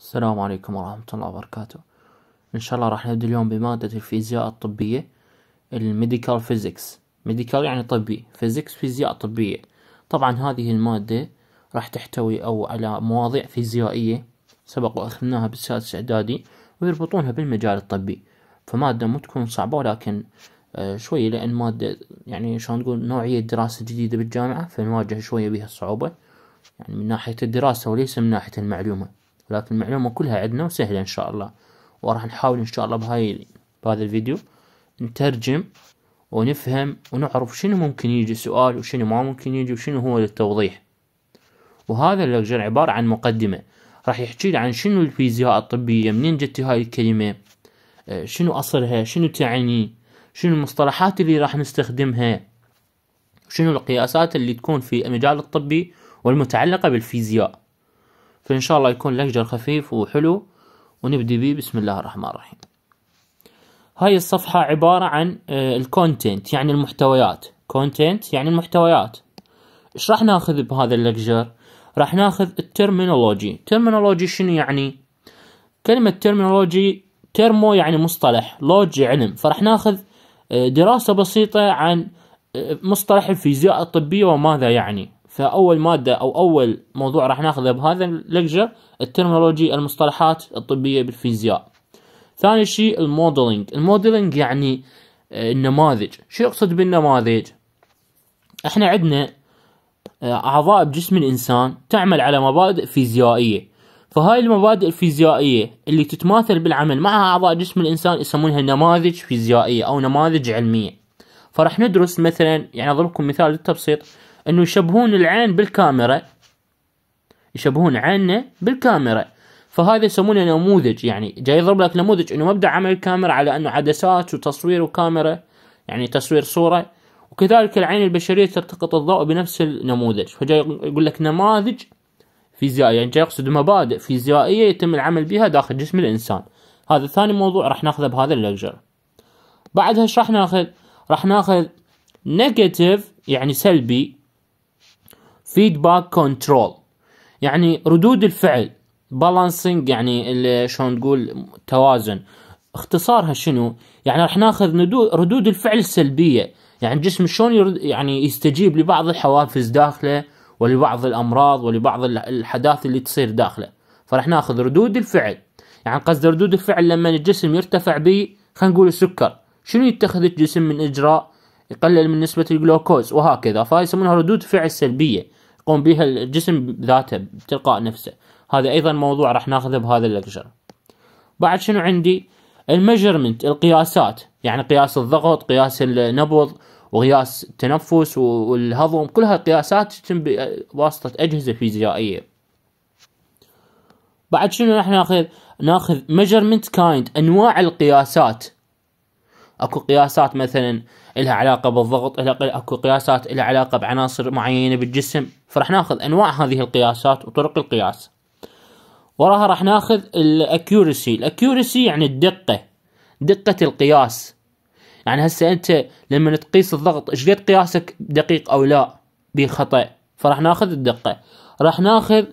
السلام عليكم ورحمة الله وبركاته إن شاء الله راح نبدأ اليوم بمادة الفيزياء الطبية الميديكال فيزيكس ميديكال يعني طبي فيزيكس فيزياء طبية طبعا هذه المادة راح تحتوي أو على مواضيع فيزيائية سبق وأخذناها بالسادس إعدادي ويربطونها بالمجال الطبي فمادة مو تكون صعبة ولكن آه، شوية لأن مادة يعني شلون نقول نوعية دراسة جديدة بالجامعة فنواجه شوية بها الصعوبة يعني من ناحية الدراسة وليس من ناحية المعلومة لكن المعلومة كلها عندنا وسهلة إن شاء الله وراح نحاول إن شاء الله بهاي بهذا الفيديو نترجم ونفهم ونعرف شنو ممكن يجي سؤال وشنو ما ممكن يجي وشنو هو للتوضيح وهذا اللكجر عبارة عن مقدمة راح يحكي لي عن شنو الفيزياء الطبية منين جت هاي الكلمة آه، شنو أصلها شنو تعني شنو المصطلحات اللي راح نستخدمها شنو القياسات اللي تكون في المجال الطبي والمتعلقة بالفيزياء فإن شاء الله يكون لكجر خفيف وحلو ونبدي بيه بسم الله الرحمن الرحيم هاي الصفحة عبارة عن آه، الكونتنت يعني المحتويات كونتنت يعني المحتويات ايش راح ناخذ بهذا اللكجر راح ناخذ الترمينولوجي ترمينولوجي شنو يعني كلمة ترمينولوجي ترمو يعني مصطلح لوجي علم فراح ناخذ آه، دراسة بسيطة عن آه، مصطلح الفيزياء الطبية وماذا يعني فاول ماده او اول موضوع راح ناخذه بهذا اللكجر الترمولوجي المصطلحات الطبيه بالفيزياء ثاني شيء الموديلنج الموديلنج يعني آه، النماذج شو يقصد بالنماذج احنا عندنا آه، اعضاء بجسم الانسان تعمل على مبادئ فيزيائيه فهاي المبادئ الفيزيائيه اللي تتماثل بالعمل مع اعضاء جسم الانسان يسمونها نماذج فيزيائيه او نماذج علميه فراح ندرس مثلا يعني اضرب لكم مثال للتبسيط انه يشبهون العين بالكاميرا يشبهون عيننا بالكاميرا فهذا يسمونه نموذج يعني جاي يضرب لك نموذج انه مبدا عمل الكاميرا على انه عدسات وتصوير وكاميرا يعني تصوير صوره وكذلك العين البشريه تلتقط الضوء بنفس النموذج فجاي يقول لك نماذج فيزيائيه يعني جاي يقصد مبادئ فيزيائيه يتم العمل بها داخل جسم الانسان هذا ثاني موضوع راح ناخذه بهذا اللجر بعدها ايش راح ناخذ راح ناخذ نيجاتيف يعني سلبي فيدباك كنترول يعني ردود الفعل بالانسنج يعني شلون نقول توازن اختصارها شنو يعني راح ناخذ ردود الفعل السلبيه يعني الجسم شلون يعني يستجيب لبعض الحوافز داخله ولبعض الامراض ولبعض الحداث اللي تصير داخله فراح ناخذ ردود الفعل يعني قصد ردود الفعل لما الجسم يرتفع به خلينا نقول السكر شنو يتخذ الجسم من اجراء يقلل من نسبة الجلوكوز وهكذا فهاي يسمونها ردود فعل سلبية يقوم بها الجسم ذاته بتلقاء نفسه هذا ايضا موضوع راح ناخذه بهذا اللكشر بعد شنو عندي الميجرمنت القياسات يعني قياس الضغط قياس النبض وقياس التنفس والهضم كلها قياسات تتم بواسطة أجهزة فيزيائية بعد شنو راح ناخذ ناخذ measurement kind أنواع القياسات أكو قياسات مثلا لها علاقه بالضغط لها اكو قياسات لها علاقه بعناصر معينه بالجسم فراح ناخذ انواع هذه القياسات وطرق القياس وراها راح ناخذ الاكيورسي الاكيورسي يعني الدقه دقه القياس يعني هسه انت لما تقيس الضغط ايش قد قياسك دقيق او لا بخطا فراح ناخذ الدقه راح ناخذ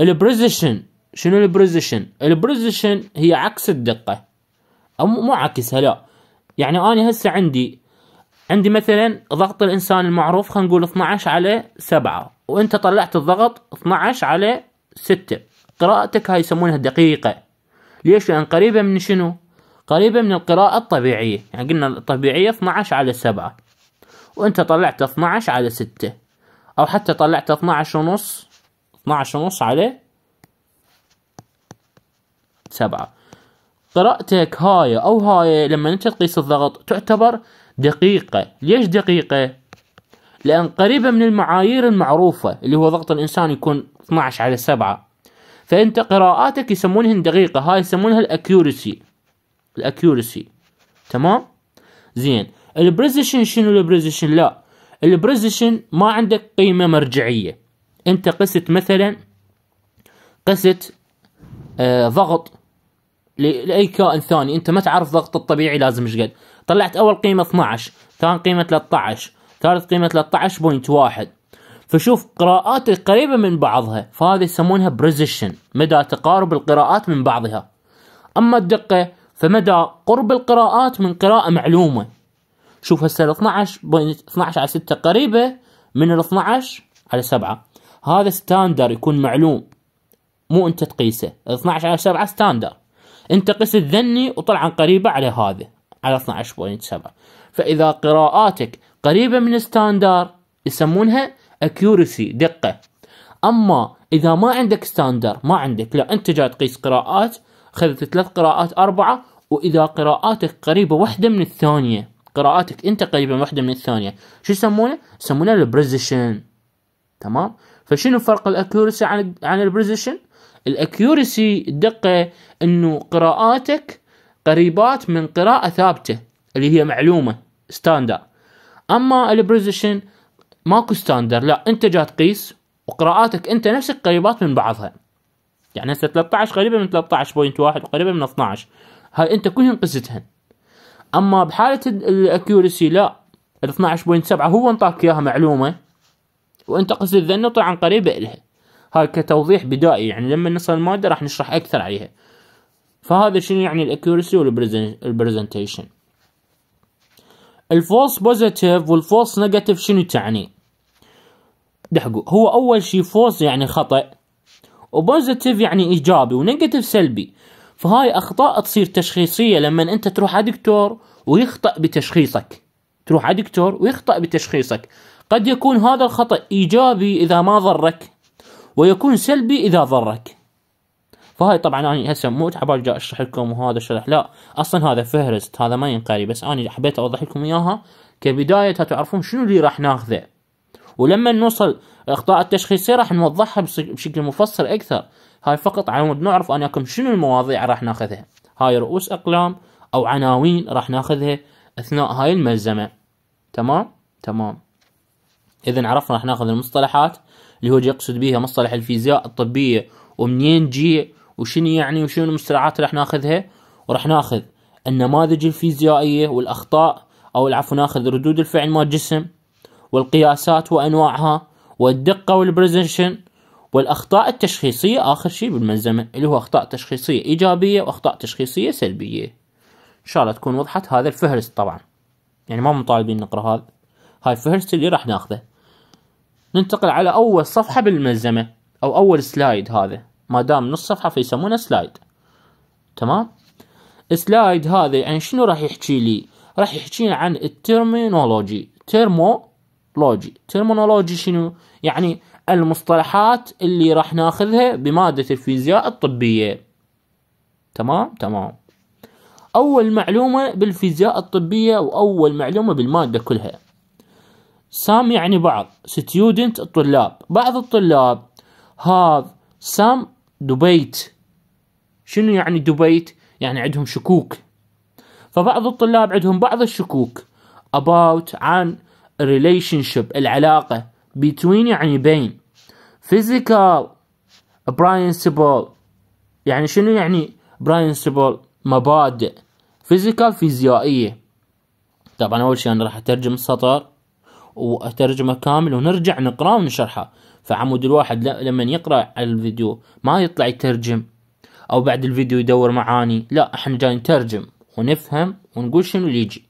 البريزيشن شنو البريزيشن البريزيشن هي عكس الدقه او مو عكسها لا يعني انا هسه عندي عندي مثلا ضغط الانسان المعروف خلينا نقول 12 على 7 وانت طلعت الضغط 12 على 6 قراءتك هاي يسمونها دقيقة ليش لان قريبة من شنو قريبة من القراءة الطبيعية يعني قلنا الطبيعية 12 على 7 وانت طلعت 12 على 6 او حتى طلعت 12 ونص 12 ونص على 7 قراءتك هاي او هاي لما انت تقيس الضغط تعتبر دقيقة ليش دقيقة؟ لأن قريبة من المعايير المعروفة اللي هو ضغط الإنسان يكون 12 على 7 فأنت قراءاتك يسمونهن دقيقة هاي يسمونها الأكيورسي الأكيورسي تمام؟ زين البريزيشن شنو البريزيشن؟ لا البريزيشن ما عندك قيمة مرجعية أنت قست مثلا قست آه ضغط لأي كائن ثاني أنت ما تعرف ضغط الطبيعي لازم شقد طلعت اول قيمه 12 ثاني قيمه 13 ثالث قيمه 13.1 فشوف قراءات قريبه من بعضها فهذه يسمونها بريزيشن مدى تقارب القراءات من بعضها اما الدقه فمدى قرب القراءات من قراءه معلومه شوف هسه ال 12 12 على 6 قريبه من ال 12 على 7 هذا ستاندر يكون معلوم مو انت تقيسه 12 على 7 ستاندر انت قست ذني وطلع قريبه على هذا على 12.7 فإذا قراءاتك قريبة من ستاندار يسمونها اكيورسي دقة أما إذا ما عندك ستاندر ما عندك لا أنت جاي تقيس قراءات خذت ثلاث قراءات أربعة وإذا قراءاتك قريبة واحدة من الثانية قراءاتك أنت قريبة من واحدة من الثانية شو يسمونه؟ يسمونه البريزيشن تمام؟ فشنو فرق الاكيورسي عن عن البريزيشن؟ الاكيورسي الدقة انه قراءاتك قريبات من قراءة ثابتة اللي هي معلومة ستاندر أما البريزيشن ماكو ستاندر لا أنت جا تقيس وقراءاتك أنت نفسك قريبات من بعضها يعني هسه 13 قريبة من 13.1 وقريبة من 12 هاي أنت كلهن قستهن أما بحالة الأكيورسي لا ال 12.7 هو انطاك إياها معلومة وأنت قصد ذنه طبعا قريبة إلها هاي كتوضيح بدائي يعني لما نصل المادة راح نشرح أكثر عليها فهذا شنو يعني الاكيورسي والبرزنتيشن الفولس بوزيتيف والفولس نيجاتيف شنو تعني دحقوا هو اول شيء فولس يعني خطا وبوزيتيف يعني ايجابي ونيجاتيف سلبي فهاي اخطاء تصير تشخيصيه لما انت تروح على دكتور ويخطا بتشخيصك تروح على دكتور ويخطا بتشخيصك قد يكون هذا الخطا ايجابي اذا ما ضرك ويكون سلبي اذا ضرك فهاي طبعا انا هسه مو على جاي اشرح لكم وهذا شرح لا اصلا هذا فهرست هذا ما ينقري بس انا حبيت اوضح لكم اياها كبدايه تعرفون شنو اللي راح ناخذه ولما نوصل اخطاء التشخيصيه راح نوضحها بشكل مفصل اكثر هاي فقط على مود نعرف اناكم شنو المواضيع راح ناخذها هاي رؤوس اقلام او عناوين راح ناخذها اثناء هاي الملزمه تمام تمام اذا عرفنا راح ناخذ المصطلحات اللي هو يقصد بها مصطلح الفيزياء الطبيه ومنين جي وشنو يعني وشنو المستلعات اللي راح ناخذها وراح ناخذ النماذج الفيزيائية والأخطاء أو العفو ناخذ ردود الفعل مال الجسم والقياسات وأنواعها والدقة والبرزنشن والأخطاء التشخيصية آخر شيء بالملزمة اللي هو أخطاء تشخيصية إيجابية وأخطاء تشخيصية سلبية إن شاء الله تكون وضحت هذا الفهرست طبعا يعني ما مطالبين نقرأ هذا هاي الفهرست اللي راح ناخذه ننتقل على أول صفحة بالملزمة أو أول سلايد هذا ما دام نص صفحه فيسمونه سلايد تمام سلايد هذا يعني شنو راح يحكي لي راح لي عن الترمينولوجي ترمولوجي ترمينولوجي شنو يعني المصطلحات اللي راح ناخذها بماده الفيزياء الطبيه تمام تمام اول معلومه بالفيزياء الطبيه واول معلومه بالماده كلها سام يعني بعض ستيودنت الطلاب بعض الطلاب هاف سام دبيت شنو يعني دبيت يعني عندهم شكوك فبعض الطلاب عندهم بعض الشكوك about عن relationship العلاقة between يعني بين physical principle يعني شنو يعني principle مبادئ physical فيزيائية طبعا أول شيء أنا راح أترجم السطر وأترجمه كامل ونرجع نقرأه ونشرحه فعمود الواحد لما يقرأ على الفيديو ما يطلع يترجم أو بعد الفيديو يدور معاني لا احنا جاي نترجم ونفهم ونقول شنو اللي يجي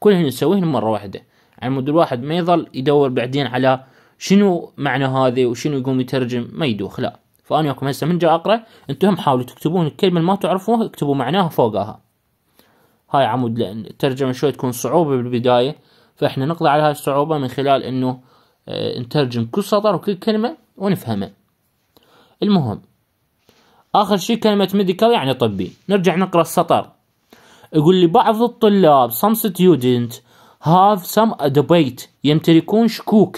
كلهن نسويهن مرة واحدة عمود الواحد ما يظل يدور بعدين على شنو معنى هذا وشنو يقوم يترجم ما يدوخ لا فأنا وياكم هسه من جا أقرأ أنتم هم حاولوا تكتبون الكلمة اللي ما تعرفوها اكتبوا معناها فوقها هاي عمود الترجمة شوي تكون صعوبة بالبداية فإحنا نقضي على هاي الصعوبة من خلال أنه نترجم كل سطر وكل كلمة ونفهمها المهم آخر شيء كلمة ميديكال يعني طبي نرجع نقرأ السطر يقول لي بعض الطلاب some students have some debate يمتلكون شكوك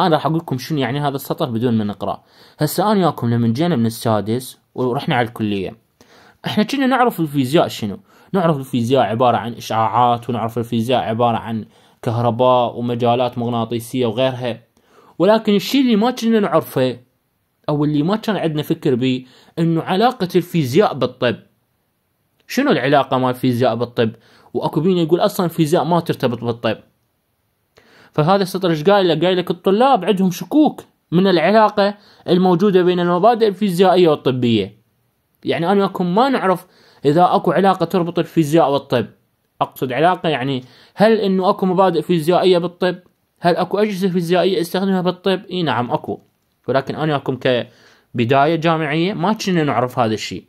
أنا راح أقول لكم شنو يعني هذا السطر بدون ما نقرأ هسه أنا وياكم لما جينا من السادس ورحنا على الكلية احنا كنا نعرف الفيزياء شنو نعرف الفيزياء عبارة عن إشعاعات ونعرف الفيزياء عبارة عن كهرباء ومجالات مغناطيسيه وغيرها ولكن الشيء اللي ما كنا نعرفه او اللي ما كان عندنا فكر به انه علاقه الفيزياء بالطب شنو العلاقه مال الفيزياء بالطب واكو بينا يقول اصلا الفيزياء ما ترتبط بالطب فهذا السطر ايش قايل لك؟ قايل لك الطلاب عندهم شكوك من العلاقه الموجوده بين المبادئ الفيزيائيه والطبيه يعني انا وياكم ما نعرف اذا اكو علاقه تربط الفيزياء والطب اقصد علاقه يعني هل انه اكو مبادئ فيزيائيه بالطب؟ هل اكو اجهزه فيزيائيه استخدمها بالطب؟ اي نعم اكو ولكن انا اكم كبدايه جامعيه ما كنا نعرف هذا الشيء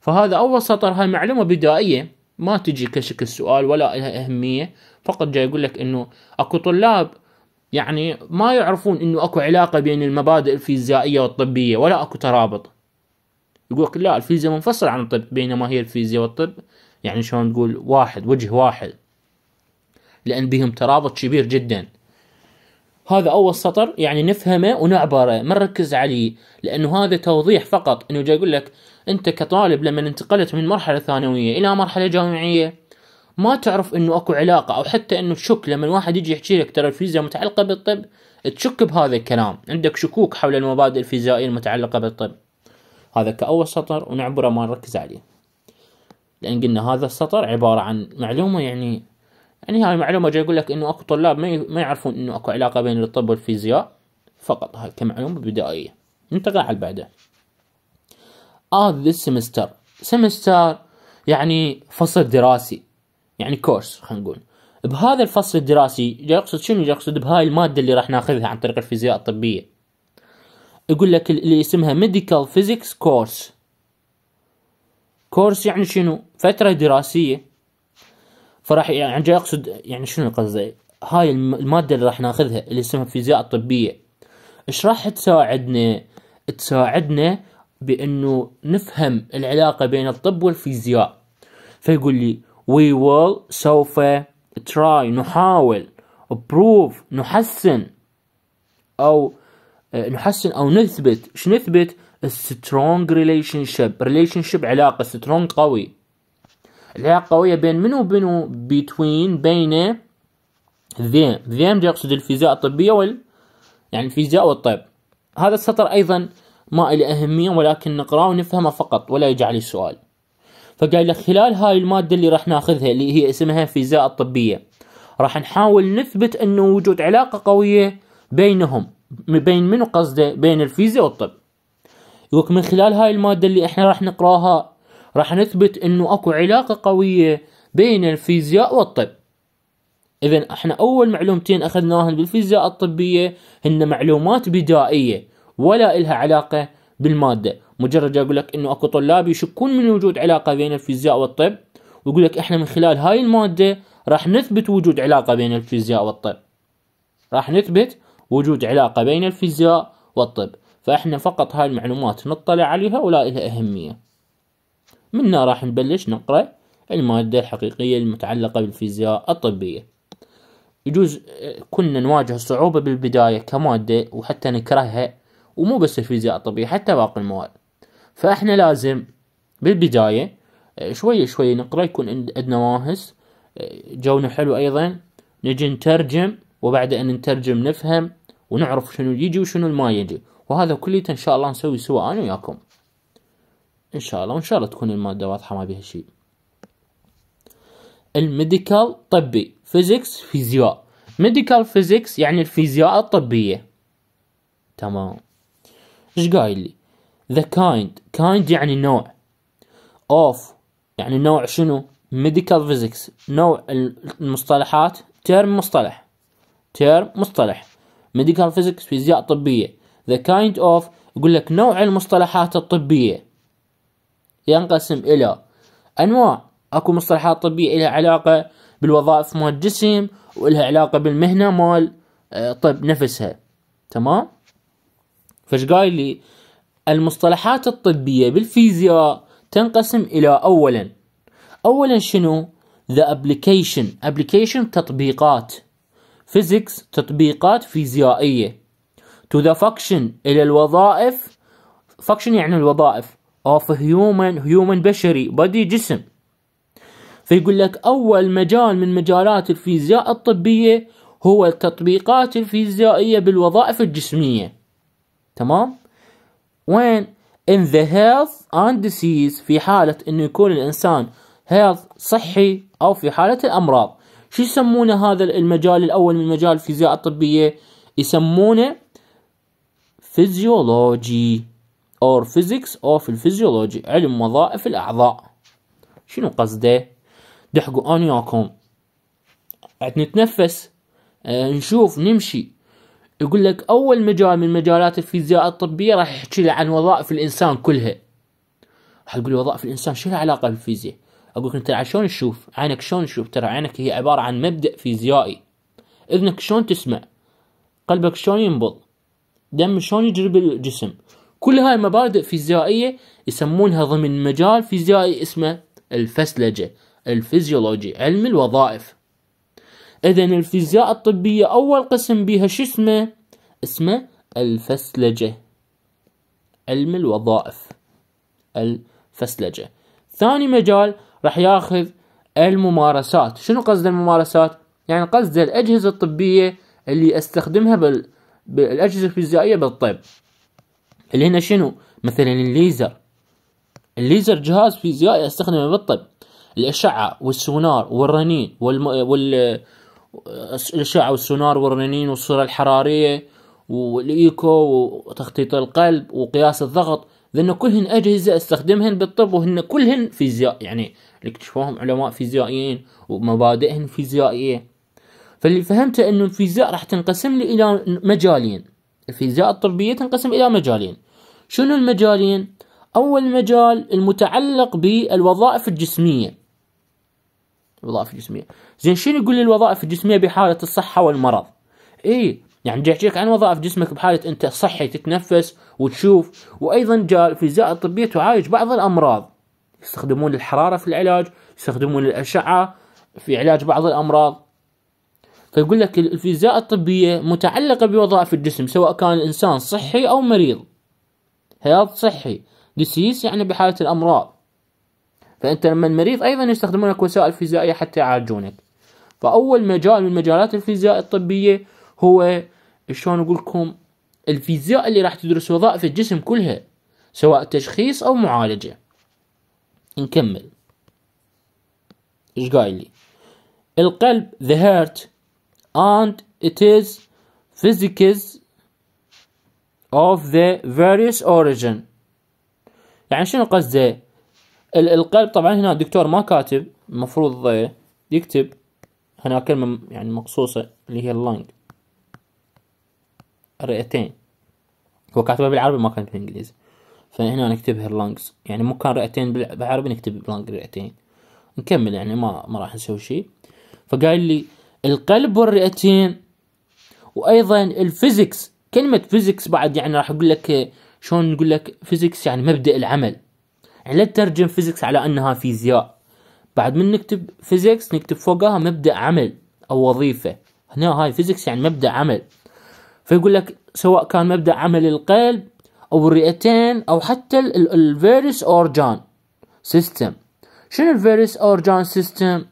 فهذا اول سطر هاي معلومه بدائيه ما تجي كشكل سؤال ولا لها اهميه فقط جاي يقول لك انه اكو طلاب يعني ما يعرفون انه اكو علاقه بين المبادئ الفيزيائيه والطبيه ولا اكو ترابط يقول لك لا الفيزياء منفصل عن الطب بينما هي الفيزياء والطب يعني شلون تقول واحد وجه واحد لان بهم ترابط كبير جدا هذا اول سطر يعني نفهمه ونعبره ما نركز عليه لانه هذا توضيح فقط انه جاي يقول لك انت كطالب لما انتقلت من مرحله ثانويه الى مرحله جامعيه ما تعرف انه اكو علاقه او حتى انه تشك لما واحد يجي يحكي لك ترى الفيزياء متعلقه بالطب تشك بهذا الكلام عندك شكوك حول المبادئ الفيزيائيه المتعلقه بالطب هذا كاول سطر ونعبره ما نركز عليه لان قلنا هذا السطر عباره عن معلومه يعني يعني هاي معلومه جاي اقول لك انه اكو طلاب ما ما يعرفون انه اكو علاقه بين الطب والفيزياء فقط هاي كمعلومه بدائيه ننتقل على اللي بعده اه ذي سمستر سمستر يعني فصل دراسي يعني كورس خلينا نقول بهذا الفصل الدراسي يقصد شنو يقصد بهاي المادة اللي راح ناخذها عن طريق الفيزياء الطبية يقول لك اللي اسمها ميديكال فيزيكس كورس كورس يعني شنو فترة دراسية فراح يعني جاي اقصد يعني شنو قصدي هاي المادة اللي راح ناخذها اللي اسمها الفيزياء الطبية ايش راح تساعدنا تساعدنا بانه نفهم العلاقة بين الطب والفيزياء فيقول لي we will سوف try نحاول بروف نحسن او آه، نحسن او نثبت شنو نثبت سترونج ريليشن شيب ريليشن شيب علاقه سترونج قوي العلاقه قويه بين منو ومنو بين بين ذيم ذيم يقصد الفيزياء الطبيه وال يعني الفيزياء والطب هذا السطر ايضا ما إلى اهميه ولكن نقراه ونفهمه فقط ولا يجعل السؤال فقال لك خلال هاي الماده اللي راح ناخذها اللي هي اسمها فيزياء الطبيه راح نحاول نثبت انه وجود علاقه قويه بينهم بين منو قصده بين الفيزياء والطب يقولك من خلال هاي المادة اللي احنا راح نقراها راح نثبت انه اكو علاقة قوية بين الفيزياء والطب اذا احنا اول معلومتين اخذناهن بالفيزياء الطبية هن معلومات بدائية ولا إلها علاقة بالمادة مجرد اقول لك انه اكو طلاب يشكون من وجود علاقة بين الفيزياء والطب ويقول لك احنا من خلال هاي المادة راح نثبت وجود علاقة بين الفيزياء والطب راح نثبت وجود علاقة بين الفيزياء والطب فإحنا فقط هاي المعلومات نطلع عليها ولا إلها أهمية منا راح نبلش نقرأ المادة الحقيقية المتعلقة بالفيزياء الطبية يجوز كنا نواجه صعوبة بالبداية كمادة وحتى نكرهها ومو بس الفيزياء الطبية حتى باقي المواد فإحنا لازم بالبداية شوية شوية نقرأ يكون عندنا واهس جونا حلو أيضا نجي نترجم وبعد أن نترجم نفهم ونعرف شنو يجي وشنو ما يجي وهذا كلية ان شاء الله نسوي سوا انا وياكم ان شاء الله وان شاء الله تكون المادة واضحة ما بها شيء الميديكال طبي فيزيكس فيزياء ميديكال فيزيكس يعني الفيزياء الطبية تمام ايش قايل لي ذا كايند كايند يعني نوع اوف يعني نوع شنو ميديكال فيزيكس نوع المصطلحات تيرم مصطلح تيرم مصطلح ميديكال فيزيكس فيزياء طبية ذا كايند اوف يقول لك نوع المصطلحات الطبية ينقسم إلى أنواع أكو مصطلحات طبية إلها علاقة بالوظائف مال الجسم وإلها علاقة بالمهنة مال آه، طب نفسها تمام فش قايل لي المصطلحات الطبية بالفيزياء تنقسم إلى أولا أولا شنو the application application تطبيقات physics تطبيقات فيزيائية to the function إلى الوظائف function يعني الوظائف of human human بشري بدي جسم فيقول لك أول مجال من مجالات الفيزياء الطبية هو التطبيقات الفيزيائية بالوظائف الجسمية تمام وين in the health and disease في حالة انه يكون الانسان health صحي او في حالة الامراض شو يسمونه هذا المجال الاول من مجال الفيزياء الطبية يسمونه physiology or physics of physiology علم وظائف الأعضاء شنو قصده دحقوا أنا وياكم نتنفس أه نشوف نمشي يقول لك أول مجال من مجالات الفيزياء الطبية راح يحكي لي عن وظائف الإنسان كلها راح لي وظائف الإنسان شنو العلاقة بالفيزياء أقول لك أنت شلون تشوف عينك شلون تشوف ترى عينك هي عبارة عن مبدأ فيزيائي إذنك شلون تسمع قلبك شلون ينبض دم شلون يجري بالجسم كل هاي مبادئ فيزيائيه يسمونها ضمن مجال فيزيائي اسمه الفسلجه الفيزيولوجي علم الوظائف اذا الفيزياء الطبيه اول قسم بيها شو اسمه اسمه الفسلجه علم الوظائف الفسلجه ثاني مجال راح ياخذ الممارسات شنو قصد الممارسات يعني قصد الأجهزة الطبية اللي أستخدمها بال بالاجهزه الفيزيائيه بالطب اللي هنا شنو مثلا الليزر الليزر جهاز فيزيائي استخدمه بالطب الاشعه والسونار والرنين والم... وال الاشعه والسونار والرنين والصوره الحراريه والايكو وتخطيط القلب وقياس الضغط لانه كلهن اجهزه استخدمهن بالطب وهن كلهن فيزياء يعني اللي اكتشفوهم علماء فيزيائيين ومبادئهن فيزيائيه فاللي فهمته انه الفيزياء راح تنقسم لي الى مجالين الفيزياء الطبيه تنقسم الى مجالين شنو المجالين اول مجال المتعلق بالوظائف الجسميه الوظائف الجسميه زين شنو يقول لي الوظائف الجسميه بحاله الصحه والمرض اي يعني جاي عن وظائف جسمك بحاله انت صحي تتنفس وتشوف وايضا جاء الفيزياء الطبيه تعالج بعض الامراض يستخدمون الحراره في العلاج يستخدمون الاشعه في علاج بعض الامراض فيقول لك الفيزياء الطبية متعلقة بوظائف الجسم سواء كان الإنسان صحي أو مريض هياط صحي ديسيس يعني بحالة الأمراض فأنت لما المريض أيضا يستخدمونك وسائل فيزيائية حتى يعالجونك فأول مجال من مجالات الفيزياء الطبية هو شلون أقول لكم الفيزياء اللي راح تدرس وظائف الجسم كلها سواء تشخيص أو معالجة نكمل ايش قايل لي القلب the heart and it is physics of the various origin يعني شنو قصده القلب طبعا هنا الدكتور ما كاتب المفروض يكتب هنا كلمة يعني مقصوصة اللي هي اللانج رئتين هو كاتبها بالعربي ما كانت بالانجليزي فهنا نكتبها اللانجز يعني مو كان رئتين بالعربي نكتب بلانج رئتين نكمل يعني ما ما راح نسوي شيء فقال لي القلب والرئتين وايضا الفيزيكس كلمة فيزيكس بعد يعني راح اقول لك شلون نقول لك فيزيكس يعني مبدأ العمل يعني لا تترجم فيزيكس على انها فيزياء بعد من نكتب فيزيكس نكتب فوقها مبدأ عمل او وظيفة هنا هاي فيزيكس يعني مبدأ عمل فيقول لك سواء كان مبدأ عمل القلب او الرئتين او حتى الفيروس اورجان سيستم شنو الفيروس اورجان سيستم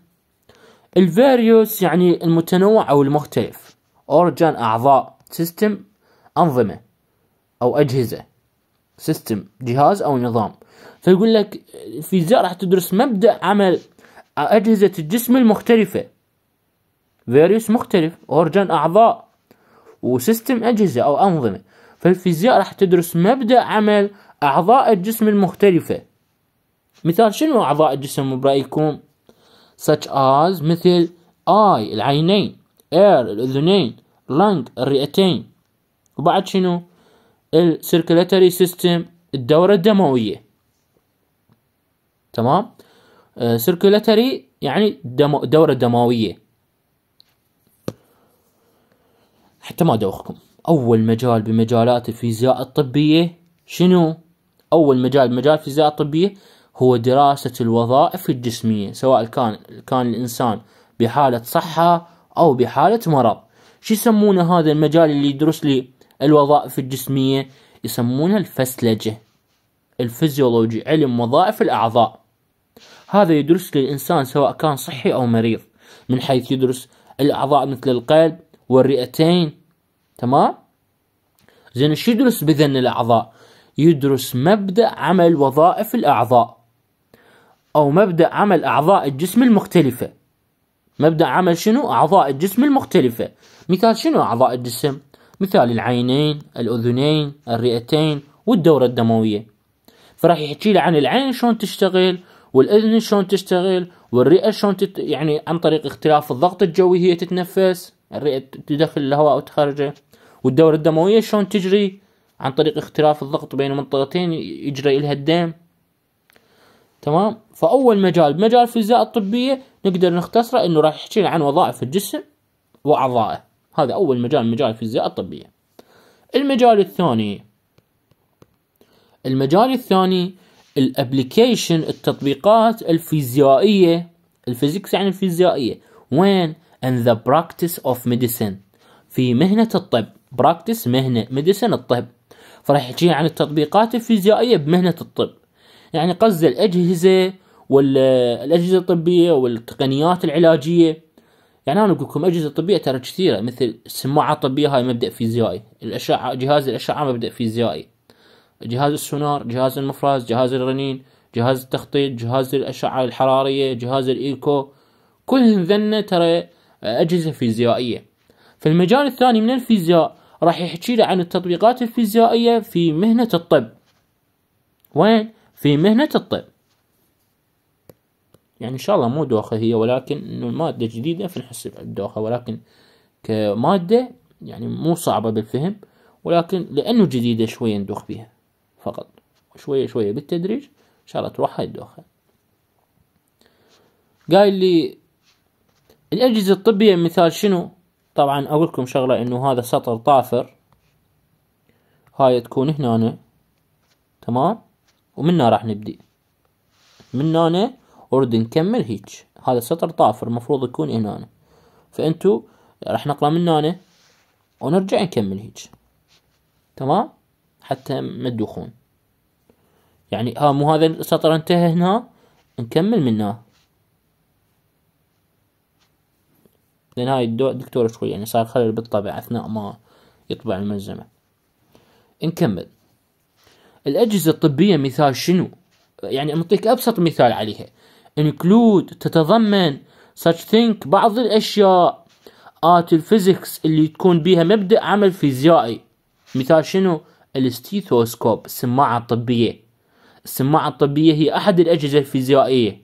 الفاريوس يعني المتنوع أو المختلف أورجان أعضاء سيستم أنظمة أو أجهزة سيستم جهاز أو نظام فيقول لك الفيزياء راح تدرس مبدأ عمل أجهزة الجسم المختلفة فيريوس مختلف أورجان أعضاء وسيستم أجهزة أو أنظمة فالفيزياء راح تدرس مبدأ عمل أعضاء الجسم المختلفة مثال شنو أعضاء الجسم برأيكم such as مثل eye العينين air الأذنين lung الرئتين وبعد شنو السيركلاتري سيستم الدورة الدموية تمام سيركلاتري آه، يعني دورة دموية حتى ما ادوخكم اول مجال بمجالات الفيزياء الطبية شنو اول مجال بمجال الفيزياء الطبية هو دراسة الوظائف الجسمية سواء كان كان الإنسان بحالة صحة أو بحالة مرض شو يسمونه هذا المجال اللي يدرس لي الوظائف الجسمية يسمونه الفسلجة الفيزيولوجي علم وظائف الأعضاء هذا يدرس للإنسان سواء كان صحي أو مريض من حيث يدرس الأعضاء مثل القلب والرئتين تمام زين شو يدرس بذن الأعضاء يدرس مبدأ عمل وظائف الأعضاء أو مبدأ عمل أعضاء الجسم المختلفة مبدأ عمل شنو؟ أعضاء الجسم المختلفة مثال شنو أعضاء الجسم؟ مثال العينين الأذنين الرئتين والدورة الدموية فراح يحكي لي عن العين شلون تشتغل والأذن شلون تشتغل والرئة شلون تت... يعني عن طريق اختلاف الضغط الجوي هي تتنفس الرئة تدخل الهواء وتخرجه والدورة الدموية شلون تجري عن طريق اختلاف الضغط بين منطقتين يجري لها الدم تمام فاول مجال مجال الفيزياء الطبيه نقدر نختصره انه راح يحكي عن وظائف الجسم واعضائه هذا اول مجال مجال الفيزياء الطبيه المجال الثاني المجال الثاني الابلكيشن التطبيقات الفيزيائيه الفيزيكس يعني الفيزيائيه وين ان the practice of medicine في مهنه الطب براكتس مهنه ميديسن الطب فراح يحكي عن التطبيقات الفيزيائيه بمهنه الطب يعني قصد الأجهزة والأجهزة الطبية والتقنيات العلاجية يعني أنا أقول لكم أجهزة طبية ترى كثيرة مثل السماعة الطبية هاي مبدأ فيزيائي الأشعة جهاز الأشعة مبدأ فيزيائي جهاز السونار جهاز المفرز جهاز الرنين جهاز التخطيط جهاز الأشعة الحرارية جهاز الإيكو كلهن ذنة ترى أجهزة فيزيائية في المجال الثاني من الفيزياء راح يحكي عن التطبيقات الفيزيائية في مهنة الطب وين في مهنة الطب يعني إن شاء الله مو دوخة هي ولكن إنه المادة جديدة فنحس الدوخة ولكن كمادة يعني مو صعبة بالفهم ولكن لأنه جديدة شوية ندوخ بيها فقط شوية شوية بالتدريج إن شاء الله تروح هاي الدوخة قال لي الأجهزة الطبية مثال شنو طبعا أقول لكم شغلة إنه هذا سطر طافر هاي تكون هنا تمام ومنها راح نبدي من هنا اريد نكمل هيج هذا السطر طافر المفروض يكون هنا فانتو راح نقرا من هنا ونرجع نكمل هيج تمام حتى ما تدوخون يعني ها مو هذا السطر انتهى هنا نكمل من هنا لان هاي الدكتور شوي يعني صار خلل بالطبع اثناء ما يطبع الملزمه نكمل الأجهزة الطبية مثال شنو يعني نعطيك أبسط مثال عليها include تتضمن such think بعض الأشياء آت آه، الفيزيكس اللي تكون بيها مبدأ عمل فيزيائي مثال شنو الاستيثوسكوب السماعة الطبية السماعة الطبية هي أحد الأجهزة الفيزيائية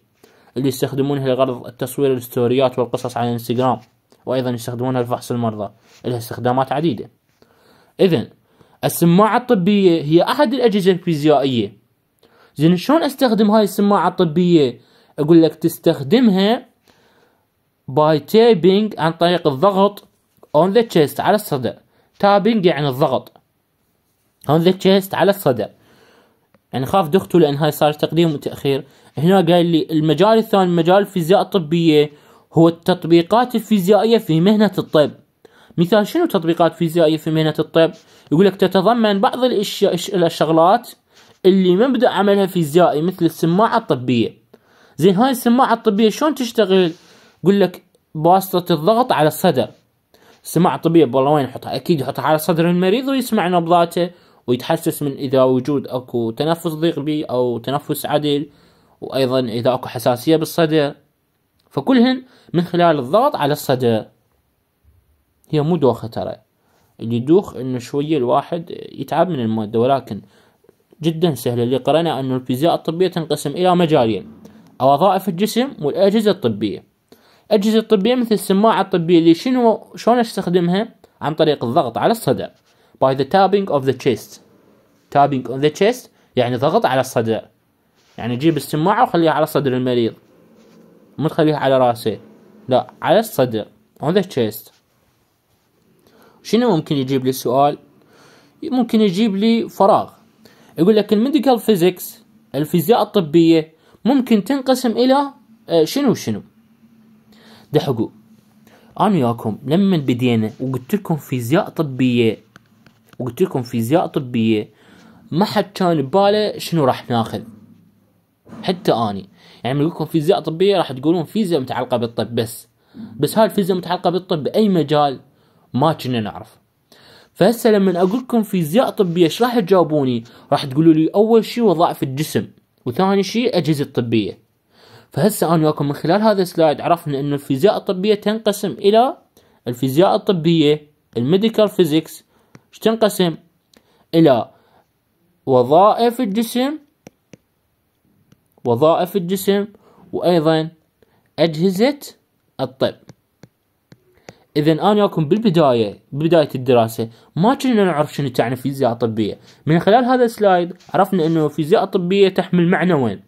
اللي يستخدمونها لغرض التصوير الستوريات والقصص على الانستغرام وأيضا يستخدمونها لفحص المرضى لها استخدامات عديدة إذن السماعة الطبية هي أحد الأجهزة الفيزيائية زين شلون استخدم هاي السماعة الطبية أقول لك تستخدمها باي تابينج عن طريق الضغط on the chest على الصدى تابينج يعني الضغط on the chest على الصدى يعني خاف دخته لأن هاي صار تقديم وتأخير هنا قال لي المجال الثاني مجال الفيزياء الطبية هو التطبيقات الفيزيائية في مهنة الطب مثال شنو تطبيقات فيزيائيه في مهنه الطب يقول لك تتضمن بعض الاشياء الشغلات اللي مبدا عملها فيزيائي مثل السماعه الطبيه زين هاي السماعه الطبيه شلون تشتغل يقول لك بواسطه الضغط على الصدر السماعه الطبيه والله وين يحطها؟ اكيد يحطها على صدر المريض ويسمع نبضاته ويتحسس من اذا وجود اكو تنفس ضيق بي او تنفس عدل وايضا اذا اكو حساسيه بالصدر فكلهن من خلال الضغط على الصدر هي مو دوخة ترى اللي يدوخ انه شوية الواحد يتعب من المادة ولكن جدا سهلة اللي قرأنا انه الفيزياء الطبية تنقسم الى مجالين وظائف الجسم والاجهزة الطبية الاجهزة الطبية مثل السماعة الطبية اللي شنو شلون استخدمها عن طريق الضغط على الصدر by the tapping of the chest tapping on the chest يعني ضغط على الصدر يعني جيب السماعة وخليها على صدر المريض مو تخليها على راسه لا على الصدر on the chest شنو ممكن يجيب لي السؤال ممكن يجيب لي فراغ يقول لك الميديكال فيزيكس الفيزياء الطبية ممكن تنقسم إلى آه، شنو شنو دحقوا أنا وياكم لما بدينا وقلت لكم فيزياء طبية وقلت لكم فيزياء طبية ما حد كان بباله شنو راح ناخذ حتى اني يعني لما لكم فيزياء طبيه راح تقولون فيزياء متعلقه بالطب بس بس هاي الفيزياء متعلقه بالطب باي مجال ما كنا نعرف فهسه لما اقول لكم فيزياء طبيه ايش راح تجاوبوني؟ راح تقولوا لي اول شيء وظائف الجسم وثاني شيء اجهزه طبيه. فهسه انا وياكم من خلال هذا السلايد عرفنا ان الفيزياء الطبيه تنقسم الى الفيزياء الطبيه الميديكال فيزيكس ايش تنقسم؟ الى وظائف الجسم وظائف الجسم وايضا اجهزه الطب. اذا انا وياكم بالبدايه ببدايه الدراسه ما كنا نعرف شنو تعني فيزياء طبيه من خلال هذا السلايد عرفنا انه الفيزياء الطبيه تحمل معنى وين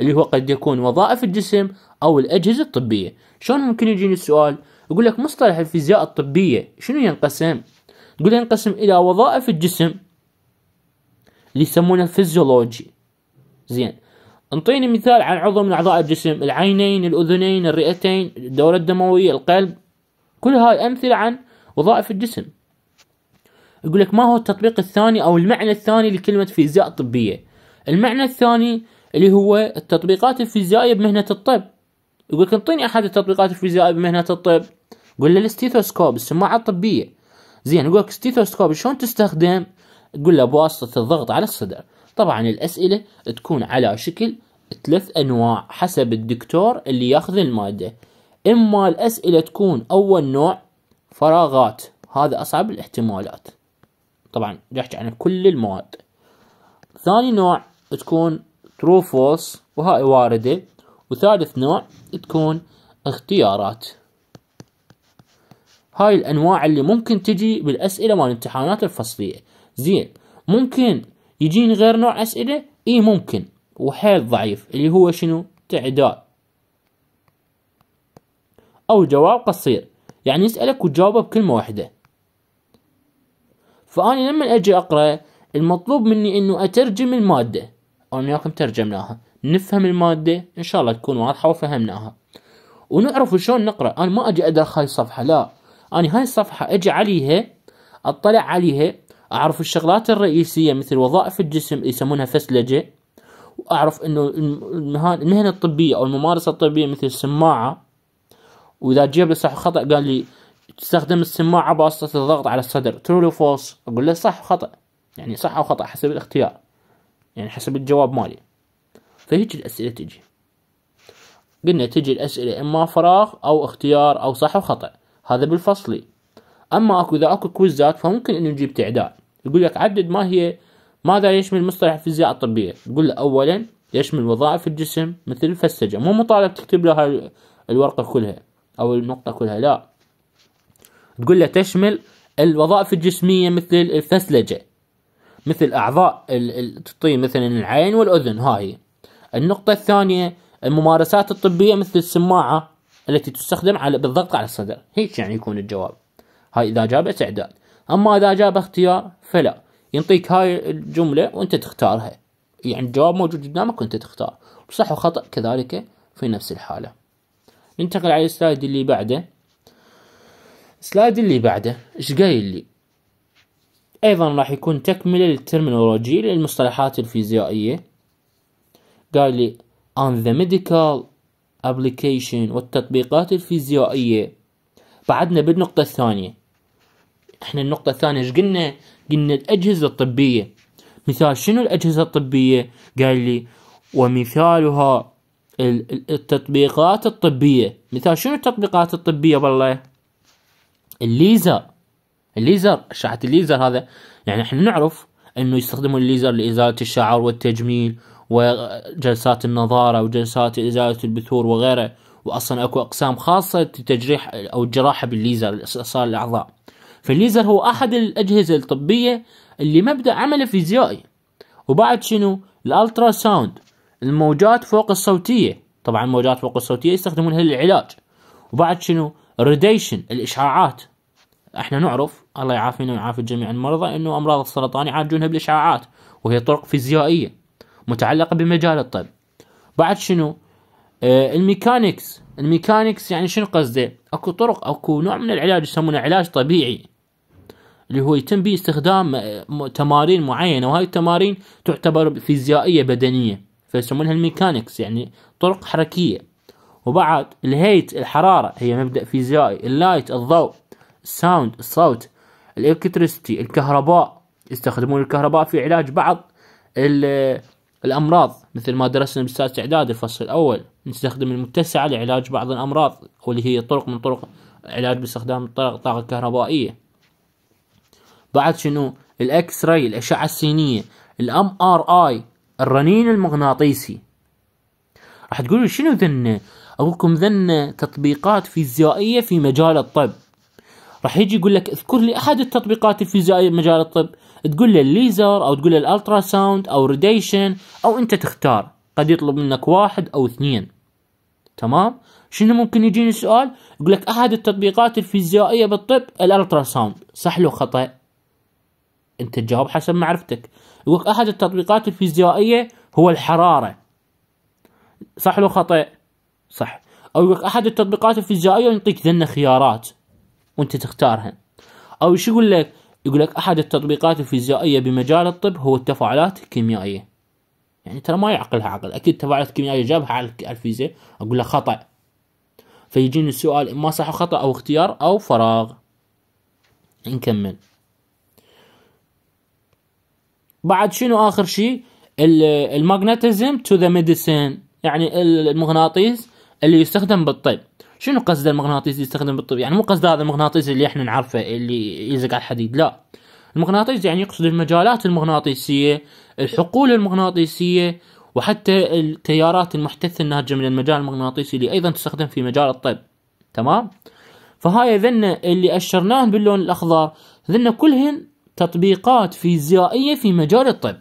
اللي هو قد يكون وظائف الجسم او الاجهزه الطبيه شلون ممكن يجيني السؤال يقول لك مصطلح الفيزياء الطبيه شنو ينقسم يقول ينقسم الى وظائف الجسم اللي يسمونه فيزيولوجي زين انطيني مثال عن عضو من اعضاء الجسم العينين الاذنين الرئتين الدوره الدمويه القلب كل هاي أمثلة عن وظائف الجسم يقول لك ما هو التطبيق الثاني أو المعنى الثاني لكلمة فيزياء طبية المعنى الثاني اللي هو التطبيقات الفيزيائية بمهنة الطب يقول لك انطيني أحد التطبيقات الفيزيائية بمهنة الطب قول له الاستيثوسكوب السماعة الطبية زين يقول لك استيثوسكوب شلون تستخدم تقول له بواسطة الضغط على الصدر طبعا الأسئلة تكون على شكل ثلاث أنواع حسب الدكتور اللي ياخذ المادة إما الأسئلة تكون أول نوع فراغات هذا أصعب الاحتمالات طبعا نحكي عن كل المواد ثاني نوع تكون ترو فولس وهاي واردة وثالث نوع تكون اختيارات هاي الأنواع اللي ممكن تجي بالأسئلة مال الامتحانات الفصلية زين ممكن يجين غير نوع أسئلة إيه ممكن وحيل ضعيف اللي هو شنو تعداد أو جواب قصير يعني يسألك وتجاوبه بكلمة واحدة فأنا لما أجي أقرأ المطلوب مني أنه أترجم المادة أو أنا وياكم ترجمناها نفهم المادة إن شاء الله تكون واضحة وفهمناها ونعرف شلون نقرأ أنا ما أجي أدخل هاي الصفحة لا أنا هاي الصفحة أجي عليها أطلع عليها أعرف الشغلات الرئيسية مثل وظائف الجسم يسمونها فسلجة وأعرف أنه المهنة الطبية أو الممارسة الطبية مثل السماعة واذا جاب لي صح وخطا قال لي تستخدم السماعه بواسطه الضغط على الصدر ترو فولس اقول له صح وخطا يعني صح او خطا حسب الاختيار يعني حسب الجواب مالي فهيك الاسئله تجي قلنا تجي الاسئله اما فراغ او اختيار او صح وخطا هذا بالفصلي اما اكو اذا اكو كويزات فممكن انه نجيب تعداد يقول لك عدد ما هي ماذا يشمل مصطلح الفيزياء الطبيه يقول له اولا يشمل وظائف الجسم مثل الفسجه مو مطالب تكتب له الورقه كلها او النقطه كلها لا تقول له تشمل الوظائف الجسميه مثل الفسلجه مثل اعضاء الطين مثلا العين والاذن هاي النقطه الثانيه الممارسات الطبيه مثل السماعه التي تستخدم على بالضغط على الصدر هيك يعني يكون الجواب هاي اذا جاب استعداد اما اذا جاب اختيار فلا ينطيك هاي الجمله وانت تختارها يعني الجواب موجود قدامك وانت تختار صح وخطا كذلك في نفس الحاله ننتقل على السلايد اللي بعده السلايد اللي بعده ايش قايل لي ايضا راح يكون تكملة للترمينولوجي للمصطلحات الفيزيائية قال لي on the medical application والتطبيقات الفيزيائية بعدنا بالنقطة الثانية احنا النقطة الثانية ايش قلنا قلنا الأجهزة الطبية مثال شنو الأجهزة الطبية قال لي ومثالها التطبيقات الطبية مثال شنو التطبيقات الطبية والله الليزر الليزر أشعة الليزر هذا يعني احنا نعرف انه يستخدموا الليزر لإزالة الشعر والتجميل وجلسات النظارة وجلسات إزالة البثور وغيره وأصلا أكو أقسام خاصة لتجريح أو الجراحة بالليزر لإصال الأعضاء فالليزر هو أحد الأجهزة الطبية اللي مبدأ عمله فيزيائي وبعد شنو الألترا ساوند الموجات فوق الصوتيه طبعا الموجات فوق الصوتيه يستخدمونها للعلاج وبعد شنو الريديشن الاشعاعات احنا نعرف الله يعافينا ويعافي جميع المرضى انه امراض السرطان يعالجونها بالاشعاعات وهي طرق فيزيائيه متعلقه بمجال الطب بعد شنو آه الميكانيكس الميكانيكس يعني شنو قصده اكو طرق اكو نوع من العلاج يسمونه علاج طبيعي اللي هو يتم به استخدام آه، تمارين معينه وهاي التمارين تعتبر فيزيائيه بدنيه فيسمونها الميكانكس يعني طرق حركية وبعد الهيت الحرارة هي مبدأ فيزيائي اللايت الضوء الساوند الصوت الإلكتريستي الكهرباء يستخدمون الكهرباء في علاج بعض الأمراض مثل ما درسنا بالسادس إعداد الفصل الأول نستخدم المتسعة لعلاج بعض الأمراض واللي هي طرق من طرق علاج باستخدام الطاقة الكهربائية بعد شنو الإكس راي الأشعة السينية الام ار اي الرنين المغناطيسي راح تقولوا شنو ذن اقول لكم ذن تطبيقات فيزيائيه في مجال الطب راح يجي يقول لك اذكر لي احد التطبيقات الفيزيائيه في مجال الطب تقول له الليزر او تقول له الالترا ساوند او ريديشن او انت تختار قد يطلب منك واحد او اثنين تمام شنو ممكن يجيني سؤال يقول لك احد التطبيقات الفيزيائيه بالطب الالترا ساوند صح لو خطا انت تجاوب حسب معرفتك يقول أحد التطبيقات الفيزيائية هو الحرارة صح لو خطأ صح أو يقول أحد التطبيقات الفيزيائية يعطيك ذن خيارات وأنت تختارها أو شو يقول لك يقول لك أحد التطبيقات الفيزيائية بمجال الطب هو التفاعلات الكيميائية يعني ترى ما يعقلها عقل أكيد التفاعلات الكيميائية جابها على الفيزياء أقول له خطأ فيجيني السؤال إما صح وخطأ أو اختيار أو فراغ نكمل بعد شنو اخر شيء الماغنتيزم تو ذا ميديسين يعني المغناطيس اللي يستخدم بالطب شنو قصد المغناطيس يستخدم بالطب يعني مو قصد هذا المغناطيس اللي احنا نعرفه اللي يلزق على الحديد لا المغناطيس يعني يقصد المجالات المغناطيسية الحقول المغناطيسية وحتى التيارات المحتثة الناتجة من المجال المغناطيسي اللي أيضا تستخدم في مجال الطب تمام فهاي ذن اللي أشرناهن باللون الأخضر ذن كلهن تطبيقات فيزيائيه في مجال الطب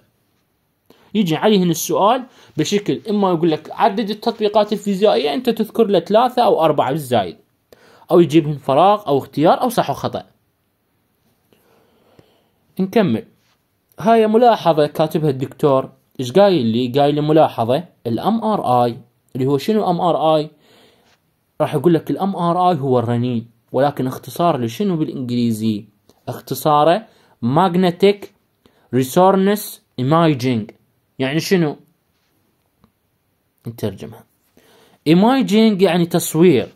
يجي عليهن السؤال بشكل اما يقول لك عدد التطبيقات الفيزيائيه انت تذكر له ثلاثه او اربعه بالزايد او يجيبهن فراغ او اختيار او صح وخطا نكمل هاي ملاحظه كاتبها الدكتور ايش قايل لي قايل لي ملاحظه الام ار اي اللي هو شنو ام ار اي راح يقول لك الام ار اي هو الرنين ولكن اختصار لشنو بالانجليزي اختصاره ماجنتيك ريسورنس ايمايجينج يعني شنو نترجمها ايمايجينج يعني تصوير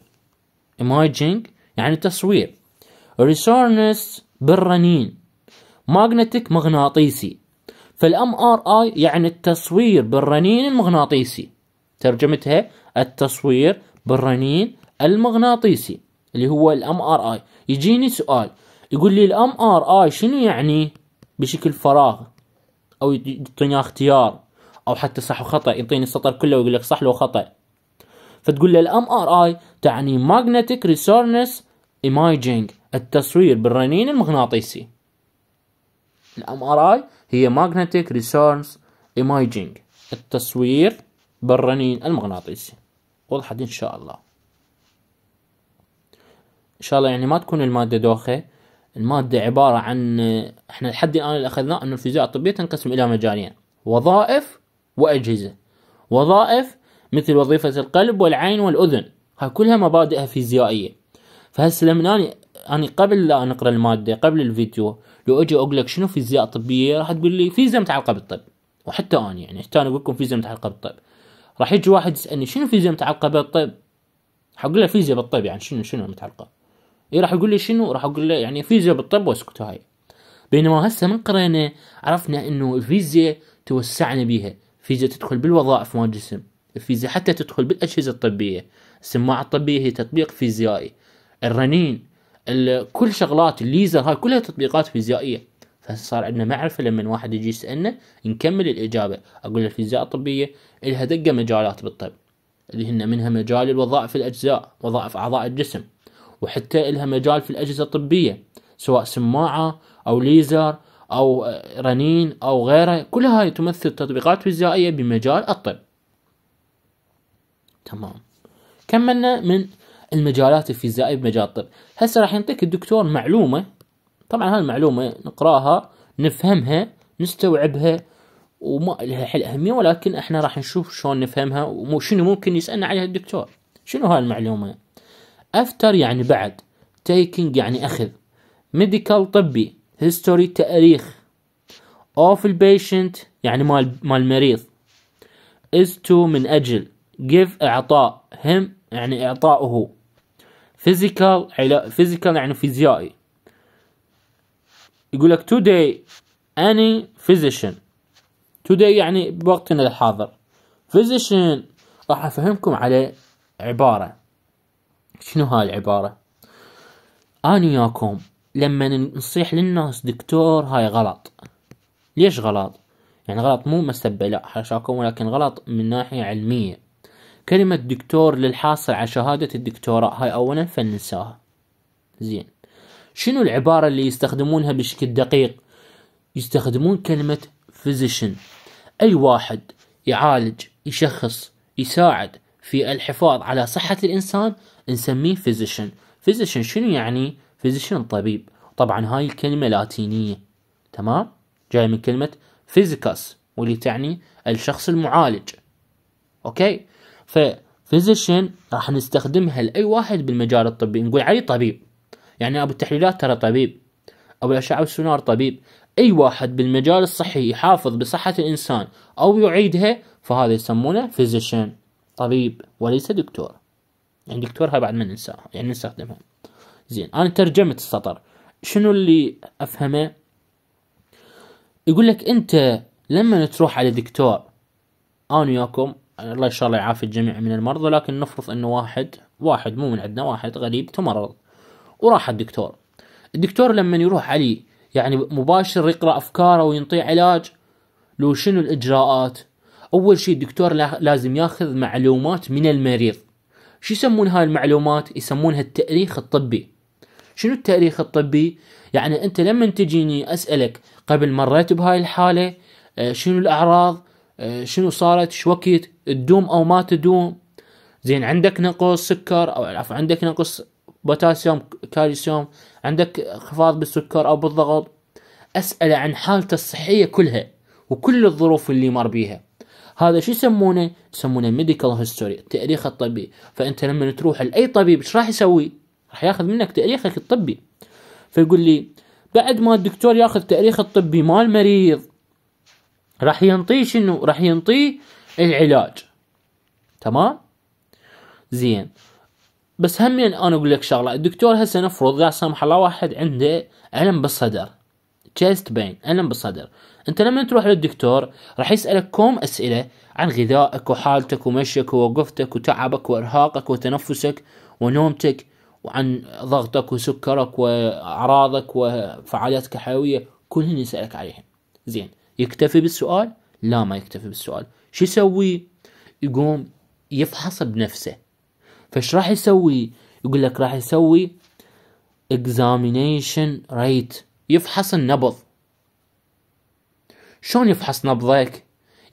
ايمايجينج يعني تصوير ريسورنس بالرنين ماجنتيك مغناطيسي فالام ار اي يعني التصوير بالرنين المغناطيسي ترجمتها التصوير بالرنين المغناطيسي اللي هو الام ار اي يجيني سؤال يقول لي الام ار اي شنو يعني بشكل فراغ او يعطيني اختيار او حتى صح وخطا يعطيني السطر كله ويقول لك صح لو خطا فتقول له الام ار اي تعني ماجنتيك ريسورنس ايماجينج التصوير بالرنين المغناطيسي الام ار اي هي ماجنتيك ريسورنس ايماجينج التصوير بالرنين المغناطيسي وضحت ان شاء الله ان شاء الله يعني ما تكون الماده دوخه المادة عبارة عن احنا لحد الآن اللي أخذناه أن الفيزياء الطبية تنقسم إلى مجالين وظائف وأجهزة وظائف مثل وظيفة القلب والعين والأذن هاي كلها مبادئها فيزيائية فهسه لما أنا أنا قبل لا نقرأ المادة قبل الفيديو لو أجي أقول لك شنو فيزياء طبية راح تقول لي فيزياء متعلقة بالطب وحتى أنا يعني حتى أنا أقول لكم فيزياء متعلقة بالطب راح يجي واحد يسألني شنو فيزياء متعلقة بالطب؟ حقول له فيزياء بالطب يعني شنو شنو متعلقة؟ اي راح يقول لي شنو راح اقول له يعني فيزياء بالطب واسكت هاي بينما هسه من قرينا عرفنا انه الفيزياء توسعنا بيها فيزياء تدخل بالوظائف مال الجسم الفيزياء حتى تدخل بالاجهزه الطبيه السماعه الطبيه هي تطبيق فيزيائي الرنين كل شغلات الليزر هاي كلها تطبيقات فيزيائيه فصار عندنا معرفه لما واحد يجي يسالنا نكمل الاجابه اقول له الفيزياء الطبيه لها دقه مجالات بالطب اللي هن منها مجال الوظائف الاجزاء وظائف اعضاء الجسم وحتى إلها مجال في الأجهزة الطبية سواء سماعة أو ليزر أو آه، رنين أو غيره كلها هاي تمثل تطبيقات فيزيائية بمجال الطب تمام كملنا من المجالات الفيزيائية بمجال الطب هسه راح يعطيك الدكتور معلومة طبعا هاي المعلومة نقراها نفهمها نستوعبها وما لها حل أهمية ولكن احنا راح نشوف شلون نفهمها وشنو ممكن يسألنا عليها الدكتور شنو هاي المعلومة افتر يعني بعد تيكينج يعني اخذ ميديكال طبي هيستوري تاريخ اوف البيشنت يعني مال مال المريض is to من اجل give اعطاء هم يعني اعطائه physical physical يعني فيزيائي يقول لك today any physician today يعني بوقتنا الحاضر physician راح افهمكم على عباره شنو هاي العبارة أنا وياكم لما نصيح للناس دكتور هاي غلط ليش غلط يعني غلط مو مسبة لا حاشاكم ولكن غلط من ناحية علمية كلمة دكتور للحاصل على شهادة الدكتوراه هاي أولا فننساها زين شنو العبارة اللي يستخدمونها بشكل دقيق يستخدمون كلمة فيزيشن أي واحد يعالج يشخص يساعد في الحفاظ على صحة الإنسان نسميه فيزيشن فيزيشن شنو يعني فيزيشن طبيب طبعا هاي الكلمة لاتينية تمام جاي من كلمة فيزيكاس واللي تعني الشخص المعالج اوكي ففيزيشن راح نستخدمها لاي واحد بالمجال الطبي نقول عليه طبيب يعني ابو التحليلات ترى طبيب ابو الاشعه والسونار طبيب اي واحد بالمجال الصحي يحافظ بصحه الانسان او يعيدها فهذا يسمونه فيزيشن طبيب وليس دكتور يعني دكتورها بعد ما ننساها يعني نستخدمها زين انا ترجمت السطر شنو اللي افهمه يقول لك انت لما تروح على دكتور انا وياكم الله ان شاء الله يعافي الجميع من المرضى لكن نفرض انه واحد واحد مو من عندنا واحد غريب تمرض وراح الدكتور الدكتور لما يروح علي يعني مباشر يقرا افكاره وينطيه علاج لو شنو الاجراءات اول شيء الدكتور لازم ياخذ معلومات من المريض شو يسمون هاي المعلومات يسمونها التاريخ الطبي شنو التاريخ الطبي يعني انت لما تجيني اسالك قبل مريت بهاي الحاله آه، شنو الاعراض آه، شنو صارت شو وقت؟ تدوم او ما تدوم زين عندك نقص سكر او عفوا عندك نقص بوتاسيوم كالسيوم عندك انخفاض بالسكر او بالضغط اساله عن حالته الصحيه كلها وكل الظروف اللي مر بيها هذا شو يسمونه؟ يسمونه ميديكال هيستوري التاريخ الطبي فانت لما تروح لاي طبيب ايش راح يسوي؟ راح ياخذ منك تاريخك الطبي فيقول لي بعد ما الدكتور ياخذ التاريخ الطبي مال المريض راح ينطيه شنو؟ راح ينطيه العلاج تمام؟ زين بس همين انا اقول لك شغله الدكتور هسه نفرض لا سمح الله واحد عنده الم بالصدر chest pain ألم بالصدر أنت لما تروح للدكتور راح يسألك كوم أسئلة عن غذائك وحالتك ومشيك ووقفتك وتعبك وإرهاقك وتنفسك ونومتك وعن ضغطك وسكرك وأعراضك وفعالياتك الحيوية كلهن يسألك عليهم زين يكتفي بالسؤال؟ لا ما يكتفي بالسؤال شو يسوي؟ يقوم يفحص بنفسه فش راح يسوي؟ يقول لك راح يسوي examination rate يفحص النبض شلون يفحص نبضك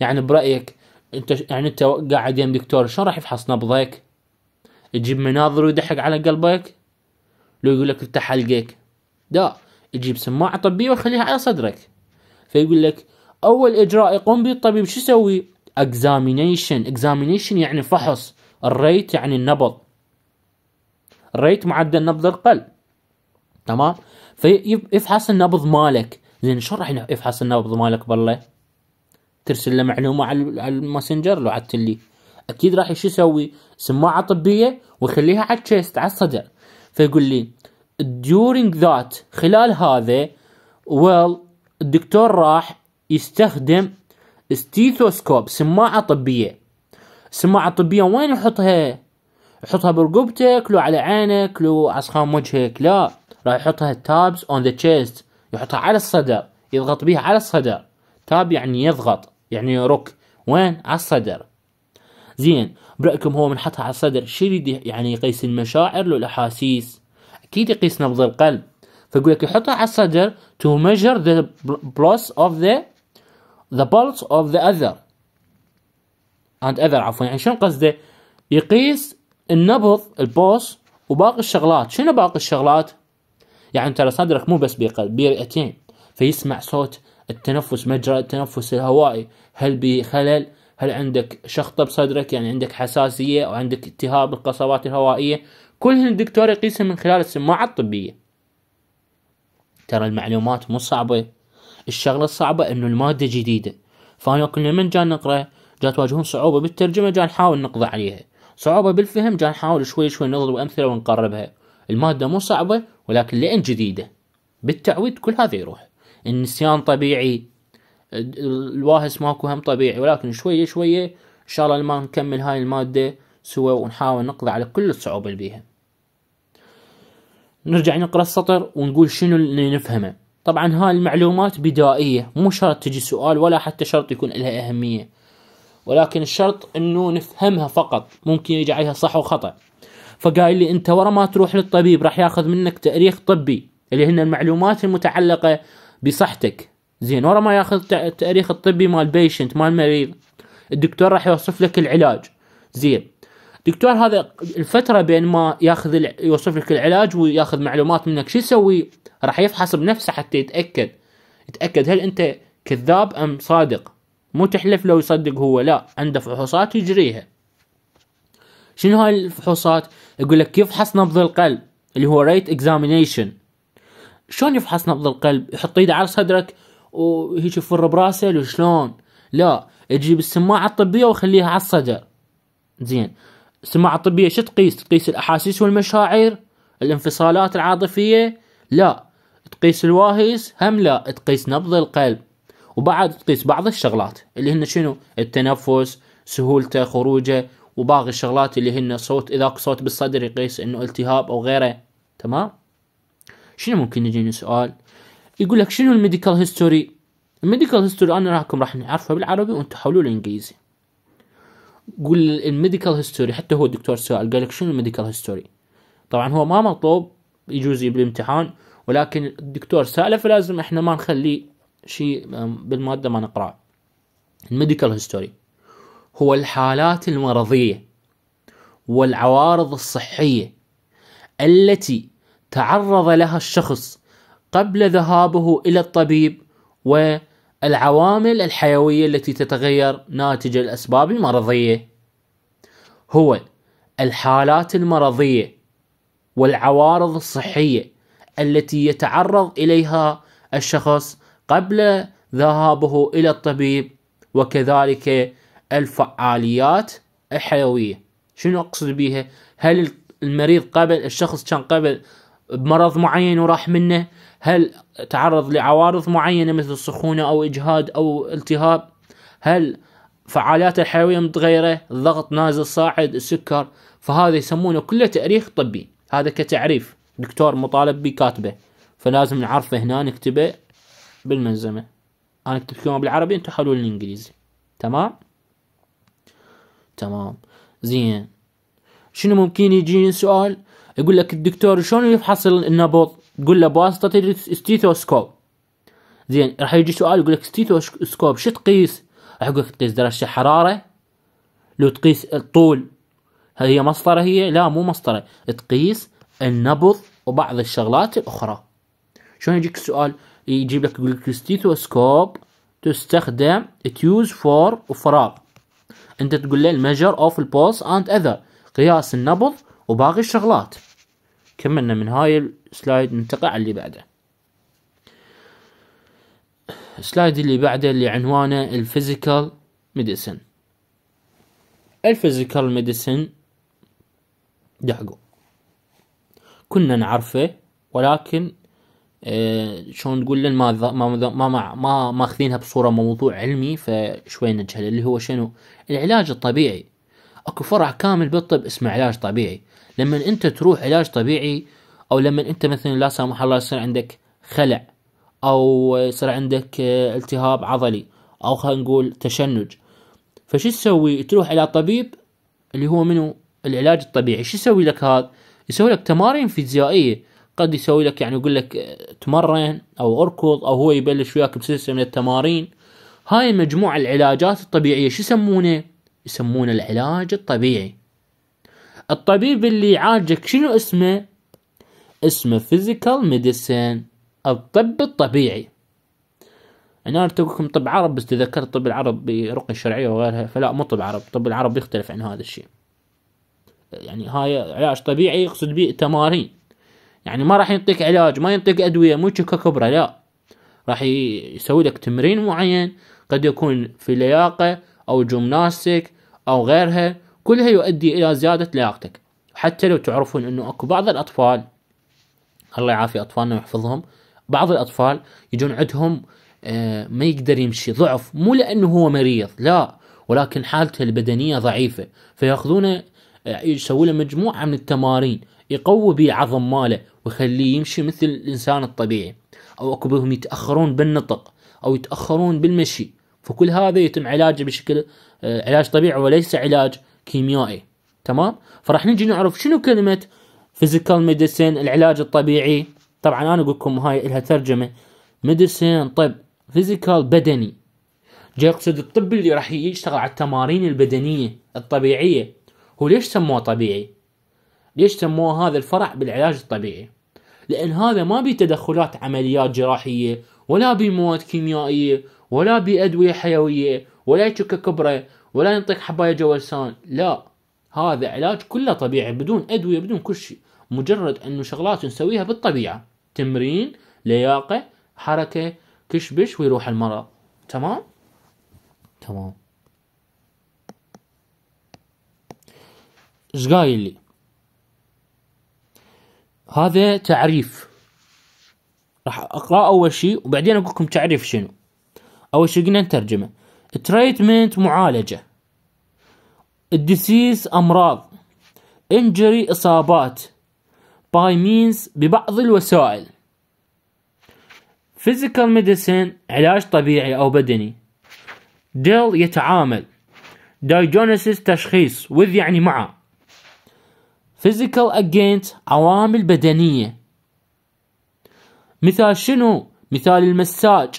يعني برأيك انت يعني انت قاعد يم دكتور شلون راح يفحص نبضك تجيب مناظر ويدحك على قلبك لو يقول لك افتح حلقك لا تجيب سماعة طبية وخليها على صدرك فيقول لك اول اجراء يقوم به الطبيب شو يسوي اكزامينيشن اكزامينيشن يعني فحص الريت يعني النبض الريت معدل نبض القلب تمام فيفحص النبض مالك زين شلون راح يفحص النبض مالك بالله ترسل له معلومه على الماسنجر لو عدت التلي اكيد راح شو يسوي سماعه طبيه ويخليها على الشيست على الصدر فيقول لي during that خلال هذا well الدكتور راح يستخدم ستيثوسكوب سماعه طبيه سماعه طبيه وين يحطها يحطها برقبتك لو على عينك لو على وجهك لا راح يحطها تابز اون ذا تشيست يحطها على الصدر يضغط بها على الصدر تاب يعني يضغط يعني يرك وين على الصدر زين برايكم هو من حطها على الصدر شو يريد يعني يقيس المشاعر لو الاحاسيس اكيد يقيس نبض القلب فيقول لك يحطها على الصدر to measure the pulse of the the pulse of the other and other عفوا يعني شنو قصده يقيس النبض البوس وباقي الشغلات شنو باقي الشغلات يعني ترى صدرك مو بس بيقل برئتين فيسمع صوت التنفس مجرى التنفس الهوائي هل بخلل هل عندك شخطة بصدرك يعني عندك حساسية أو عندك التهاب القصبات الهوائية كلهن الدكتور يقيسها من خلال السماعة الطبية ترى المعلومات مو صعبة الشغلة الصعبة انه المادة جديدة فانا كنا من جان نقرأ جا تواجهون صعوبة بالترجمة جا نحاول نقضي عليها صعوبة بالفهم جا نحاول شوي شوي نضرب أمثلة ونقربها المادة مو صعبة ولكن لأن جديدة بالتعويد كل هذا يروح النسيان طبيعي الواهس ماكو هم طبيعي ولكن شوية شوية إن شاء الله لما نكمل هاي المادة سوا ونحاول نقضي على كل الصعوبة اللي بيها نرجع نقرأ السطر ونقول شنو اللي نفهمه طبعا هاي المعلومات بدائية مو شرط تجي سؤال ولا حتى شرط يكون لها أهمية ولكن الشرط انه نفهمها فقط ممكن يجي عليها صح وخطأ فقال لي انت ورا ما تروح للطبيب راح ياخذ منك تاريخ طبي اللي هن المعلومات المتعلقه بصحتك زين ورا ما ياخذ التاريخ الطبي مال بيشنت مال مريض الدكتور راح يوصف لك العلاج زين دكتور هذا الفتره بين ما ياخذ يوصف لك العلاج وياخذ معلومات منك شو يسوي راح يفحص بنفسه حتى يتاكد يتاكد هل انت كذاب ام صادق مو تحلف لو يصدق هو لا عنده فحوصات يجريها شنو هاي الفحوصات يقول لك يفحص نبض القلب اللي هو ريت اكزامينيشن شلون يفحص نبض القلب يحط ايده على صدرك وهيك يفر براسه لو شلون لا تجيب السماعه الطبيه وخليها على الصدر زين السماعه الطبيه شو تقيس تقيس الاحاسيس والمشاعر الانفصالات العاطفيه لا تقيس الواهيس؟ هم لا تقيس نبض القلب وبعد تقيس بعض الشغلات اللي هن شنو التنفس سهولته خروجه وباقي الشغلات اللي هن صوت اذا صوت بالصدر يقيس انه التهاب او غيره تمام شنو ممكن يجيني سؤال يقول لك شنو الميديكال هيستوري الميديكال هيستوري انا راكم راح نعرفها بالعربي وانتم حولوه الانجليزي قول الميديكال هيستوري حتى هو الدكتور سأل قال لك شنو الميديكال هيستوري طبعا هو ما مطلوب يجوز بالامتحان ولكن الدكتور سأله فلازم احنا ما نخلي شيء بالمادة ما نقرأه الميديكال هيستوري هو الحالات المرضية والعوارض الصحية التي تعرض لها الشخص قبل ذهابه إلى الطبيب والعوامل الحيوية التي تتغير ناتج الأسباب المرضية هو الحالات المرضية والعوارض الصحية التي يتعرض إليها الشخص قبل ذهابه إلى الطبيب وكذلك الفعاليات الحيوية شنو أقصد بيها هل المريض قبل الشخص كان قبل بمرض معين وراح منه هل تعرض لعوارض معينة مثل سخونة أو إجهاد أو التهاب هل فعالياته الحيوية متغيرة الضغط نازل صاعد السكر فهذا يسمونه كله تأريخ طبي هذا كتعريف دكتور مطالب به كاتبه فلازم نعرفه هنا نكتبه بالملزمة أنا أكتب بالعربي أنتم حلول الإنجليزي تمام تمام زين شنو ممكن يجيني سؤال يقول لك الدكتور شلون يفحص النبض تقول له بواسطة الستيثوسكوب زين راح يجي سؤال يقول لك ستيثوسكوب شو تقيس راح يقول لك تقيس درجة حرارة لو تقيس الطول هل هي مسطرة هي لا مو مسطرة تقيس النبض وبعض الشغلات الأخرى شلون يجيك السؤال يجيب لك يقول لك الاستيثوسكوب تستخدم تيوز فور وفراغ انت تقول له الميجر اوف البولس اند اذر قياس النبض وباقي الشغلات كملنا من هاي السلايد ننتقل على اللي بعده السلايد اللي بعده اللي عنوانه الفيزيكال ميديسن الفيزيكال ميديسن دحقو كنا نعرفه ولكن إيه، شلون تقول لنا ما ما ما ما ماخذينها بصوره موضوع علمي فشوي نجهل اللي هو شنو العلاج الطبيعي اكو فرع كامل بالطب اسمه علاج طبيعي لما انت تروح علاج طبيعي او لما انت مثلا لا سمح الله يصير عندك خلع او يصير عندك إيه، التهاب عضلي او خلينا نقول تشنج فشو تسوي تروح الى طبيب اللي هو منو العلاج الطبيعي شو يسوي لك هذا يسوي لك تمارين فيزيائيه قد يسوي لك يعني يقول لك آه، تمرن او اركض او هو يبلش وياك بسلسله من التمارين هاي مجموعه العلاجات الطبيعيه شو يسمونه يسمونه العلاج الطبيعي الطبيب اللي يعالجك شنو اسمه اسمه فيزيكال ميديسين الطب الطبيعي انا لكم طب عرب بس تذكرت طب العرب برقية الشرعية وغيرها فلا مو طب عرب طب العرب يختلف عن هذا الشيء يعني هاي علاج طبيعي يقصد به تمارين يعني ما راح يعطيك علاج ما يعطيك ادويه مو كبرى لا راح يسوي لك تمرين معين قد يكون في لياقه او جمناستيك او غيرها كلها يؤدي الى زياده لياقتك حتى لو تعرفون انه اكو بعض الاطفال الله يعافي اطفالنا ويحفظهم بعض الاطفال يجون عندهم آه، ما يقدر يمشي ضعف مو لانه هو مريض لا ولكن حالته البدنيه ضعيفه فياخذونه آه، يسوي له مجموعه من التمارين يقوي بيه عظم ماله ويخليه يمشي مثل الانسان الطبيعي او اكو بهم يتاخرون بالنطق او يتاخرون بالمشي فكل هذا يتم علاجه بشكل آه، علاج طبيعي وليس علاج كيميائي تمام فراح نجي نعرف شنو كلمه فيزيكال ميديسين العلاج الطبيعي طبعا انا اقول لكم هاي لها ترجمه ميديسين طب فيزيكال بدني جاي يقصد الطب اللي راح يشتغل على التمارين البدنيه الطبيعيه هو ليش سموه طبيعي ليش سموه هذا الفرع بالعلاج الطبيعي لأن هذا ما بي تدخلات عمليات جراحية ولا بمواد كيميائية ولا بأدوية حيوية ولا يشك كبرة ولا ينطيك حباية جوا لا هذا علاج كله طبيعي بدون أدوية بدون كل شيء مجرد أنه شغلات نسويها بالطبيعة تمرين لياقة حركة كشبش ويروح المرض تمام تمام ايش قايل لي هذا تعريف راح اقرا اول شيء وبعدين اقول لكم تعريف شنو اول شيء قلنا نترجمه تريتمنت معالجه الديسيز امراض انجري اصابات باي مينز ببعض الوسائل فيزيكال ميديسين علاج طبيعي او بدني ديل يتعامل دايجونيسيس تشخيص وذ يعني مع physical against عوامل بدنية مثال شنو؟ مثال المساج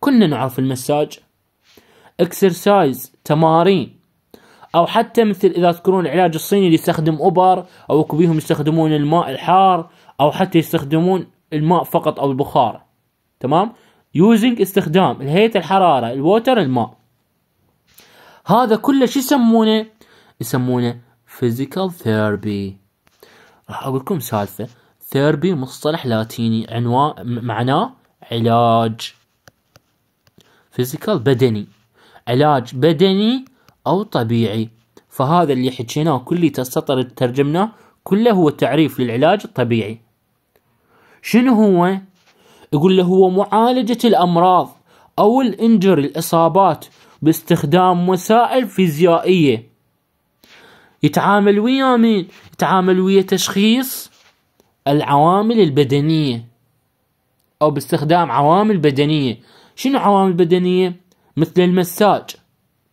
كلنا نعرف المساج exercise تمارين او حتى مثل اذا تذكرون العلاج الصيني اللي يستخدم اوبر او كبيهم يستخدمون الماء الحار او حتى يستخدمون الماء فقط او البخار تمام using استخدام الهيئة الحرارة الووتر الماء هذا كله شو يسمونه يسمونه physical therapy راح اقول لكم سالفه ثيربي مصطلح لاتيني عنوان معناه علاج فيزيكال بدني علاج بدني او طبيعي فهذا اللي حكيناه كلي تستطر ترجمناه كله هو تعريف للعلاج الطبيعي شنو هو يقول له هو معالجة الأمراض أو الإنجر الإصابات باستخدام وسائل فيزيائية يتعامل ويا مين يتعامل ويا تشخيص العوامل البدنية أو باستخدام عوامل بدنية شنو عوامل بدنية مثل المساج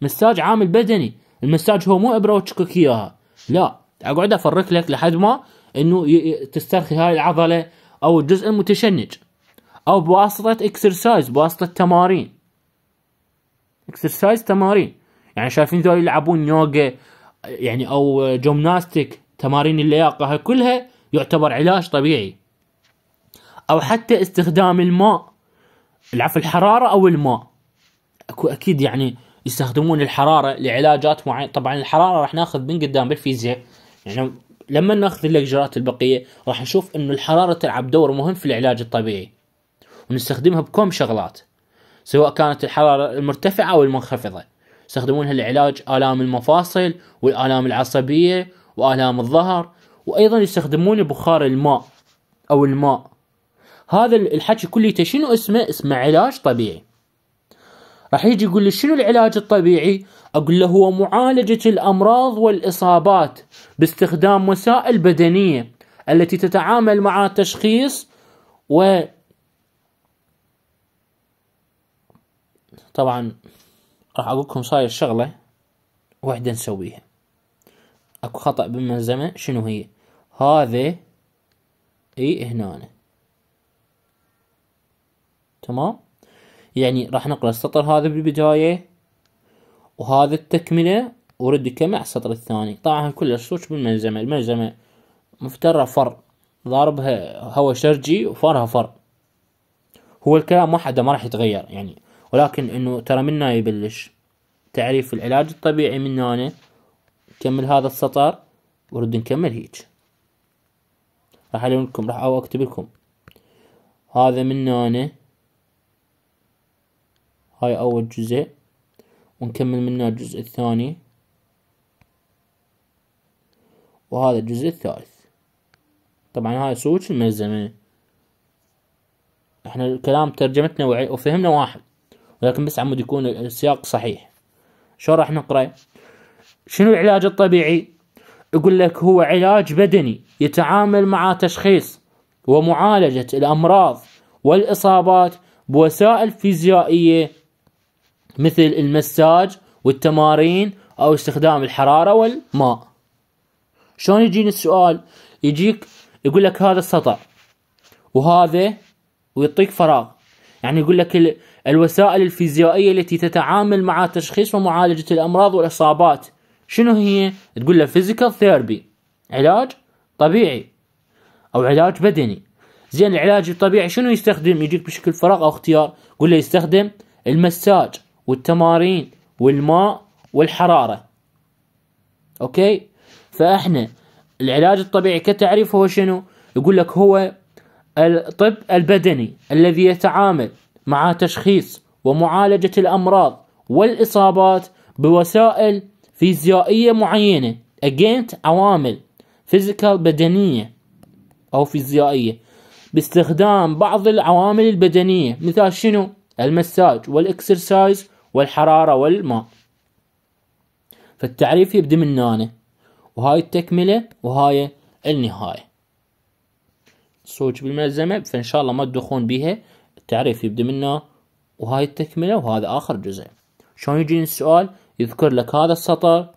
مساج عامل بدني المساج هو مو إبرة وتشكك إياها لا أقعد أفرك لك لحد ما أنه تسترخي هاي العضلة أو الجزء المتشنج أو بواسطة اكسرسايز بواسطة تمارين اكسرسايز تمارين يعني شايفين ذول يلعبون يوغا يعني او جمناستيك تمارين اللياقه هاي كلها يعتبر علاج طبيعي او حتى استخدام الماء العفو الحراره او الماء اكو اكيد يعني يستخدمون الحراره لعلاجات معينه طبعا الحراره راح ناخذ من قدام بالفيزياء يعني لما ناخذ الاجراءات البقيه راح نشوف انه الحراره تلعب دور مهم في العلاج الطبيعي ونستخدمها بكم شغلات سواء كانت الحراره المرتفعه او المنخفضه يستخدمونها لعلاج آلام المفاصل والآلام العصبية وآلام الظهر وأيضا يستخدمون بخار الماء أو الماء هذا الحكي كليته شنو اسمه؟ اسمه علاج طبيعي راح يجي يقول لي شنو العلاج الطبيعي؟ اقول له هو معالجة الامراض والاصابات باستخدام وسائل بدنية التي تتعامل مع التشخيص و طبعا راح اقول لكم صاير شغله وحدة نسويها اكو خطا بالملزمه شنو هي هذا اي هنا تمام يعني راح نقرا السطر هذا بالبدايه وهذا التكمله ورد كمع السطر الثاني طبعا كلش صوت بالملزمه الملزمه مفتره فر ضاربها هوا شرجي وفرها فر هو الكلام ما حدا ما راح يتغير يعني ولكن انه ترى من هنا يبلش تعريف العلاج الطبيعي من هنا نكمل هذا السطر ورد نكمل هيك راح الون لكم راح او اكتب لكم هذا من هنا هاي اول جزء ونكمل منه الجزء الثاني وهذا الجزء الثالث طبعا هاي سويتش الملزمة احنا الكلام ترجمتنا وفهمنا واحد ولكن بس عمود يكون السياق صحيح شو راح نقرأ شنو العلاج الطبيعي يقول لك هو علاج بدني يتعامل مع تشخيص ومعالجة الأمراض والإصابات بوسائل فيزيائية مثل المساج والتمارين أو استخدام الحرارة والماء شلون يجيني السؤال يجيك يقول لك هذا السطع وهذا ويعطيك فراغ يعني يقول لك الوسائل الفيزيائيه التي تتعامل مع تشخيص ومعالجه الامراض والاصابات شنو هي تقول له فيزيكال therapy علاج طبيعي او علاج بدني زين العلاج الطبيعي شنو يستخدم يجيك بشكل فراغ او اختيار قول له يستخدم المساج والتمارين والماء والحراره اوكي فاحنا العلاج الطبيعي كتعريف هو شنو يقول لك هو الطب البدني الذي يتعامل مع تشخيص ومعالجة الأمراض والإصابات بوسائل فيزيائية معينة against عوامل فيزيكال بدنية أو فيزيائية باستخدام بعض العوامل البدنية مثل شنو المساج والإكسرسايز والحرارة والماء فالتعريف يبدأ من هنا وهاي التكملة وهاي النهاية صوج بالملزمة فإن شاء الله ما تدخون بيها تعريف يبدأ منه وهاي التكملة وهذا آخر جزء شلون يجيني السؤال يذكر لك هذا السطر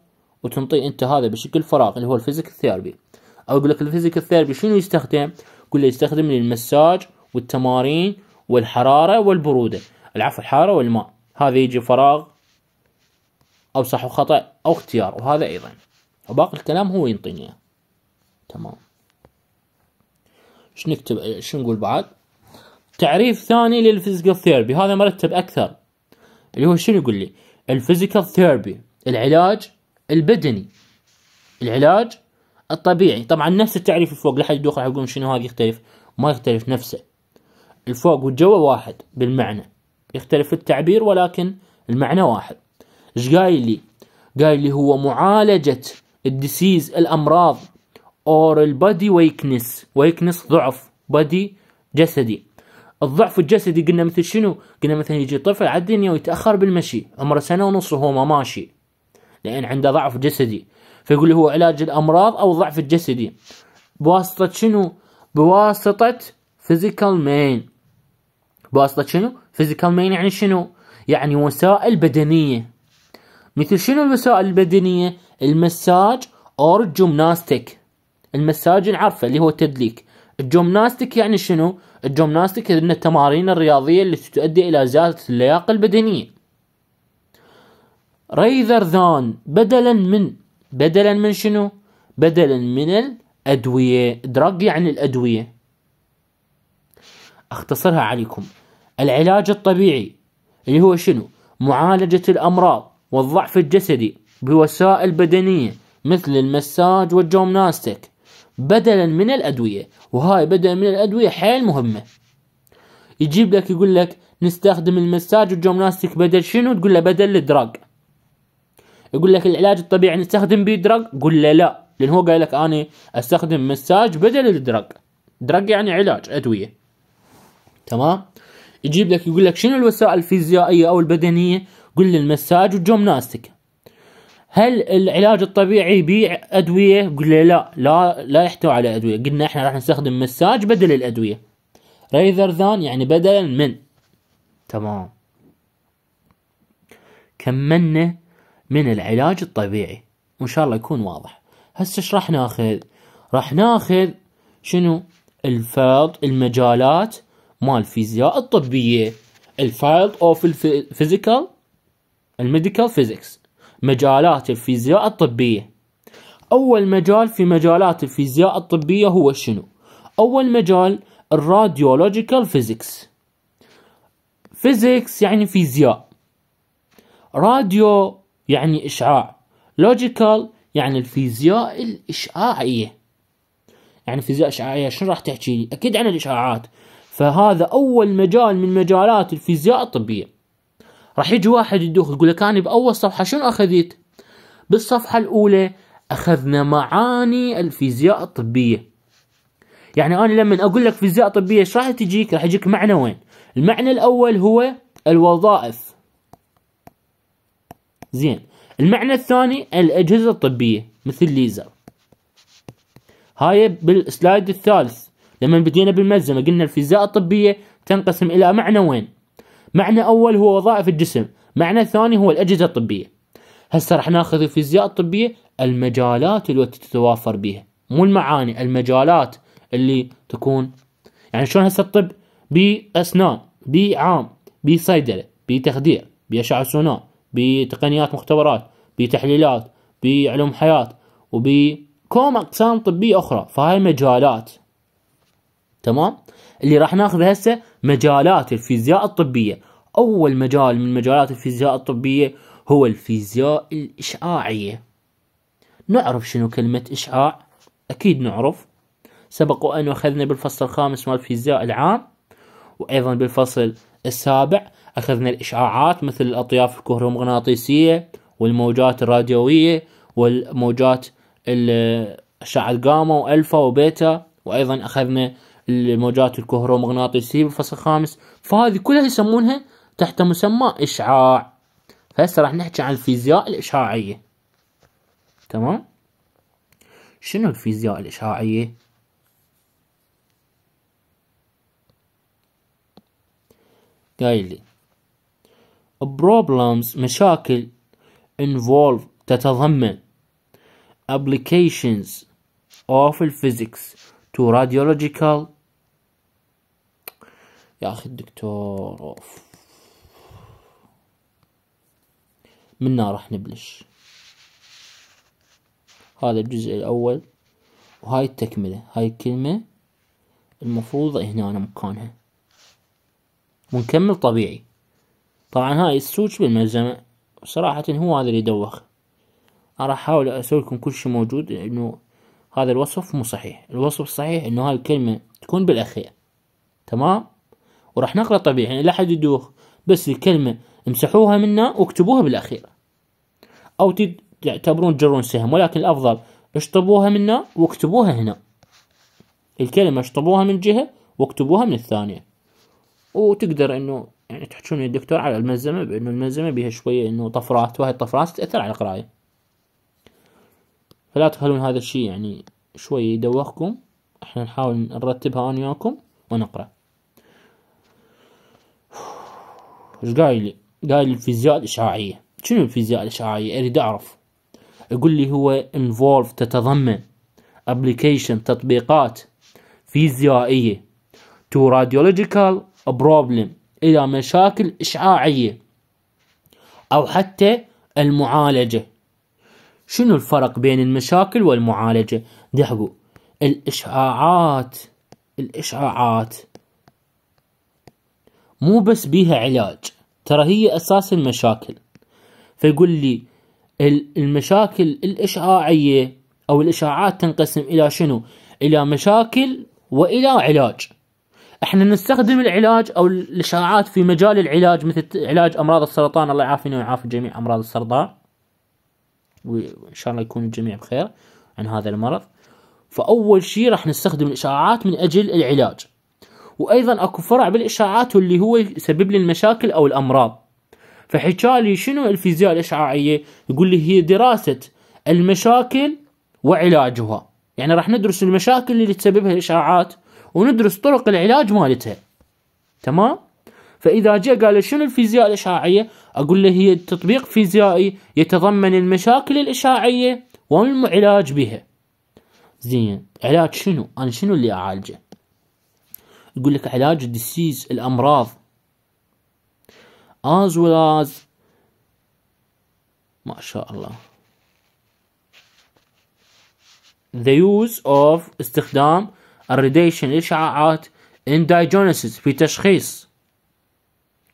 وتنطي أنت هذا بشكل فراغ اللي هو الفيزيك ثيربي أو يقول لك الفيزيك ثيربي شنو يستخدم؟ قول له يستخدم للمساج والتمارين والحرارة والبرودة العفو الحرارة والماء هذا يجي فراغ أو صح وخطأ أو اختيار وهذا أيضا وباقي الكلام هو ينطيني تمام شو نكتب شو نقول بعد تعريف ثاني للفيزيكال ثيرابي هذا مرتب اكثر اللي هو شنو يقول لي الفيزيكال ثيرابي العلاج البدني العلاج الطبيعي طبعا نفس التعريف الفوق لا حد يدخل يقول شنو هذا يختلف ما يختلف نفسه الفوق والجوا واحد بالمعنى يختلف التعبير ولكن المعنى واحد ايش قايل لي قايل لي هو معالجة الديسيز الامراض اور البادي ويكنس ويكنس ضعف بادي جسدي الضعف الجسدي قلنا مثل شنو؟ قلنا مثلا يجي طفل على الدنيا ويتاخر بالمشي عمره سنه ونص وهو ما ماشي لان عنده ضعف جسدي فيقول هو علاج الامراض او الضعف الجسدي بواسطه شنو؟ بواسطه فيزيكال مين بواسطه شنو؟ فيزيكال مين يعني شنو؟ يعني وسائل بدنيه مثل شنو الوسائل البدنيه؟ المساج اور الجمناستيك المساج نعرفه اللي هو التدليك الجومناستيك يعني شنو؟ الجومناستيك ان التمارين الرياضية التي تؤدي الى زيادة اللياقة البدنية ريذر ذان بدلا من بدلا من شنو؟ بدلا من الأدوية دراج يعني الأدوية أختصرها عليكم العلاج الطبيعي اللي هو شنو؟ معالجة الأمراض والضعف الجسدي بوسائل بدنية مثل المساج والجومناستيك بدلا من الأدوية وهاي بدلا من الأدوية حيل مهمة يجيب لك يقول لك نستخدم المساج والجمناستيك بدل شنو تقول له بدل الدراج يقول لك العلاج الطبيعي نستخدم بيه دراج قول له لا لان هو قال لك انا استخدم مساج بدل الدراج دراج يعني علاج ادويه تمام يجيب لك يقول لك شنو الوسائل الفيزيائيه او البدنيه قول لي المساج والجمناستيك هل العلاج الطبيعي يبيع ادويه قلنا لا لا لا يحتوي على ادويه قلنا احنا راح نستخدم مساج بدل الادويه ريذر ذان يعني بدلا من تمام كملنا من العلاج الطبيعي وان شاء الله يكون واضح هسه ايش راح ناخذ راح ناخذ شنو الفيلد المجالات مال الفيزياء الطبيه الفيلد اوف الفيزيكال الميديكال فيزيكس مجالات الفيزياء الطبية أول مجال في مجالات الفيزياء الطبية هو شنو؟ أول مجال الراديولوجيكال فيزيكس فيزيكس يعني فيزياء راديو يعني إشعاع لوجيكال يعني الفيزياء الإشعاعية يعني فيزياء إشعاعية شنو راح تحكي لي؟ أكيد عن الإشعاعات فهذا أول مجال من مجالات الفيزياء الطبية راح يجي واحد يدوخ يقول لك انا باول صفحه شنو اخذت؟ بالصفحه الاولى اخذنا معاني الفيزياء الطبيه. يعني انا لما اقول لك فيزياء طبيه ايش راح تجيك؟ راح يجيك معنى وين؟ المعنى الاول هو الوظائف. زين، المعنى الثاني الاجهزه الطبيه مثل ليزر. هاي بالسلايد الثالث لما بدينا بالملزمه قلنا الفيزياء الطبيه تنقسم الى معنى وين؟ معنى أول هو وظائف الجسم معنى الثاني هو الأجهزة الطبية هسه راح ناخذ الفيزياء الطبية المجالات التي تتوافر بها مو المعاني المجالات اللي تكون يعني شلون هسه الطب بأسنان بعام بصيدلة بتخدير بأشعة سونار بتقنيات مختبرات بتحليلات بعلوم حياة وبكم أقسام طبية أخرى فهاي مجالات تمام اللي راح ناخذ هسه مجالات الفيزياء الطبية أول مجال من مجالات الفيزياء الطبية هو الفيزياء الإشعاعية نعرف شنو كلمة إشعاع أكيد نعرف سبق أن أخذنا بالفصل الخامس مال الفيزياء العام وأيضا بالفصل السابع أخذنا الإشعاعات مثل الأطياف الكهرومغناطيسية والموجات الراديوية والموجات أشعة الجاما وألفا وبيتا وأيضا أخذنا الموجات الكهرومغناطيسية بالفصل الخامس فهذه كلها يسمونها تحت مسمى إشعاع فهسه راح نحكي عن الفيزياء الإشعاعية تمام شنو الفيزياء الإشعاعية قايل لي problems مشاكل involve تتضمن applications of physics to radiological يا أخي الدكتور أوف. منا راح نبلش هذا الجزء الأول وهاي التكملة هاي الكلمة المفروض هنا أنا مكانها ونكمل طبيعي طبعا هاي السوج بالملزمة صراحة هو هذا اللي يدوخ أنا راح أحاول أسوي لكم كل شيء موجود إنه هذا الوصف مو صحيح الوصف الصحيح إنه هاي الكلمة تكون بالأخير تمام وراح نقرا طبيعي يعني لا حد يدوخ بس الكلمه امسحوها منا واكتبوها بالاخير او تعتبرون تجرون سهم ولكن الافضل اشطبوها منا واكتبوها هنا الكلمه اشطبوها من جهه واكتبوها من الثانيه وتقدر انه يعني تحجون الدكتور على الملزمه بانه الملزمه بها شويه انه طفرات وهاي الطفرات تاثر على القرايه فلا تخلون هذا الشيء يعني شوي يدوخكم احنا نحاول نرتبها انا وياكم ونقرأ وش قايل لي قايل الفيزياء الاشعاعيه شنو الفيزياء الاشعاعيه اريد اعرف يقول لي هو involve تتضمن application تطبيقات فيزيائيه to radiological problem الى مشاكل اشعاعيه او حتى المعالجه شنو الفرق بين المشاكل والمعالجه دحقوا الاشعاعات الاشعاعات مو بس بيها علاج ترى هي أساس المشاكل فيقول لي المشاكل الإشعاعية أو الاشعاعات تنقسم إلى شنو إلى مشاكل وإلى علاج احنا نستخدم العلاج او الاشعاعات في مجال العلاج مثل علاج امراض السرطان الله يعافينا ويعافي جميع امراض السرطان وان شاء الله يكون الجميع بخير عن هذا المرض فاول شيء راح نستخدم الاشعاعات من اجل العلاج وايضا اكو فرع بالاشعاعات واللي هو يسبب لي المشاكل او الامراض فحكى لي شنو الفيزياء الاشعاعيه يقول لي هي دراسه المشاكل وعلاجها يعني راح ندرس المشاكل اللي تسببها الاشاعات وندرس طرق العلاج مالتها تمام فاذا جاء قال شنو الفيزياء الاشعاعيه اقول له هي تطبيق فيزيائي يتضمن المشاكل الاشعاعيه والعلاج بها زين علاج شنو انا شنو اللي اعالجه يقول لك علاج الديسيز الأمراض as well as ما شاء الله the use of استخدام الراديشن الإشعاعات in diagnosis في تشخيص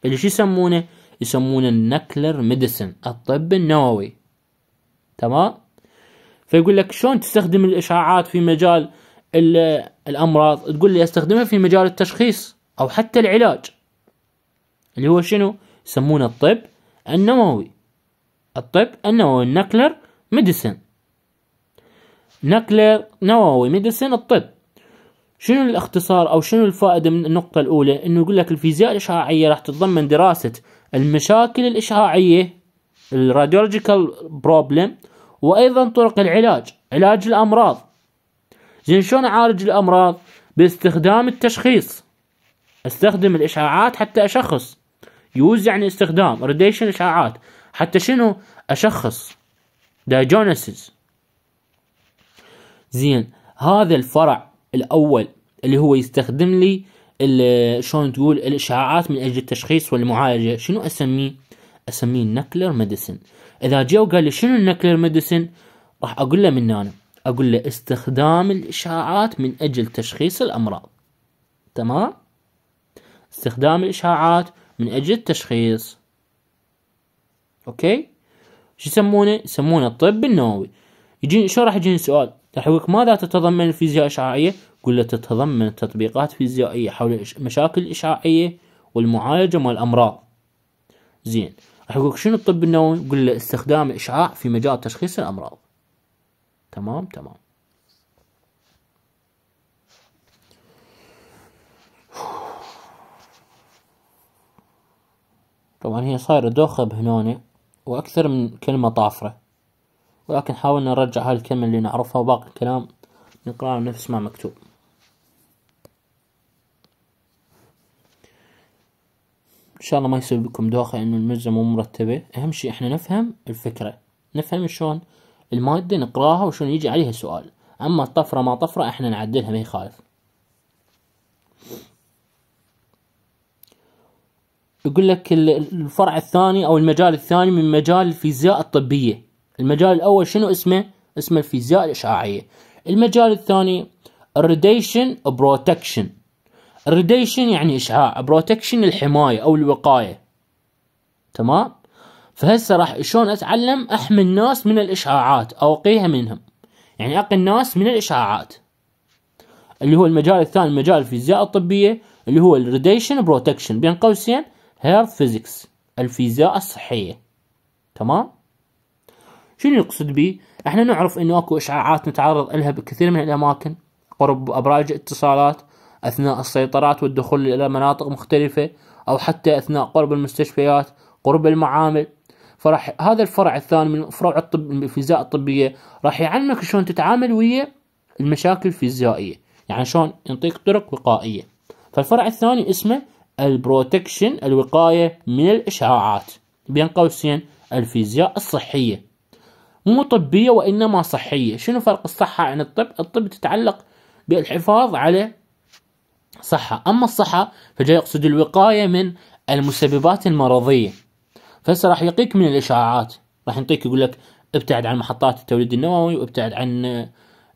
اللي شو يسمونه يسمونه النكلر ميديسن الطب النووي تمام فيقول لك شلون تستخدم الإشعاعات في مجال الامراض تقول لي استخدمها في مجال التشخيص او حتى العلاج اللي هو شنو يسمونه الطب النووي الطب النووي النكلر ميديسن نكلر نووي ميديسن الطب شنو الاختصار او شنو الفائده من النقطه الاولى انه يقول لك الفيزياء الاشعاعيه راح تتضمن دراسه المشاكل الاشعاعيه الراديولوجيكال بروبلم وايضا طرق العلاج علاج الامراض زين شلون اعالج الامراض باستخدام التشخيص استخدم الاشعاعات حتى اشخص يوز يعني استخدام راديشن اشعاعات حتى شنو اشخص دايجونسيس زين هذا الفرع الاول اللي هو يستخدم لي شلون تقول الاشعاعات من اجل التشخيص والمعالجه شنو اسميه اسميه نكلر ميديسن اذا جاء وقال لي شنو النكلر ميديسن راح اقول له من انا اقول له استخدام الاشاعات من اجل تشخيص الامراض تمام استخدام الاشاعات من اجل التشخيص اوكي شو يسمونه يسمونه الطب النووي يجيني شو راح يجيني سؤال راح يقولك ماذا تتضمن الفيزياء الاشعاعيه قل له تتضمن تطبيقات فيزيائيه حول مشاكل الاشعاعيه والمعالجه مال الامراض زين راح يقولك شنو الطب النووي قل له استخدام الاشعاع في مجال تشخيص الامراض تمام تمام طبعا هي صايرة دوخة بهنونة وأكثر من كلمة طافرة ولكن حاولنا نرجع هاي الكلمة اللي نعرفها وباقي الكلام نقرأه نفس ما مكتوب إن شاء الله ما يسوي بكم دوخة إنه المزة مو مرتبة أهم شي إحنا نفهم الفكرة نفهم شلون المادة نقراها وشنو يجي عليها السؤال أما الطفرة ما طفرة إحنا نعدلها ما يخالف يقول لك الفرع الثاني أو المجال الثاني من مجال الفيزياء الطبية المجال الأول شنو اسمه؟ اسمه الفيزياء الإشعاعية المجال الثاني الريديشن بروتكشن الريديشن يعني إشعاع بروتكشن الحماية أو الوقاية تمام فهسه راح شلون اتعلم احمي الناس من الاشعاعات او اقيها منهم يعني اقي الناس من الاشعاعات اللي هو المجال الثاني مجال الفيزياء الطبيه اللي هو الريديشن بروتكشن بين قوسين هيرث فيزيكس الفيزياء الصحيه تمام شنو يقصد به احنا نعرف انه اكو اشعاعات نتعرض لها بكثير من الاماكن قرب ابراج اتصالات اثناء السيطرات والدخول الى مناطق مختلفه او حتى اثناء قرب المستشفيات قرب المعامل فراح هذا الفرع الثاني من فروع الطب الفيزياء الطبيه راح يعلمك شلون تتعامل ويا المشاكل الفيزيائيه يعني شلون ينطيك طرق وقائيه فالفرع الثاني اسمه البروتكشن الوقايه من الاشعاعات بين قوسين الفيزياء الصحيه مو طبيه وانما صحيه شنو فرق الصحه عن الطب الطب تتعلق بالحفاظ على صحه اما الصحه فجاي يقصد الوقايه من المسببات المرضيه فهسه راح يقيك من الاشعاعات راح ينطيك يقول لك ابتعد عن محطات التوليد النووي وابتعد عن آه،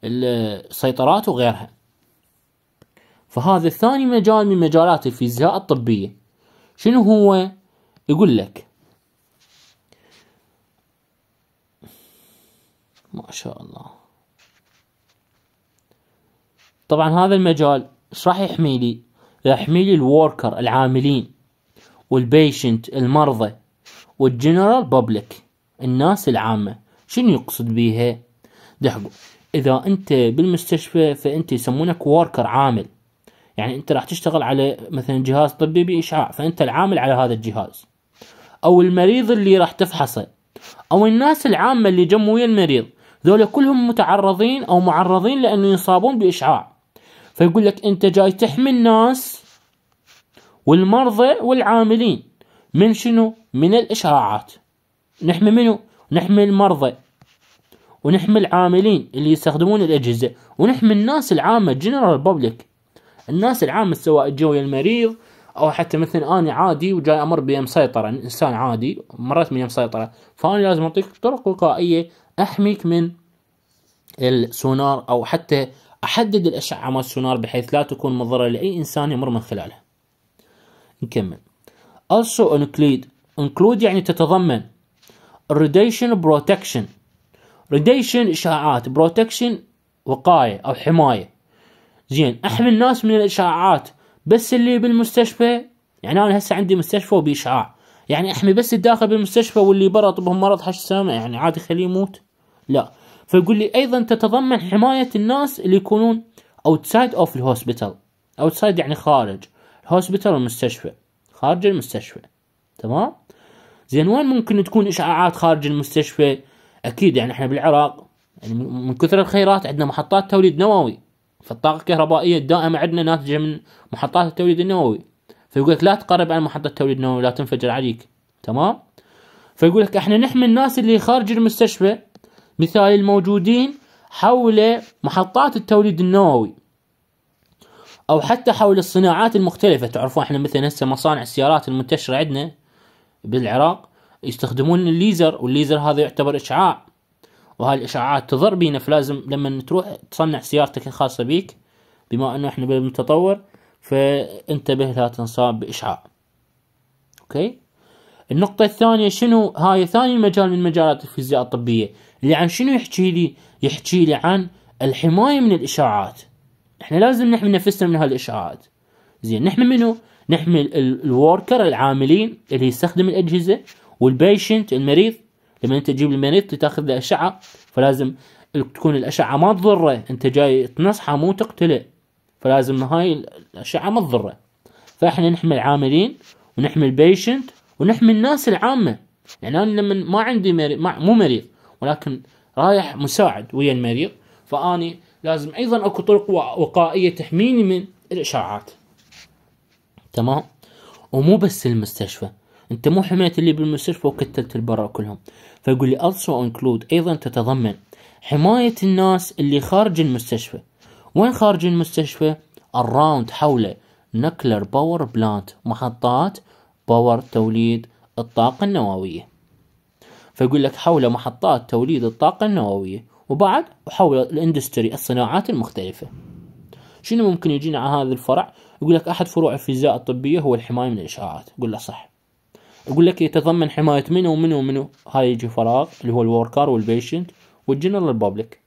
السيطرات وغيرها فهذا الثاني مجال من مجالات الفيزياء الطبية شنو هو يقول لك ما شاء الله طبعا هذا المجال ايش راح يحمي لي راح يحمي لي الوركر العاملين والبيشنت المرضى والجنرال بابليك الناس العامة شنو يقصد بيها دحقوا إذا أنت بالمستشفى فأنت يسمونك وركر عامل يعني أنت راح تشتغل على مثلا جهاز طبي بإشعاع فأنت العامل على هذا الجهاز أو المريض اللي راح تفحصه أو الناس العامة اللي جموا ويا المريض ذولا كلهم متعرضين أو معرضين لأنه يصابون بإشعاع فيقول لك أنت جاي تحمي الناس والمرضى والعاملين من شنو؟ من الإشعاعات نحمي منو؟ نحمي المرضى ونحمي العاملين اللي يستخدمون الأجهزة ونحمي الناس العامة جنرال بابليك الناس العامة سواء جوي المريض أو حتى مثلا أنا عادي وجاي أمر بيم سيطرة إنسان عادي مرت من يم سيطرة فأنا لازم أعطيك طرق وقائية أحميك من السونار أو حتى أحدد الأشعة مال السونار بحيث لا تكون مضرة لأي إنسان يمر من خلالها نكمل also include include يعني تتضمن radiation protection radiation اشعاعات protection وقاية أو حماية زين أحمي الناس من الاشعاعات بس اللي بالمستشفى يعني أنا هسه عندي مستشفى وبإشعاع يعني أحمي بس الداخل بالمستشفى واللي برا طبهم مرض حش سامع يعني عادي خليه يموت لا فيقول لي أيضا تتضمن حماية الناس اللي يكونون outside of the hospital outside يعني خارج الهوسبيتال المستشفى خارج المستشفى تمام زين وين ممكن تكون اشعاعات خارج المستشفى اكيد يعني احنا بالعراق يعني من كثر الخيرات عندنا محطات توليد نووي فالطاقه الكهربائيه الدائمه عندنا ناتجه من محطات التوليد النووي فيقول لك لا تقرب على محطه التوليد النووي لا تنفجر عليك تمام فيقول لك احنا نحمي الناس اللي خارج المستشفى مثال الموجودين حول محطات التوليد النووي او حتى حول الصناعات المختلفه تعرفون احنا مثلا هسه مصانع السيارات المنتشره عندنا بالعراق يستخدمون الليزر والليزر هذا يعتبر اشعاع وهاي الاشعاعات تضر بينا فلازم لما تروح تصنع سيارتك الخاصه بيك بما انه احنا بالمتطور فانتبه لا تنصاب باشعاع اوكي النقطة الثانية شنو هاي ثاني مجال من مجالات الفيزياء الطبية اللي عن شنو يحكي لي يحكي لي عن الحماية من الإشاعات احنا لازم نحمي نفسنا من هالاشاعات زين نحمي منو نحمي الوركر العاملين اللي يستخدم الاجهزه والبيشنت المريض لما انت تجيب المريض تاخذ له اشعه فلازم تكون الاشعه ما تضره انت جاي تنصحه مو تقتله فلازم هاي الاشعه ما تضره فاحنا نحمي العاملين ونحمي البيشنت ونحمي الناس العامه يعني انا لما ما عندي مريض مو مريض ولكن رايح مساعد ويا المريض فاني لازم ايضا اكو طرق وقائيه تحميني من الاشعاعات تمام ومو بس المستشفى انت مو حميت اللي بالمستشفى وكتلت البراء كلهم فيقول لي also include ايضا تتضمن حماية الناس اللي خارج المستشفى وين خارج المستشفى الراوند حوله نكلر باور بلانت محطات باور توليد الطاقة النووية فيقول لك حول محطات توليد الطاقة النووية وبعد أحول الاندستري الصناعات المختلفة شنو ممكن يجينا على هذا الفرع يقول لك أحد فروع الفيزياء الطبية هو الحماية من الإشعاعات يقول له صح يقول لك يتضمن حماية منو ومنو ومنو هاي يجي فراغ اللي هو الوركر والبيشنت والجنرال بابليك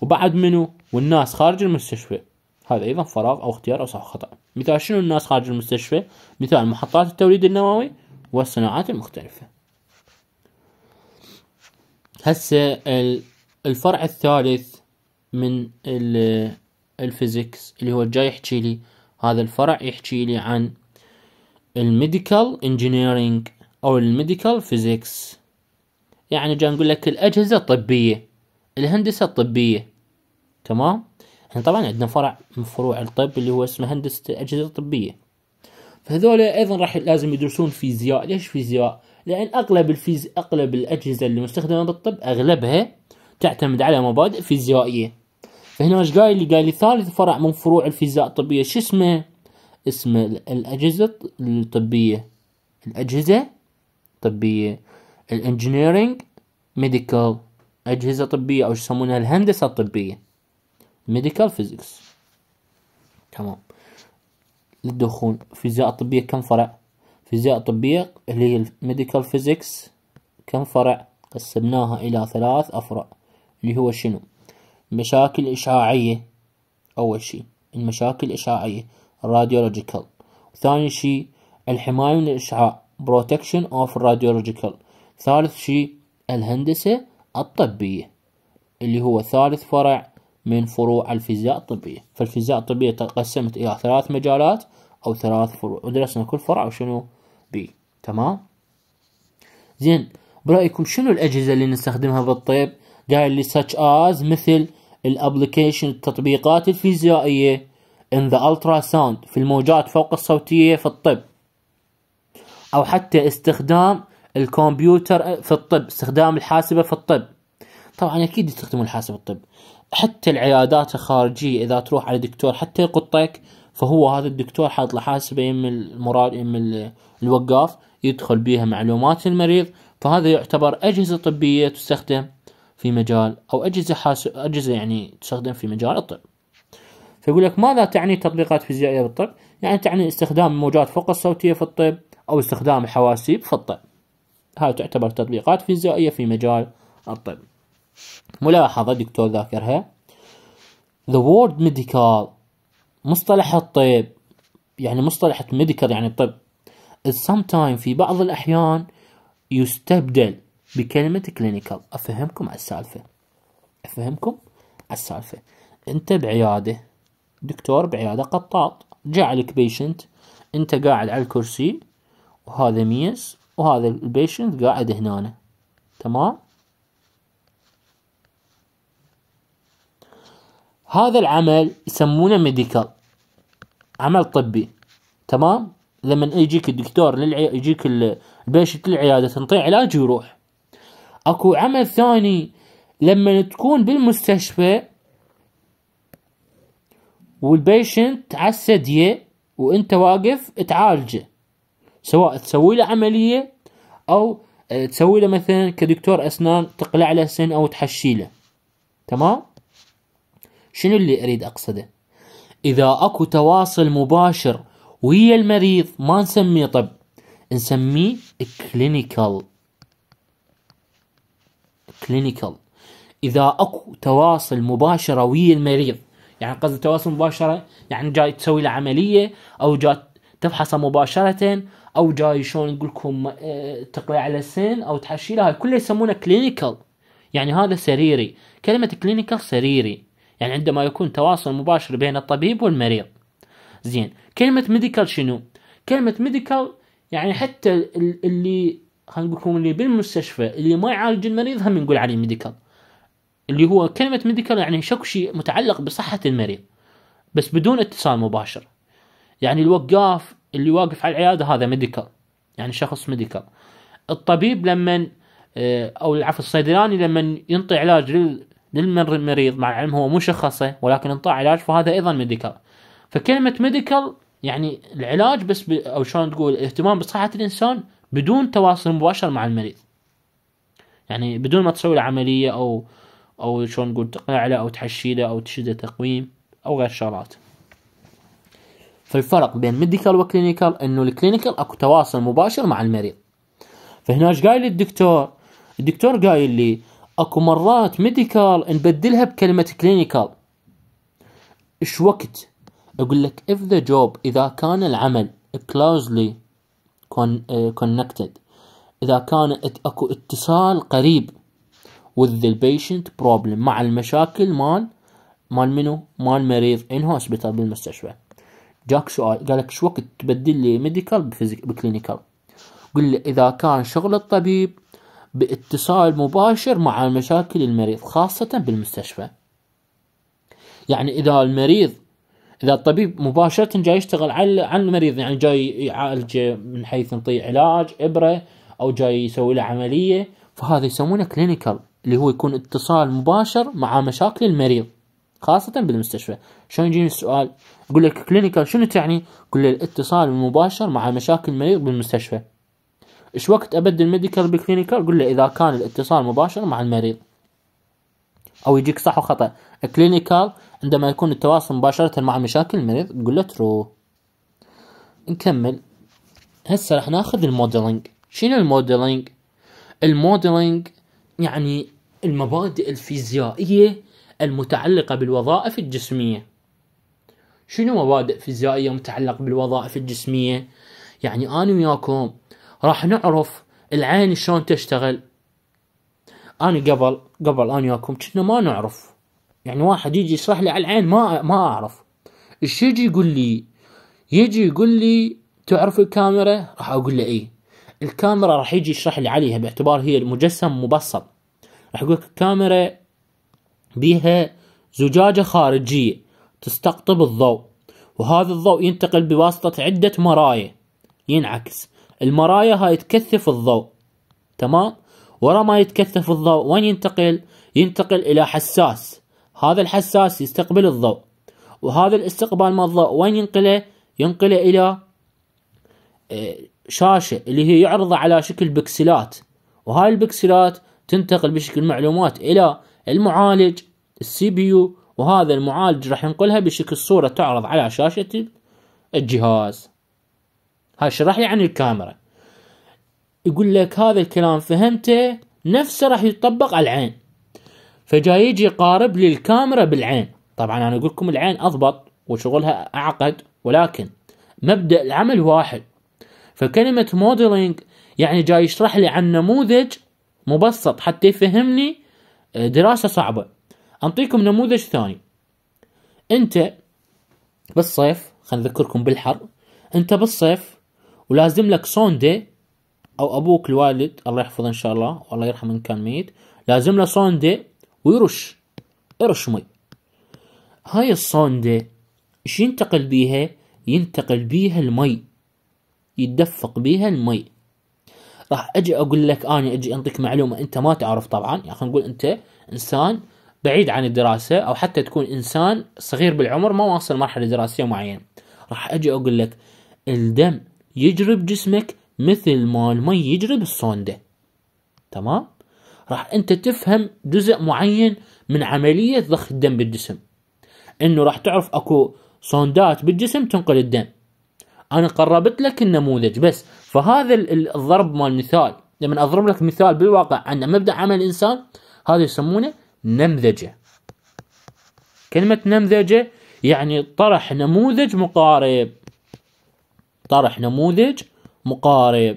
وبعد منو والناس خارج المستشفى هذا ايضا فراغ او اختيار او صح خطا مثال شنو الناس خارج المستشفى مثال محطات التوليد النووي والصناعات المختلفه هسه الفرع الثالث من الفيزيكس اللي هو جاي يحكي لي هذا الفرع يحكي لي عن الميديكال انجينيرينج او الميديكال فيزيكس يعني جاي نقول لك الاجهزه الطبيه الهندسه الطبيه تمام احنا طبعا عندنا فرع من فروع الطب اللي هو اسمه هندسه الاجهزه الطبيه فهذول ايضا راح لازم يدرسون فيزياء ليش فيزياء لان اغلب الفيز اغلب الاجهزه اللي مستخدمه بالطب اغلبها تعتمد على مبادئ فيزيائية فهنا ايش قايل لي قايل لي ثالث فرع من فروع الفيزياء الطبية شو اسمه اسمه الأجهزة الطبية الأجهزة الطبية الانجنيرينج ميديكال أجهزة طبية أو يسمونها الهندسة الطبية ميديكال فيزيكس تمام للدخول فيزياء طبية كم فرع فيزياء طبية اللي هي الميديكال فيزيكس كم فرع قسمناها إلى ثلاث أفرع اللي هو شنو مشاكل إشعاعية أول شيء المشاكل الإشعاعية راديولوجيكال ثاني شيء الحماية من الإشعاع protection of radiological ثالث شيء الهندسة الطبية اللي هو ثالث فرع من فروع الفيزياء الطبية فالفيزياء الطبية تقسمت إلى ثلاث مجالات أو ثلاث فروع ودرسنا كل فرع وشنو بي تمام زين برأيكم شنو الأجهزة اللي نستخدمها بالطب قال لي such as مثل الابلكيشن التطبيقات الفيزيائية in the ultrasound في الموجات فوق الصوتية في الطب أو حتى استخدام الكمبيوتر في الطب استخدام الحاسبة في الطب طبعا أكيد يستخدمون الحاسبة في الطب حتى العيادات الخارجية إذا تروح على دكتور حتى يقطك فهو هذا الدكتور حاط له حاسبة يم المراد يم الوقاف يدخل بيها معلومات المريض فهذا يعتبر أجهزة طبية تستخدم في مجال أو أجهزة حاس... أجهزة يعني تستخدم في مجال الطب فيقول لك ماذا تعني تطبيقات فيزيائية بالطب؟ يعني تعني استخدام الموجات فوق الصوتية في الطب أو استخدام الحواسيب في الطب هاي تعتبر تطبيقات فيزيائية في مجال الطب ملاحظة دكتور ذاكرها The word medical مصطلح الطب يعني مصطلح medical يعني الطب is sometimes في بعض الأحيان يستبدل بكلمة كلينيكال أفهمكم على السالفة أفهمكم على السالفة أنت بعيادة دكتور بعيادة قطاط جاء عليك بيشنت أنت قاعد على الكرسي وهذا ميس وهذا البيشنت قاعد هنا تمام هذا العمل يسمونه ميديكال عمل طبي تمام لما يجيك الدكتور للعي... يجيك البيشنت للعياده تنطيه علاج ويروح اكو عمل ثاني لما تكون بالمستشفى والبيشنت على السدية وانت واقف تعالجه سواء تسوي له عملية او آه، تسوي له مثلا كدكتور اسنان تقلع له سن او تحشي له تمام شنو اللي اريد اقصده اذا اكو تواصل مباشر ويا المريض ما نسميه طب نسميه كلينيكال كلينيكال اذا اكو تواصل مباشره ويا المريض يعني قصد تواصل مباشره يعني جاي تسوي له عمليه او جاي تفحصه مباشره او جاي شلون نقول لكم آه، تقلي على السن او تحشي له هاي كله يسمونه كلينيكال يعني هذا سريري كلمه كلينيكال سريري يعني عندما يكون تواصل مباشر بين الطبيب والمريض زين كلمه ميديكال شنو كلمه ميديكال يعني حتى اللي خلينا نقول اللي بالمستشفى اللي ما يعالج المريض هم نقول عليه ميديكال اللي هو كلمة ميديكال يعني شكو شيء متعلق بصحة المريض بس بدون اتصال مباشر يعني الوقاف اللي واقف على العيادة هذا ميديكال يعني شخص ميديكال الطبيب لما آه، او العفو الصيدلاني لما ينطي علاج للمريض مع العلم هو مشخصه ولكن انطى علاج فهذا ايضا ميديكال فكلمة ميديكال يعني العلاج بس او شلون تقول الاهتمام بصحة الانسان بدون تواصل مباشر مع المريض يعني بدون ما تسوي له عملية أو أو شلون نقول تقنع له أو تحشي له أو تشده تقويم أو غير شغلات فالفرق بين ميديكال وكلينيكال انه الكلينيكال اكو تواصل مباشر مع المريض فهنا ايش قايل الدكتور الدكتور قايل لي اكو مرات ميديكال نبدلها بكلمه كلينيكال ايش وقت اقول لك اف ذا جوب اذا كان العمل كلوزلي Eh, connected إذا كان أكو اتصال قريب with the patient problem مع المشاكل مال مال منو؟ مال مريض in hospital بالمستشفى جاك سؤال قالك شو وقت تبدل لي ميديكال بكلينيكال قل لي إذا كان شغل الطبيب باتصال مباشر مع مشاكل المريض خاصة بالمستشفى يعني إذا المريض اذا الطبيب مباشره جاي يشتغل على على المريض يعني جاي يعالجه من حيث نعطيه علاج ابره او جاي يسوي له عمليه فهذا يسمونه كلينيكال اللي هو يكون اتصال مباشر مع مشاكل المريض خاصة بالمستشفى شلون يجيني السؤال اقول لك كلينيكال شنو تعني كل له الاتصال المباشر مع مشاكل المريض بالمستشفى ايش وقت ابدل ميديكال بكلينيكال قل له اذا كان الاتصال مباشر مع المريض او يجيك صح وخطا كلينيكال عندما يكون التواصل مباشره مع مشاكل المريض تقول له ترو نكمل هسه راح ناخذ الموديلينج شنو الموديلينج الموديلينج يعني المبادئ الفيزيائيه المتعلقه بالوظائف الجسميه شنو مبادئ فيزيائيه متعلقه بالوظائف الجسميه يعني انا وياكم راح نعرف العين شلون تشتغل انا قبل قبل انا وياكم كنا ما نعرف يعني واحد يجي يشرح لي على العين ما ما اعرف ايش يجي يقول لي يجي يقول لي تعرف الكاميرا راح اقول له اي الكاميرا راح يجي يشرح لي عليها باعتبار هي المجسم مبسط راح يقول لك الكاميرا بيها زجاجة خارجية تستقطب الضوء وهذا الضوء ينتقل بواسطة عدة مرايا ينعكس المرايا هاي تكثف الضوء تمام ورا ما يتكثف الضوء وين ينتقل ينتقل إلى حساس هذا الحساس يستقبل الضوء وهذا الاستقبال مال الضوء وين ينقله ينقله إلى آه، شاشة اللي هي يعرضها على شكل بكسلات وهاي البكسلات تنتقل بشكل معلومات إلى المعالج السي بي يو وهذا المعالج راح ينقلها بشكل صورة تعرض على شاشة الجهاز هاي شرح لي عن الكاميرا يقول لك هذا الكلام فهمته نفسه راح يتطبق على العين فجاي يجي قارب للكاميرا بالعين طبعا انا اقول لكم العين اضبط وشغلها اعقد ولكن مبدا العمل واحد فكلمه موديلينج يعني جاي يشرح لي عن نموذج مبسط حتى يفهمني آه، دراسه صعبه انطيكم نموذج ثاني انت بالصيف خلينا نذكركم بالحر انت بالصيف ولازم لك سوندي او ابوك الوالد الله يحفظه ان شاء الله والله يرحمه ان كان ميت لازم له صوندة ويرش يرش مي هاي الصوندة ايش ينتقل بيها ينتقل بيها المي يتدفق بيها المي راح اجي اقول لك انا اجي انطيك معلومه انت ما تعرف طبعا يعني خلينا نقول انت انسان بعيد عن الدراسه او حتى تكون انسان صغير بالعمر ما واصل مرحله دراسيه معينه راح اجي اقول لك الدم يجري بجسمك مثل ما المي يجري بالصوندة تمام راح انت تفهم جزء معين من عملية ضخ الدم بالجسم انه راح تعرف اكو صوندات بالجسم تنقل الدم انا قربت لك النموذج بس فهذا الضرب مال مثال لما اضرب لك مثال بالواقع عن مبدا عمل الانسان هذا يسمونه نمذجه كلمه نمذجه يعني طرح نموذج مقارب طرح نموذج مقارب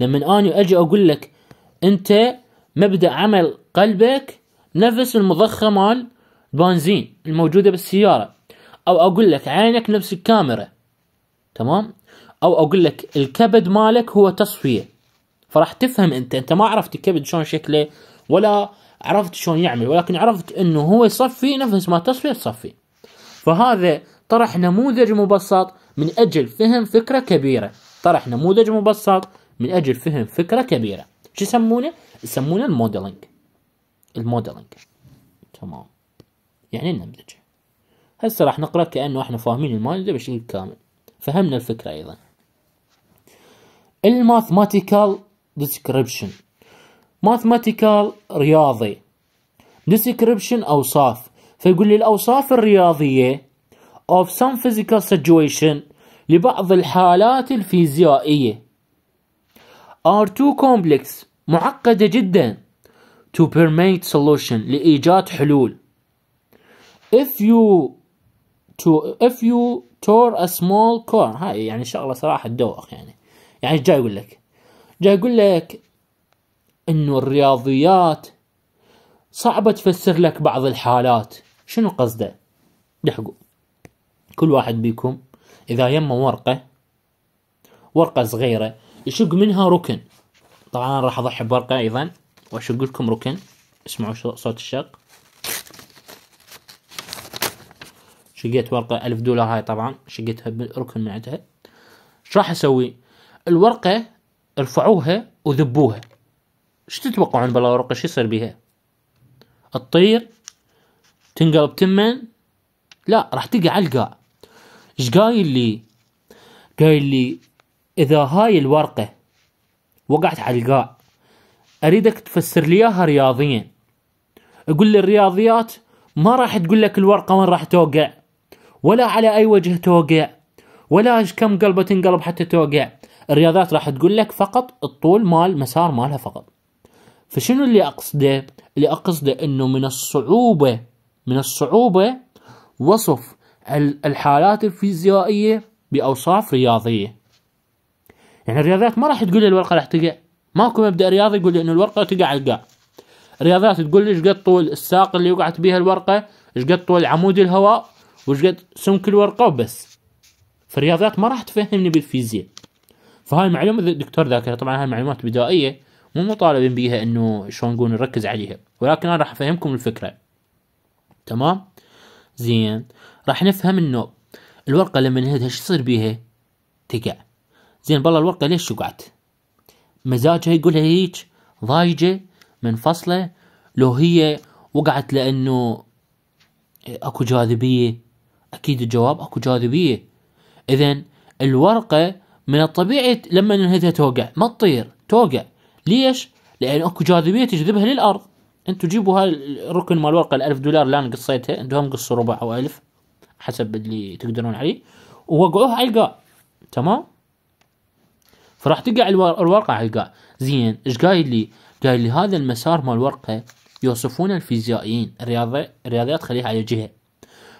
لما أنا أجي أقول لك أنت مبدأ عمل قلبك نفس المضخة مال البنزين الموجودة بالسيارة أو أقول لك عينك نفس الكاميرا تمام أو أقول لك الكبد مالك هو تصفية فراح تفهم أنت أنت ما عرفت الكبد شلون شكله ولا عرفت شلون يعمل ولكن عرفت أنه هو يصفي نفس ما تصفية تصفي فهذا طرح نموذج مبسط من أجل فهم فكرة كبيرة طرح نموذج مبسط من أجل فهم فكرة كبيرة شو يسمونه؟ يسمونه الموديلنج الموديلنج تمام يعني النمذجة هسه راح نقرأ كأنه احنا فاهمين المادة بشكل كامل فهمنا الفكرة أيضا الماثماتيكال ديسكريبشن ماثماتيكال رياضي ديسكريبشن أوصاف فيقول لي الأوصاف الرياضية of some physical situation لبعض الحالات الفيزيائية are too complex معقدة جدا to permit solution لإيجاد حلول if you to if you tore a small car هاي يعني شغلة صراحة تدوخ يعني يعني جاي يقول لك جاي يقول لك انه الرياضيات صعبة تفسر لك بعض الحالات شنو قصده؟ لحقوا كل واحد بيكم إذا يمه ورقة ورقة صغيرة يشق منها ركن طبعا أنا راح أضحي بورقة أيضا وأشق لكم ركن اسمعوا صوت الشق شقيت ورقة ألف دولار هاي طبعا شقيتها بركن من عندها ايش راح أسوي الورقة ارفعوها وذبوها ايش تتوقعون بلا ورقة ايش يصير بيها تطير تنقلب تمن لا راح تقع القاع ايش قايل لي قايل لي اذا هاي الورقه وقعت على القاع اريدك تفسر لي اياها رياضيا اقول لي الرياضيات ما راح تقول لك الورقه وين راح توقع ولا على اي وجه توقع ولا ايش كم قلبه تنقلب حتى توقع الرياضيات راح تقول لك فقط الطول مال مسار مالها فقط فشنو اللي اقصده اللي اقصده انه من الصعوبه من الصعوبه وصف الحالات الفيزيائية بأوصاف رياضية يعني الرياضيات ما راح تقول لي الورقة راح تقع ماكو مبدأ رياضي يقول لي انه الورقة تقع على القاع الرياضيات تقول لي شقد طول الساق اللي وقعت بيها الورقة شقد طول عمود الهواء وشقد سمك الورقة وبس فالرياضيات ما راح تفهمني بالفيزياء فهاي معلومة الدكتور ذاكرها طبعا هاي معلومات بدائية مو مطالبين بيها انه شلون نقول نركز عليها ولكن انا راح افهمكم الفكرة تمام زين راح نفهم انه الورقة لما نهدها شو يصير بيها؟ تقع زين بالله الورقة ليش وقعت؟ مزاجها يقولها هيج ضايجة منفصلة لو هي وقعت لأنه أكو جاذبية أكيد الجواب أكو جاذبية إذا الورقة من الطبيعي لما ننهدها توقع ما تطير توقع ليش؟ لأن أكو جاذبية تجذبها للأرض انتوا جيبوا هالركن مال ال الألف دولار الان قصيتها انتوا هم قصوا ربع أو ألف حسب اللي تقدرون عليه ووقعوه على القاع تمام فراح تقع الورقة على القاع زين ايش قايل لي قايل لي هذا المسار مال الورقة يوصفون الفيزيائيين الرياضي الرياضيات خليها على جهة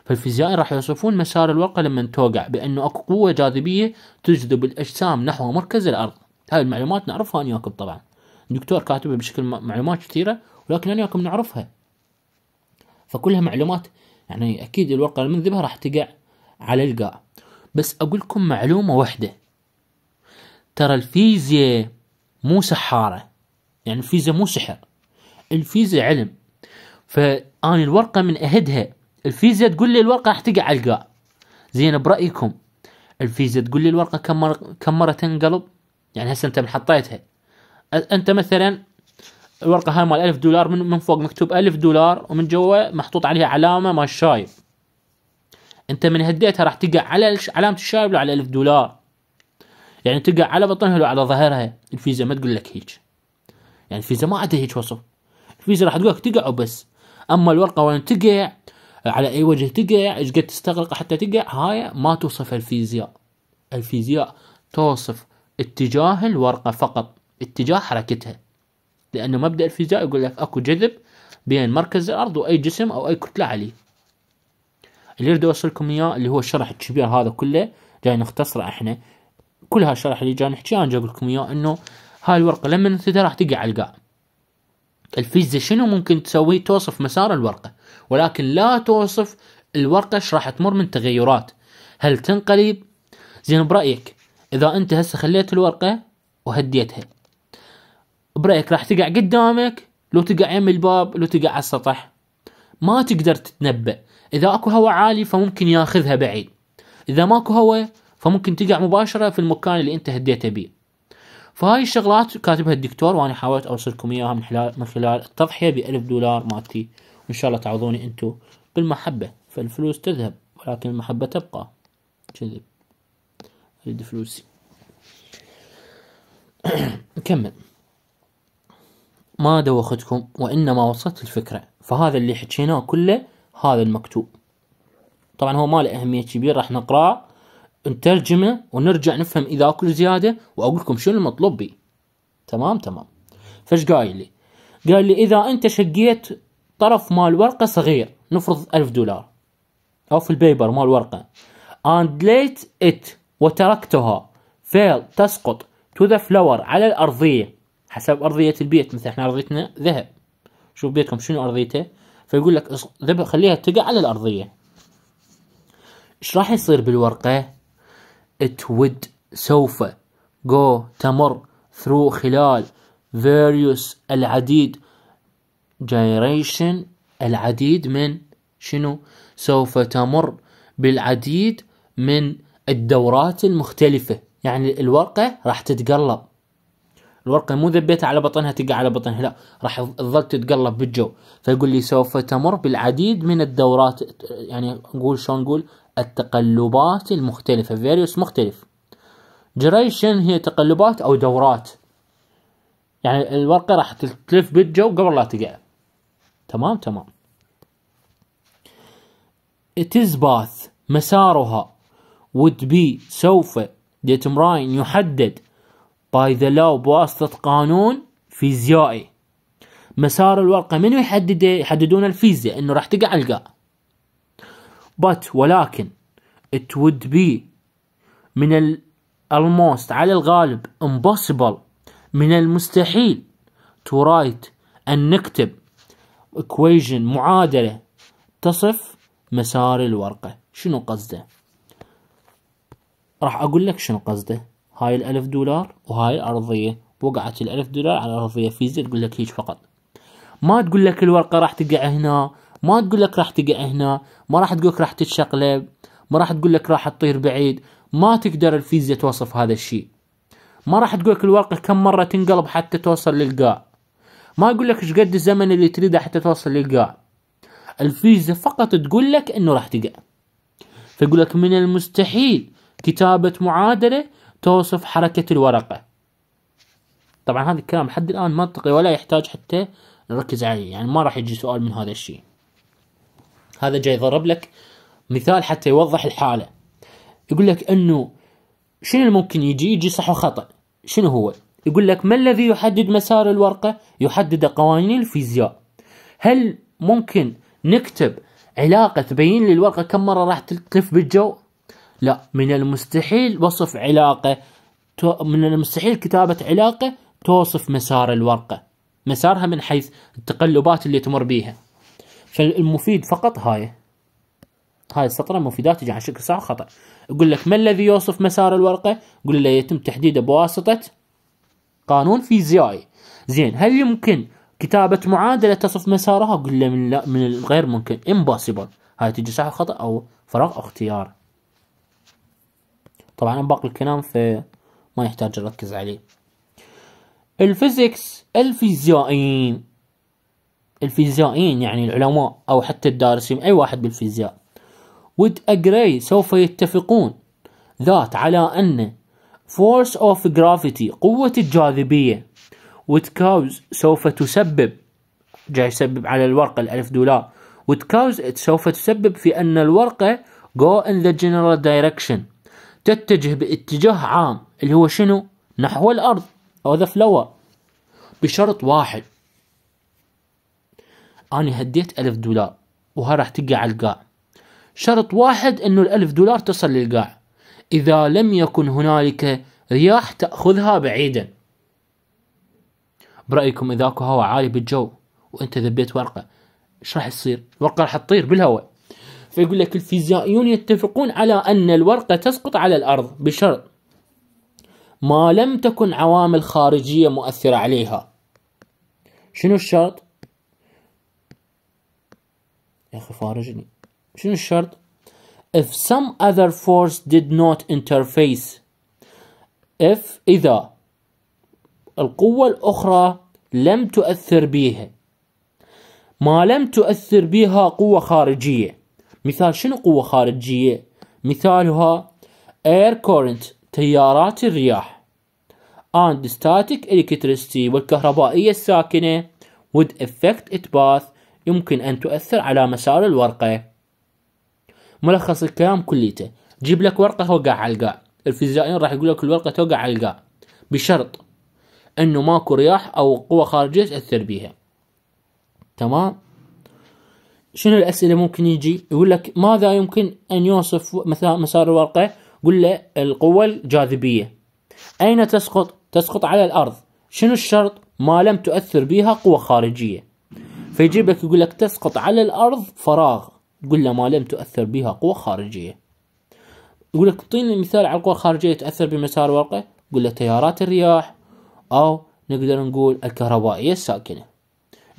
فالفيزيائيين راح يوصفون مسار الورقة لما توقع بأنه أكو قوة جاذبية تجذب الأجسام نحو مركز الأرض هاي المعلومات نعرفها أنا وياكم طبعا الدكتور كاتبها بشكل معلومات كثيرة ولكن أنا وياكم نعرفها فكلها معلومات يعني اكيد الورقه المنذبه راح تقع على القاع بس اقول لكم معلومه واحده ترى الفيزياء مو سحاره يعني الفيزياء مو سحر الفيزياء علم فاني الورقه من اهدها الفيزياء تقول لي الورقه راح تقع على القاع زين برايكم الفيزياء تقول لي الورقه كم مره كم مره تنقلب يعني هسه انت من حطيتها انت مثلا الورقه هاي مال 1000 دولار من من فوق مكتوب 1000 دولار ومن جوا محطوط عليها علامه مال شايب انت من هديتها راح تقع على علامه الشايب لو على 1000 دولار يعني تقع على بطنها لو على ظهرها الفيزا ما تقول لك هيك يعني الفيزا ما عندها هيك وصف الفيزا راح تقول لك تقع وبس اما الورقه وين تقع على اي وجه تقع ايش قد تستغرق حتى تقع هاي ما توصف الفيزياء الفيزياء توصف اتجاه الورقه فقط اتجاه حركتها لأنه مبدأ الفيزياء يقول لك أكو جذب بين مركز الأرض وأي جسم أو أي كتلة عليه اللي أريد أوصلكم إياه اللي هو الشرح الكبير هذا كله جاي نختصره إحنا كل هالشرح اللي جاي نحكي أنا أقول لكم إياه إنه هاي الورقة لما ننثرها راح تقع على القاع الفيزياء شنو ممكن تسوي توصف مسار الورقة ولكن لا توصف الورقة ايش راح تمر من تغيرات هل تنقلب زين برأيك إذا أنت هسه خليت الورقة وهديتها بريك راح تقع قدامك لو تقع يم الباب لو تقع على السطح ما تقدر تتنبأ إذا أكو هواء عالي فممكن ياخذها بعيد إذا ماكو هواء فممكن تقع مباشرة في المكان اللي أنت هديته بيه فهاي الشغلات كاتبها الدكتور وأنا حاولت أوصلكم إياها من خلال من خلال التضحية بألف دولار مالتي وإن شاء الله تعوضوني أنتم بالمحبة فالفلوس تذهب ولكن المحبة تبقى كذب أريد فلوسي نكمل ما دوختكم وإنما وصلت الفكرة فهذا اللي حكيناه كله هذا المكتوب طبعا هو ما له أهمية كبيرة راح نقرأه نترجمه ونرجع نفهم إذا كل زيادة وأقول لكم شنو المطلوب بي تمام تمام فش قايل لي قال لي إذا أنت شقيت طرف مال ورقة صغير نفرض ألف دولار أو في البيبر مال ورقة and laid it وتركتها fail تسقط to the floor على الأرضية حسب أرضية البيت مثلا احنا أرضيتنا ذهب شوف بيتكم شنو أرضيته فيقول لك ذهب خليها تقع على الأرضية ايش راح يصير بالورقة it would سوف go تمر through خلال various العديد generation العديد من شنو سوف تمر بالعديد من الدورات المختلفة يعني الورقة راح تتقلب الورقه مو ذبيتها على بطنها تقع على بطنها لا راح تظل تتقلب بالجو فيقول لي سوف تمر بالعديد من الدورات يعني نقول شلون نقول التقلبات المختلفه فيريوس مختلف جريشن هي تقلبات او دورات يعني الورقه راح تلف بالجو قبل لا تقع تمام تمام it is باث مسارها would be سوف determine يحدد باي ذا لو بواسطة قانون فيزيائي مسار الورقة منو يحدده يحددون الفيزياء انه راح تقع القاع but ولكن it would be من ال almost على الغالب impossible من المستحيل to write أن نكتب equation معادلة تصف مسار الورقة شنو قصده راح أقول لك شنو قصده هاي الألف دولار وهاي الأرضية وقعت الألف دولار على الأرضية فيزا تقول لك هيج فقط ما تقول لك الورقة راح تقع هنا ما تقول لك راح تقع هنا ما راح تقول لك راح تتشقلب ما راح تقول لك راح تطير بعيد ما تقدر الفيزياء توصف هذا الشيء ما راح تقول لك الورقة كم مرة تنقلب حتى توصل للقاع ما يقول لك ايش قد الزمن اللي تريده حتى توصل للقاع الفيزياء فقط تقول لك انه راح تقع فيقول لك من المستحيل كتابة معادلة توصف حركة الورقة طبعا هذا الكلام لحد الآن منطقي ولا يحتاج حتى نركز عليه يعني ما راح يجي سؤال من هذا الشيء هذا جاي يضرب لك مثال حتى يوضح الحالة يقول لك أنه شنو الممكن يجي يجي صح وخطأ شنو هو يقول لك ما الذي يحدد مسار الورقة يحدد قوانين الفيزياء هل ممكن نكتب علاقة تبين لي الورقة كم مرة راح تلف بالجو لا من المستحيل وصف علاقة من المستحيل كتابة علاقة توصف مسار الورقة مسارها من حيث التقلبات اللي تمر بيها فالمفيد فقط هاي هاي السطرة مفيدات تجي على شكل صح خطأ يقول لك ما الذي يوصف مسار الورقة يقول له يتم تحديده بواسطة قانون فيزيائي زين هل يمكن كتابة معادلة تصف مسارها يقول له من لا من غير ممكن impossible هاي تجي صح خطأ أو فراغ اختيار طبعا باقي الكلام فما يحتاج اركز عليه الفيزيكس الفيزيائيين الفيزيائيين يعني العلماء او حتى الدارسين اي واحد بالفيزياء would agree سوف يتفقون ذات على ان force of gravity قوة الجاذبية would cause سوف تسبب جاي يسبب على الورقة الألف دولار would cause سوف تسبب في أن الورقة go in the general direction تتجه باتجاه عام اللي هو شنو نحو الأرض أو ذا فلوى بشرط واحد أنا هديت ألف دولار وها راح تقع على القاع شرط واحد أنه الألف دولار تصل للقاع إذا لم يكن هنالك رياح تأخذها بعيدا برأيكم إذا اكو هواء عالي بالجو وأنت ذبيت ورقة ايش راح يصير؟ الورقة راح تطير بالهواء فيقول لك الفيزيائيون يتفقون على أن الورقة تسقط على الأرض بشرط ما لم تكن عوامل خارجية مؤثرة عليها شنو الشرط؟ يا أخي فارجني شنو الشرط؟ If some other force did not interface if إذا القوة الأخرى لم تؤثر بيها ما لم تؤثر بها قوة خارجية مثال شنو قوة خارجية مثالها air current تيارات الرياح and static electricity والكهربائية الساكنة would affect it path يمكن أن تؤثر على مسار الورقة ملخص الكلام كليته جيب لك ورقة توقع على القاع الفيزيائيين راح يقول لك الورقة توقع على القاع بشرط انه ماكو رياح او قوة خارجية تأثر بيها تمام شنو الاسئله ممكن يجي يقول لك ماذا يمكن ان يوصف مثلا مسار الورقه قل له القوه الجاذبيه اين تسقط تسقط على الارض شنو الشرط ما لم تؤثر بها قوه خارجيه فيجيب لك يقول لك تسقط على الارض فراغ قل له ما لم تؤثر بها قوه خارجيه يقول لك اعطيني مثال على القوى الخارجيه تاثر بمسار الورقه قل له تيارات الرياح او نقدر نقول الكهربائيه الساكنه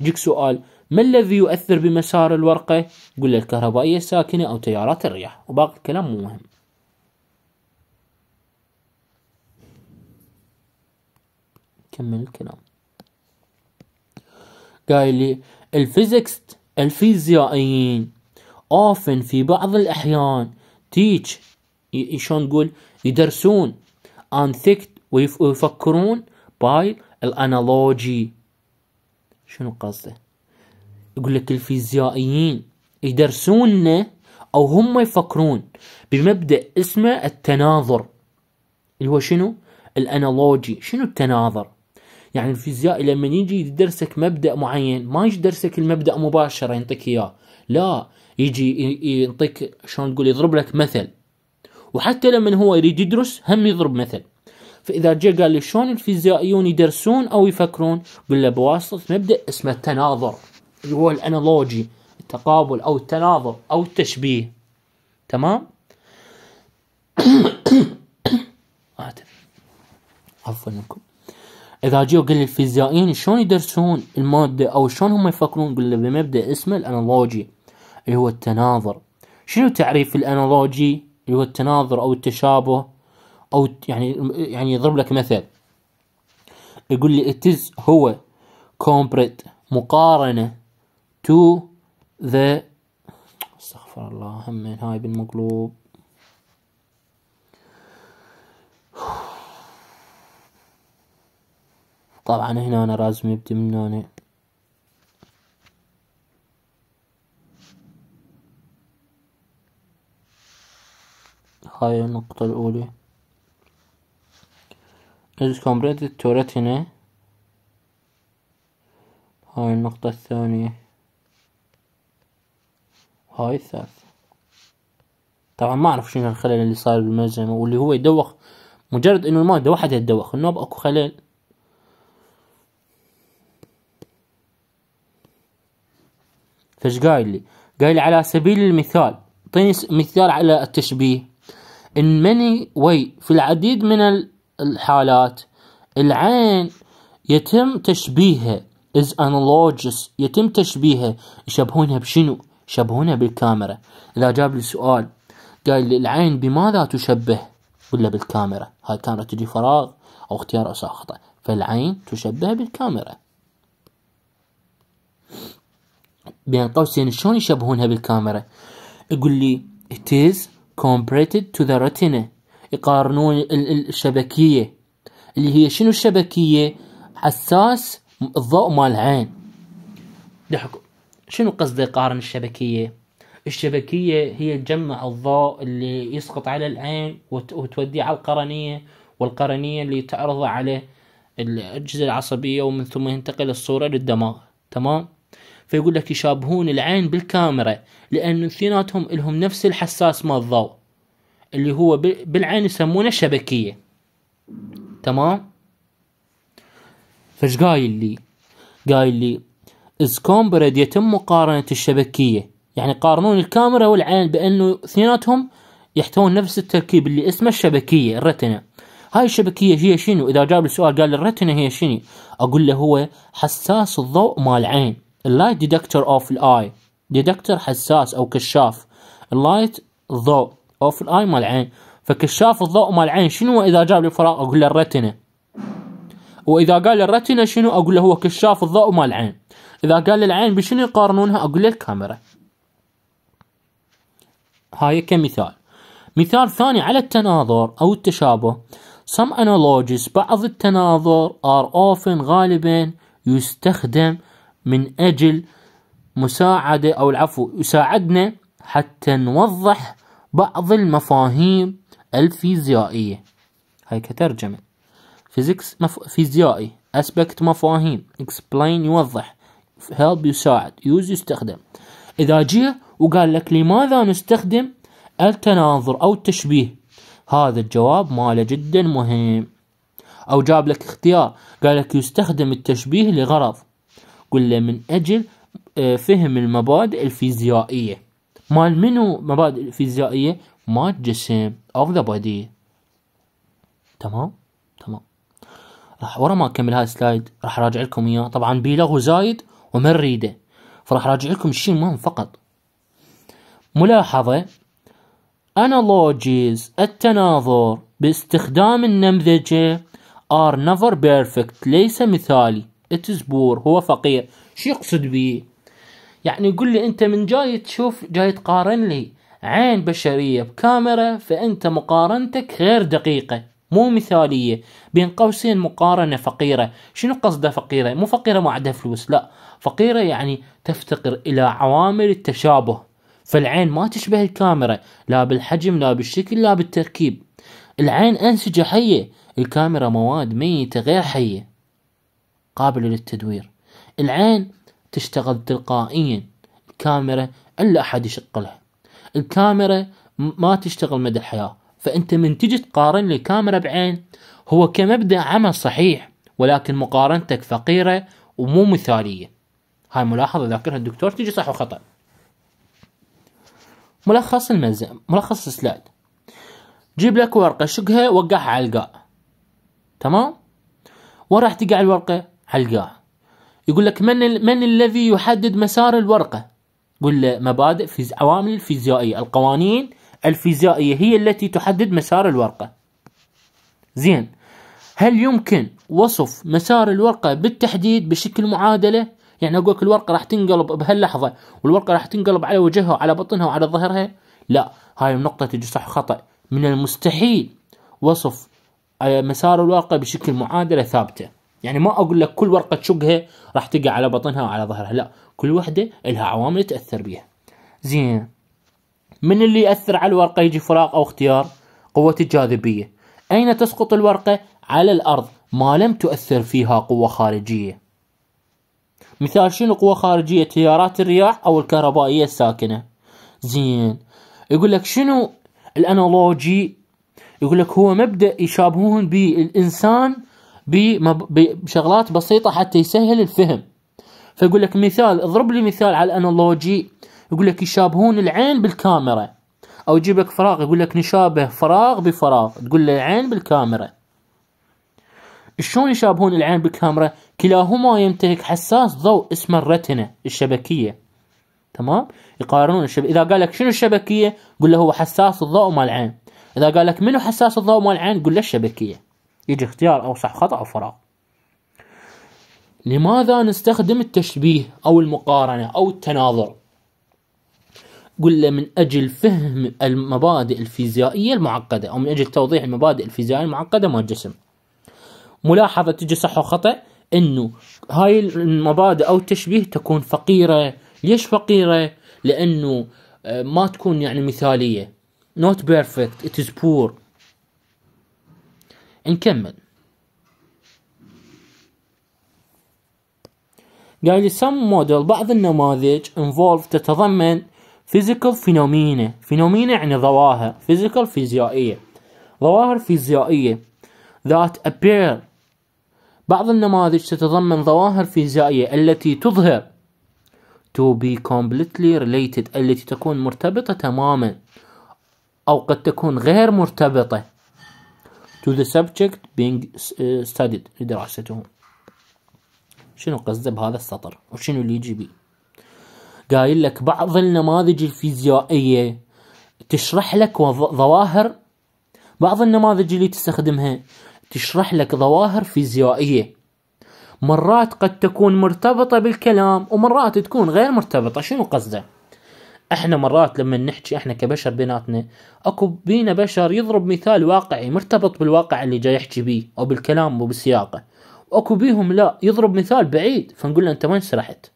يجيك سؤال ما الذي يؤثر بمسار الورقة؟ قل الكهربائية الساكنة أو تيارات الرياح وباقي الكلام مو مهم كمل الكلام قال لي الفيزيكس الفيزيائيين often في بعض الأحيان teach شلون نقول يدرسون and think ويفكرون by الانالوجي شنو قصده يقول لك الفيزيائيين يدرسوننا او هم يفكرون بمبدا اسمه التناظر اللي هو شنو؟ الانالوجي، شنو التناظر؟ يعني الفيزيائي لما يجي يدرسك مبدا معين ما يجي يدرسك المبدا مباشره ينطيك اياه، لا يجي ينطيك شلون تقول يضرب لك مثل وحتى لما هو يريد يدرس هم يضرب مثل فاذا جاء قال لي شلون الفيزيائيون يدرسون او يفكرون؟ قل له بواسطه مبدا اسمه التناظر اللي هو الانالوجي التقابل او التناظر او التشبيه تمام آه، عفوا لكم اذا جيوا قال الفيزيائيين شلون يدرسون الماده او شلون هم يفكرون قل بمبدا اسمه الانالوجي اللي هو التناظر شنو تعريف الانالوجي اللي هو التناظر او التشابه او يعني يعني يضرب لك مثل يقول لي اتز هو كومبريت مقارنه to the استغفر الله هم هاي بالمقلوب طبعا هنا أنا لازم يبدي من هنا هاي النقطة الأولى is completed turret هنا هاي النقطة الثانية هاي الثالث طبعا ما اعرف شنو الخلل اللي صار بالملزمه واللي هو يدوخ مجرد انه الماده وحدها تدوخ النوب اكو خلل فش قايل لي قايل لي على سبيل المثال اعطيني مثال على التشبيه in many وي في العديد من الحالات العين يتم تشبيهها is analogous يتم تشبيهها يشبهونها بشنو شبهونه بالكاميرا إذا جاب لي سؤال قال لي العين بماذا تشبه ولا له بالكاميرا هاي الكاميرا تجي فراغ أو اختيار او ساخطة فالعين تشبه بالكاميرا بين قوسين يعني شلون يشبهونها بالكاميرا يقول لي it is compared to the retina يقارنون الشبكية اللي هي شنو الشبكية حساس الضوء مال العين شنو قصدي قارن الشبكية؟ الشبكية هي تجمع الضوء اللي يسقط على العين وتوديه على القرنية والقرنية اللي تعرضه على الأجهزة العصبية ومن ثم ينتقل الصورة للدماغ تمام؟ فيقول لك يشابهون العين بالكاميرا لأن اثنيناتهم لهم نفس الحساس مال الضوء اللي هو بالعين يسمونه الشبكية تمام؟ فش قايل لي؟ قايل لي سكومبرد يتم مقارنة الشبكية يعني قارنون الكاميرا والعين بأنه اثنيناتهم يحتوون نفس التركيب اللي اسمه الشبكية الرتنة هاي الشبكية هي شنو إذا جاب لي سؤال قال الرتنة هي شنو أقول له هو حساس الضوء مال العين اللايت ديدكتور اوف الاي ديدكتور حساس أو كشاف اللايت الضوء اوف الاي مال العين فكشاف الضوء مال العين شنو إذا جاب لي فراغ أقول له الرتنة واذا قال الرتنا شنو اقول له هو كشاف الضوء مال العين اذا قال العين بشنو يقارنونها اقول له الكاميرا هاي كمثال مثال ثاني على التناظر او التشابه some analogies بعض التناظر are often غالبا يستخدم من اجل مساعدة أو العفو يساعدنا حتى نوضح بعض المفاهيم الفيزيائية هاي كترجمة فيزيكس مف... فيزيائي اسبكت مفاهيم اكسبلين يوضح هيلب يساعد يوز يستخدم اذا جاء وقال لك لماذا نستخدم التناظر او التشبيه هذا الجواب ماله جدا مهم او جاب لك اختيار قال لك يستخدم التشبيه لغرض قل له من اجل آه، فهم المبادئ الفيزيائيه مال منو مبادئ الفيزيائيه مال جسم of the body تمام راح ورا ما اكمل هاي السلايد راح اراجع لكم اياه طبعا بي لغو زايد وما نريده فراح اراجع لكم الشيء المهم فقط ملاحظه analogies التناظر باستخدام النمذجة are never perfect ليس مثالي it is poor هو فقير شو يقصد بيه يعني يقول لي انت من جاي تشوف جاي تقارن لي عين بشرية بكاميرا فانت مقارنتك غير دقيقة مو مثاليه بين قوسين مقارنه فقيره شنو قصده فقيره مو فقيره ما عندها فلوس لا فقيره يعني تفتقر الى عوامل التشابه فالعين ما تشبه الكاميرا لا بالحجم لا بالشكل لا بالتركيب العين انسجه حيه الكاميرا مواد ميته غير حيه قابله للتدوير العين تشتغل تلقائيا الكاميرا الا احد يشقلها الكاميرا ما تشتغل مدى الحياه فأنت من تجي تقارن الكاميرا بعين هو كمبدأ عمل صحيح ولكن مقارنتك فقيرة ومو مثالية هاي ملاحظة ذاكرها الدكتور تجي صح وخطأ ملخص الملزم ملخص السلايد جيب لك ورقة شقها وقعها على القاع تمام وراح تقع الورقة على القاع يقول لك من من الذي يحدد مسار الورقة قل له مبادئ في عوامل الفيزيائية القوانين الفيزيائية هي التي تحدد مسار الورقة زين هل يمكن وصف مسار الورقة بالتحديد بشكل معادلة يعني أقولك الورقة راح تنقلب بهاللحظة والورقة راح تنقلب على وجهها وعلى بطنها وعلى ظهرها لا هاي النقطة تجي صح خطأ من المستحيل وصف آه، مسار الورقة بشكل معادلة ثابتة يعني ما أقول لك كل ورقة تشقها راح تقع على بطنها وعلى ظهرها لا كل وحدة لها عوامل تأثر بها زين من اللي يأثر على الورقة يجي فراغ أو اختيار قوة الجاذبية أين تسقط الورقة؟ على الأرض ما لم تؤثر فيها قوة خارجية مثال شنو قوة خارجية تيارات الرياح أو الكهربائية الساكنة زين يقول لك شنو الأنالوجي يقول لك هو مبدأ يشابهون بالإنسان بشغلات بسيطة حتى يسهل الفهم فيقول لك مثال اضرب لي مثال على الأنالوجي يقول لك يشابهون العين بالكاميرا او يجيب لك فراغ يقول لك نشابه فراغ بفراغ تقول له العين بالكاميرا شلون يشابهون العين بالكاميرا كلاهما يمتلك حساس ضوء اسمه الرتنه الشبكيه تمام يقارنون الشب... اذا قال لك شنو الشبكيه قل له هو حساس الضوء مال العين اذا قال لك منو حساس الضوء مال العين قل له الشبكيه يجي اختيار او صح خطا او فراغ لماذا نستخدم التشبيه او المقارنه او التناظر قل من أجل فهم المبادئ الفيزيائية المعقدة أو من أجل توضيح المبادئ الفيزيائية المعقدة مال الجسم ملاحظة تجي صح وخطأ أنه هاي المبادئ أو التشبيه تكون فقيرة ليش فقيرة؟ لأنه آه، ما تكون يعني مثالية not perfect it is poor نكمل قال لي some model بعض النماذج involve تتضمن physical phenomena فينومينا يعني ظواهر فيزيكال فيزيائية ظواهر فيزيائية ذات appear بعض النماذج تتضمن ظواهر فيزيائية التي تظهر to be completely related التي تكون مرتبطة تماما أو قد تكون غير مرتبطة to the subject being uh, studied لدراسته شنو قصده بهذا السطر وشنو اللي يجي بيه قايل لك بعض النماذج الفيزيائية تشرح لك ظواهر بعض النماذج اللي تستخدمها تشرح لك ظواهر فيزيائية مرات قد تكون مرتبطة بالكلام ومرات تكون غير مرتبطة شنو قصده احنا مرات لما نحكي احنا كبشر بيناتنا اكو بينا بشر يضرب مثال واقعي مرتبط بالواقع اللي جاي يحكي بيه او بالكلام وبسياقه اكو بيهم لا يضرب مثال بعيد فنقول له انت وين سرحت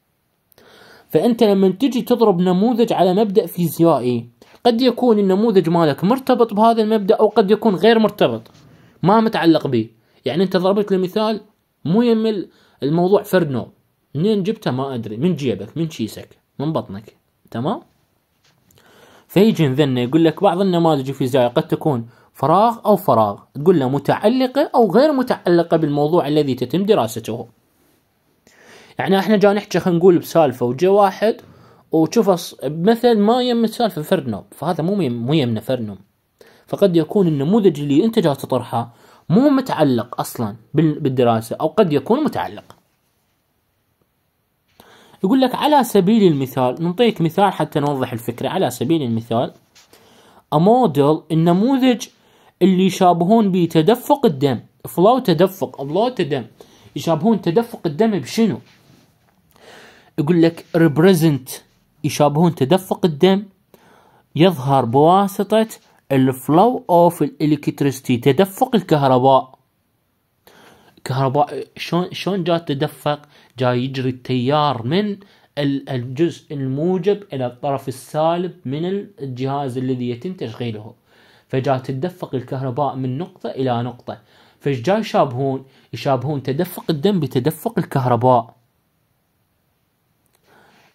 فأنت لما تجي تضرب نموذج على مبدأ فيزيائي قد يكون النموذج مالك مرتبط بهذا المبدأ أو قد يكون غير مرتبط ما متعلق به يعني أنت ضربت له مثال مو يمل الموضوع فرد نوع منين جبته ما أدري من جيبك من شيسك من بطنك تمام فيجي ذنه يقول لك بعض النماذج الفيزيائية قد تكون فراغ أو فراغ تقول له متعلقة أو غير متعلقة بالموضوع الذي تتم دراسته يعني احنا جا نحكي خلينا نقول بسالفه وجا واحد وشوف مثل ما يم السالفه فرنوم فهذا مو مو يمنا فرنوم فقد يكون النموذج اللي انت جاي تطرحه مو متعلق اصلا بالدراسه او قد يكون متعلق يقول لك على سبيل المثال نعطيك مثال حتى نوضح الفكره على سبيل المثال A model النموذج اللي يشابهون به تدفق الدم فلو تدفق الله تدم يشابهون تدفق الدم بشنو؟ يقول لك represent يشابهون تدفق الدم يظهر بواسطة الفلو اوف الالكتريستي تدفق الكهرباء كهرباء شلون شلون جاء تدفق جاء يجري التيار من الجزء الموجب الى الطرف السالب من الجهاز الذي يتم تشغيله فجاء تدفق الكهرباء من نقطة الى نقطة فايش يشابهون يشابهون تدفق الدم بتدفق الكهرباء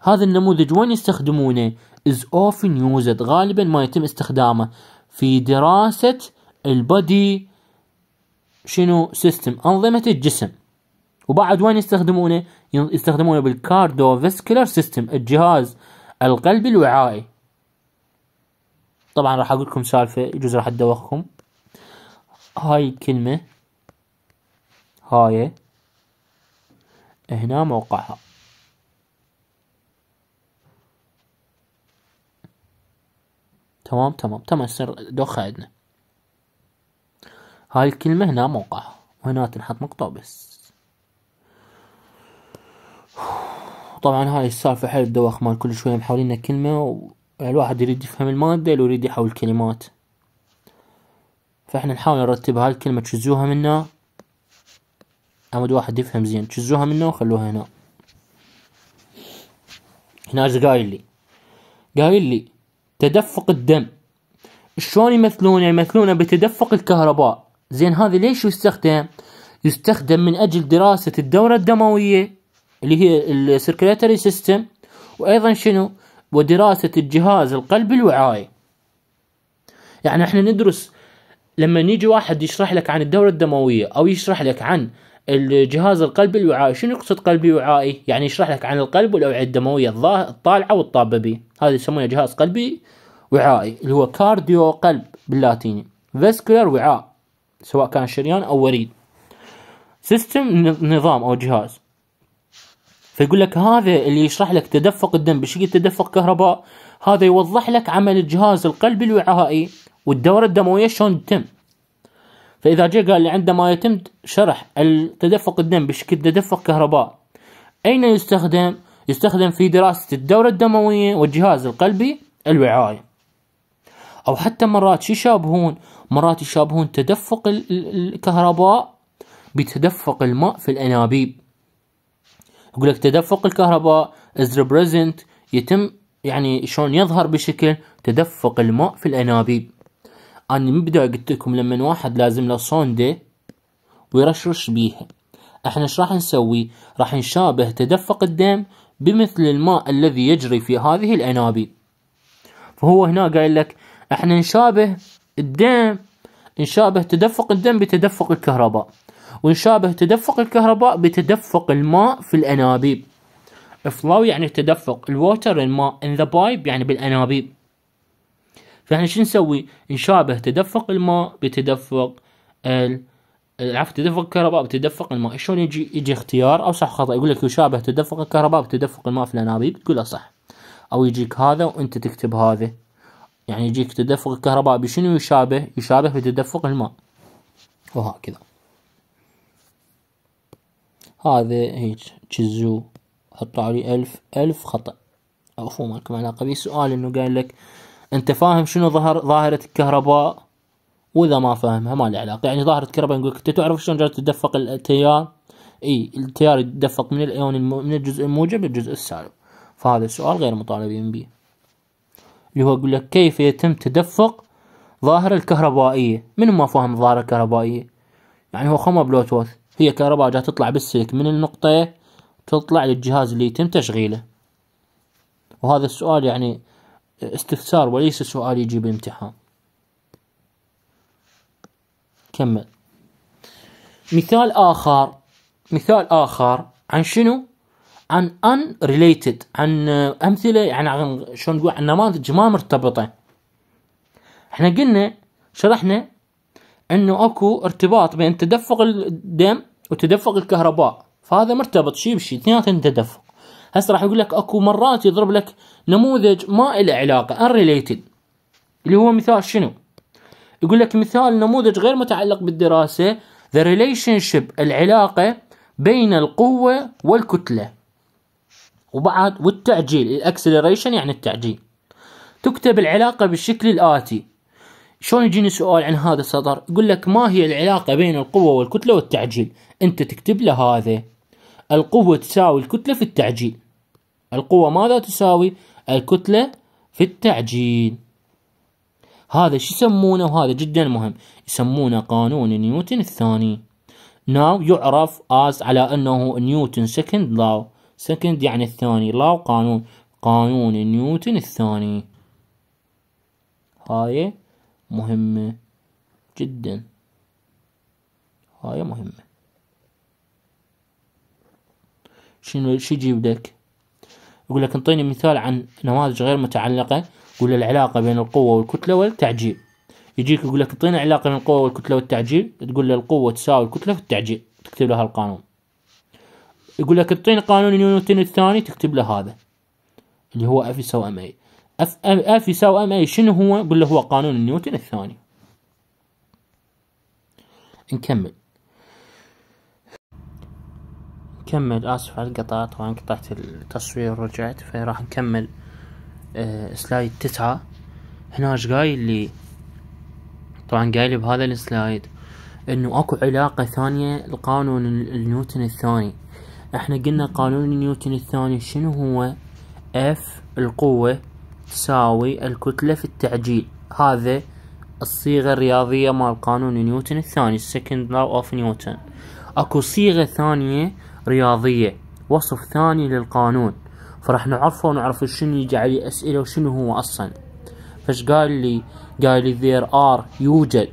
هذا النموذج وين يستخدمونه is often used غالبا ما يتم استخدامه في دراسة البدي شنو سيستم أنظمة الجسم وبعد وين يستخدمونه يستخدمونه فيسكولار سيستم الجهاز القلبي الوعائي طبعا راح اقول لكم سالفه يجوز راح تدوخكم هاي كلمه هاي هنا موقعها تمام تمام تمام يصير دوخة عندنا هاي الكلمة هنا موقعها وهنا تنحط نقطة بس طبعا هاي السالفة حيل الدوخ مال كل شوية محاولين كلمة والواحد الواحد يريد يفهم المادة لو يريد يحول كلمات فاحنا نحاول نرتب هاي الكلمة تشزوها منا عمود واحد يفهم زين تشزوها منا وخلوها هنا هنا ايش قايل لي قايل لي تدفق الدم شلون يمثلونه يعني يمثلونه بتدفق الكهرباء زين هذا ليش يستخدم يستخدم من أجل دراسة الدورة الدموية اللي هي السيركيلاتري سيستم وأيضا شنو ودراسة الجهاز القلب الوعائي يعني احنا ندرس لما يجي واحد يشرح لك عن الدورة الدموية أو يشرح لك عن الجهاز القلبي الوعائي شنو يقصد قلبي وعائي يعني يشرح لك عن القلب والاوعيه الدمويه الطالعه والطابه به هذا يسمونه جهاز قلبي وعائي اللي هو كارديو قلب باللاتيني فيسكولار وعاء سواء كان شريان او وريد سيستم نظام او جهاز فيقول لك هذا اللي يشرح لك تدفق الدم بشكل تدفق كهرباء هذا يوضح لك عمل الجهاز القلبي الوعائي والدورة الدموية شلون تتم فإذا جاء قال لي عندما يتم شرح التدفق الدم بشكل تدفق كهرباء أين يستخدم؟ يستخدم في دراسة الدورة الدموية والجهاز القلبي الوعائي أو حتى مرات شو يشابهون؟ مرات يشابهون تدفق الكهرباء بتدفق الماء في الأنابيب يقول لك تدفق الكهرباء is represent يتم يعني شلون يظهر بشكل تدفق الماء في الأنابيب أنا من البداية قلت لكم لما واحد لازم له صوندة ويرشرش بيها احنا ايش راح نسوي؟ راح نشابه تدفق الدم بمثل الماء الذي يجري في هذه الأنابيب فهو هنا قايل لك احنا نشابه الدم نشابه تدفق الدم بتدفق الكهرباء ونشابه تدفق الكهرباء بتدفق الماء في الأنابيب فلو يعني تدفق الووتر الماء in the pipe يعني بالأنابيب فاحنا شو نسوي نشابه تدفق الماء بتدفق ال عفوا تدفق الكهرباء بتدفق الماء شلون يجي يجي اختيار او صح خطا يقول لك يشابه تدفق الكهرباء بتدفق الماء في الانابيب تقول صح او يجيك هذا وانت تكتب هذا يعني يجيك تدفق الكهرباء بشنو يشابه يشابه بتدفق الماء وهكذا هذا هيك تشزو حطوا عليه ألف ألف خطأ عفوا ما علاقة بي سؤال إنه قال لك انت فاهم شنو ظهر ظاهره الكهرباء واذا ما فاهمها ما له علاقه يعني ظاهره الكهرباء نقول انت تعرف شلون جالس تدفق التيار اي التيار يتدفق من الايون من الجزء الموجب للجزء السالب فهذا السؤال غير مطالبين به اللي هو يقول لك كيف يتم تدفق ظاهرة الكهربائية من ما فاهم الظاهرة الكهربائية يعني هو خمر بلوتوث هي كهرباء جات تطلع بالسلك من النقطة تطلع للجهاز اللي يتم تشغيله وهذا السؤال يعني استفسار وليس سؤال يجيب امتحان كمل مثال آخر مثال آخر عن شنو عن ان ريليتد عن امثله يعني عن شلون نقول عن نماذج ما مرتبطه احنا قلنا شرحنا انه اكو ارتباط بين تدفق الدم وتدفق الكهرباء فهذا مرتبط شيء بشيء اثنيناتهم تدفق هسه راح يقول لك اكو مرات يضرب لك نموذج ما له علاقه unrelated اللي هو مثال شنو؟ يقول لك مثال نموذج غير متعلق بالدراسه the relationship العلاقه بين القوه والكتله وبعد والتعجيل الاكسلريشن يعني التعجيل تكتب العلاقه بالشكل الاتي شلون يجيني سؤال عن هذا السطر يقول لك ما هي العلاقه بين القوه والكتله والتعجيل انت تكتب له هذا القوه تساوي الكتله في التعجيل القوة ماذا تساوي الكتلة في التعجيل هذا شو يسمونه وهذا جدا مهم يسمونه قانون نيوتن الثاني ناو يعرف از على أنه نيوتن سكند لاو سكند يعني الثاني لاو قانون قانون نيوتن الثاني هاي مهمة جدا هاي مهمة شنو شو يجيب لك يقول لك انطيني مثال عن نماذج غير متعلقة يقول العلاقة بين القوة والكتلة والتعجيل يجيك يقول لك انطيني علاقة بين القوة والكتلة والتعجيل تقول له القوة تساوي الكتلة في التعجيل تكتب له القانون يقول لك انطيني قانون نيوتن الثاني تكتب له هذا اللي هو اف يساوي ام اي اف اف يساوي ام اي شنو هو؟ يقول له هو قانون نيوتن الثاني. نكمل. نكمل اسف على القطع طبعا قطعت التصوير ورجعت فراح نكمل آه سلايد تسعة هنا ايش قايل لي طبعا قايل بهذا السلايد انه اكو علاقة ثانية لقانون نيوتن الثاني احنا قلنا قانون نيوتن الثاني شنو هو اف القوة تساوي الكتلة في التعجيل هذا الصيغة الرياضية مال قانون نيوتن الثاني second law of نيوتن اكو صيغة ثانية رياضية وصف ثاني للقانون فراح نعرفه ونعرف شنو يجي عليه أسئلة وشنو هو أصلا فش قال لي قال لي there are يوجد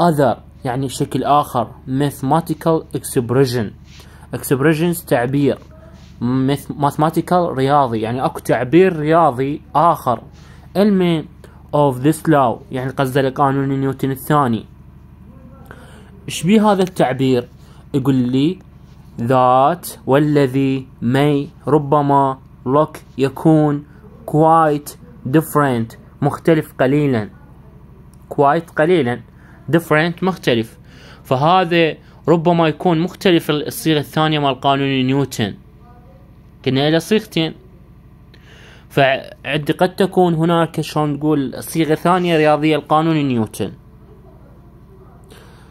other يعني شكل آخر mathematical expression expressions تعبير mathematical رياضي يعني اكو تعبير رياضي آخر المهم of this law يعني قصده القانون نيوتن الثاني ايش بيه هذا التعبير يقول لي that والذي may ربما look يكون quite different مختلف قليلا quite قليلا different مختلف فهذا ربما يكون مختلف الصيغة الثانية مال قانون نيوتن كنا له صيغتين فعد قد تكون هناك شلون نقول صيغة ثانية رياضية لقانون نيوتن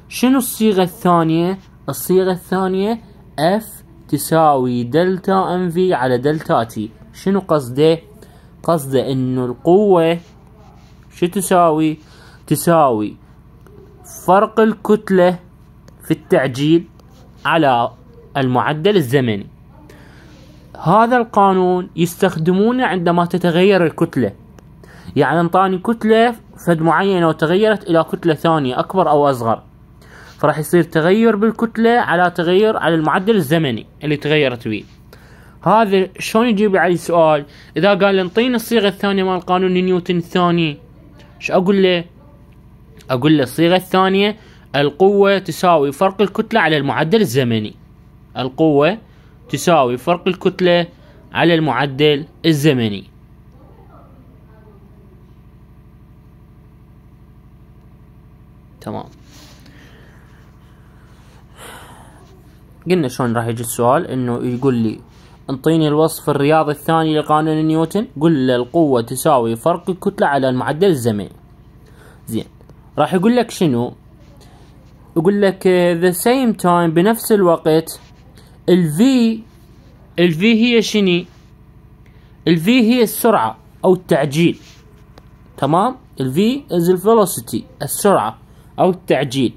شنو الصيغة الثانية؟ الصيغة الثانية اف تساوي دلتا ام في على دلتا تي شنو قصده قصده انه القوة شو تساوي تساوي فرق الكتلة في التعجيل على المعدل الزمني هذا القانون يستخدمونه عندما تتغير الكتلة يعني انطاني كتلة فد معينة وتغيرت إلى كتلة ثانية أكبر أو أصغر فراح يصير تغير بالكتلة على تغير على المعدل الزمني اللي تغيرت بيه هذا شلون يجيب علي سؤال اذا قال انطيني الصيغه الثانيه مال قانون نيوتن الثاني شو اقول له اقول له الصيغه الثانيه القوه تساوي فرق الكتله على المعدل الزمني القوه تساوي فرق الكتله على المعدل الزمني تمام قلنا شلون راح يجي السؤال انه يقول لي انطيني الوصف الرياضي الثاني لقانون نيوتن قل له القوة تساوي فرق الكتلة على المعدل الزمني زين راح يقول لك شنو يقول لك آه، the same time بنفس الوقت v ال v هي شني v هي السرعة او التعجيل تمام is the velocity السرعة او التعجيل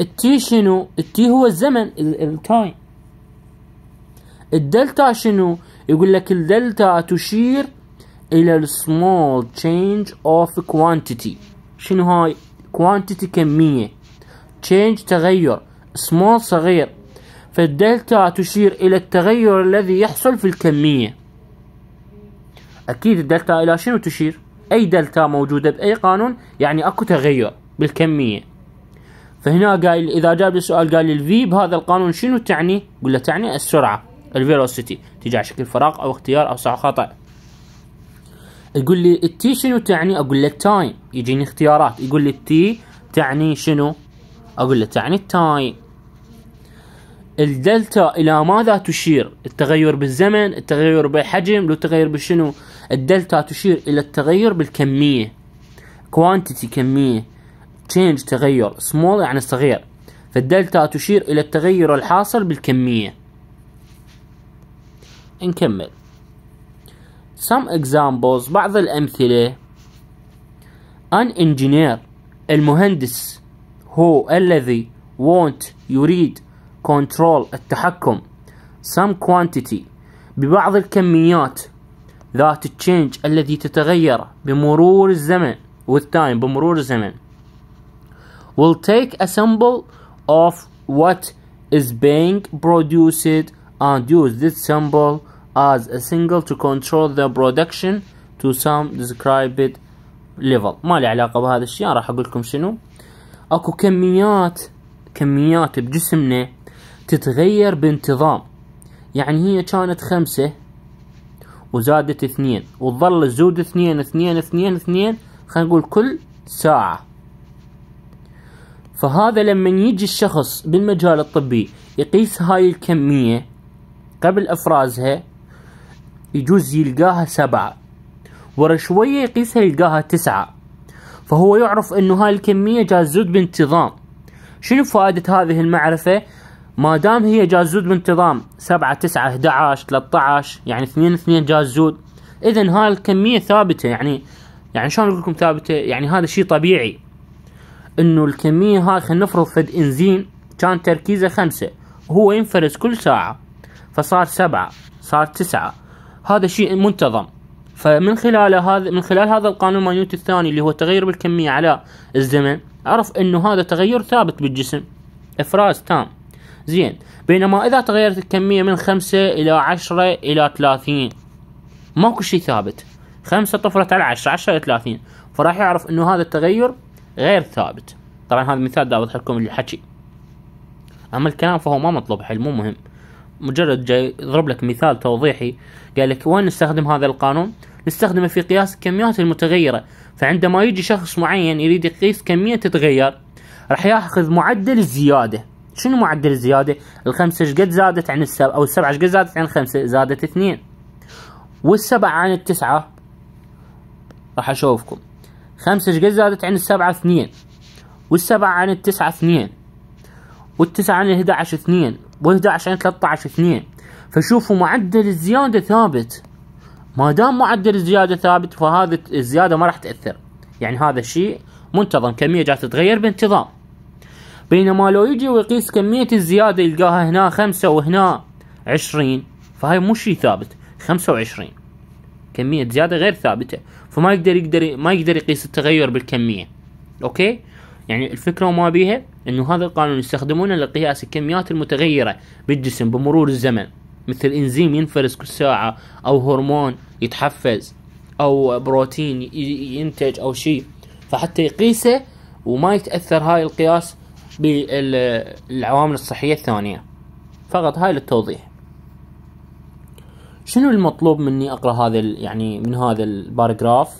التي شنو التي هو الزمن التايم الدلتا شنو يقول لك الدلتا تشير الى السمول تشينج اوف كوانتيتي شنو هاي كوانتيتي كميه تشينج تغير سمول صغير فالدلتا تشير الى التغير الذي يحصل في الكميه اكيد الدلتا الى شنو تشير اي دلتا موجوده باي قانون يعني اكو تغير بالكميه فهنا قايل اذا جاب لي سؤال قال لي الفي بهذا القانون شنو تعني؟ قل له تعني السرعه الفيلوسيتي تجي على شكل فراغ او اختيار او صح خطا يقول لي التي شنو تعني؟ اقول له التايم يجيني اختيارات يقول لي التي تعني شنو؟ اقول له تعني التايم الدلتا الى ماذا تشير؟ التغير بالزمن، التغير بالحجم، لو تغير بشنو؟ الدلتا تشير الى التغير بالكميه كوانتيتي كميه change تغير small يعني صغير فالدلتا تشير إلى التغير الحاصل بالكمية نكمل some examples بعض الأمثلة an engineer المهندس هو الذي want يريد control التحكم some quantity ببعض الكميات ذات change الذي تتغير بمرور الزمن with time بمرور الزمن will take a sample of what is being produced and use this sample as a single to control the production to some described level ما لي علاقة بهذا الشيء راح أقول لكم شنو أكو كميات كميات بجسمنا تتغير بانتظام يعني هي كانت خمسة وزادت اثنين وتظل تزود اثنين اثنين اثنين اثنين خلينا نقول كل ساعة فهذا لما يجي الشخص بالمجال الطبي يقيس هاي الكمية قبل افرازها يجوز يلقاها سبعة ورا شوية يقيسها يلقاها تسعة فهو يعرف انه هاي الكمية جازود بانتظام شنو فائدة هذه المعرفة ما دام هي جازود بانتظام سبعة تسعة 11 13 يعني اثنين اثنين جازود اذا هاي الكمية ثابتة يعني يعني شلون اقول لكم ثابتة يعني هذا شيء طبيعي انه الكمية هاي خلينا نفرض فد انزين كان تركيزه خمسة وهو ينفرز كل ساعة فصار سبعة صار تسعة هذا شيء منتظم فمن خلال هذا من خلال هذا القانون مانيوت الثاني اللي هو تغير بالكمية على الزمن عرف انه هذا تغير ثابت بالجسم افراز تام زين بينما اذا تغيرت الكمية من خمسة الى عشرة الى ثلاثين ماكو شيء ثابت خمسة طفرت على عشرة عشرة الى ثلاثين فراح يعرف انه هذا التغير غير ثابت طبعا هذا مثال دا اوضح لكم الحكي اما الكلام فهو ما مطلوب حل مو مهم مجرد جاي يضرب لك مثال توضيحي قال لك وين نستخدم هذا القانون نستخدمه في قياس الكميات المتغيرة فعندما يجي شخص معين يريد يقيس كمية تتغير راح ياخذ معدل الزيادة شنو معدل الزيادة الخمسة شقد زادت عن السبعة أو السبعة شقد زادت عن الخمسة زادت اثنين والسبعة عن التسعة راح أشوفكم خمسة شقد زادت عن السبعة اثنين والسبعة عن التسعة اثنين والتسعة عن الهدى عشر اثنين والهدى عشر عن ثلاثة عشر اثنين فشوفوا معدل الزيادة ثابت ما دام معدل الزيادة ثابت فهذا الزيادة ما راح تأثر يعني هذا الشيء منتظم كمية جات تتغير بانتظام بينما لو يجي ويقيس كمية الزيادة يلقاها هنا خمسة وهنا عشرين فهاي مو شيء ثابت خمسة وعشرين كمية زيادة غير ثابتة فما يقدر يقدر ما يقدر يقيس التغير بالكميه اوكي يعني الفكره وما بيها انه هذا القانون يستخدمونه لقياس الكميات المتغيره بالجسم بمرور الزمن مثل انزيم ينفرز كل ساعه او هرمون يتحفز او بروتين ينتج او شيء فحتى يقيسه وما يتاثر هاي القياس بالعوامل الصحيه الثانيه فقط هاي للتوضيح شنو المطلوب مني اقرا هذا يعني من هذا الباراجراف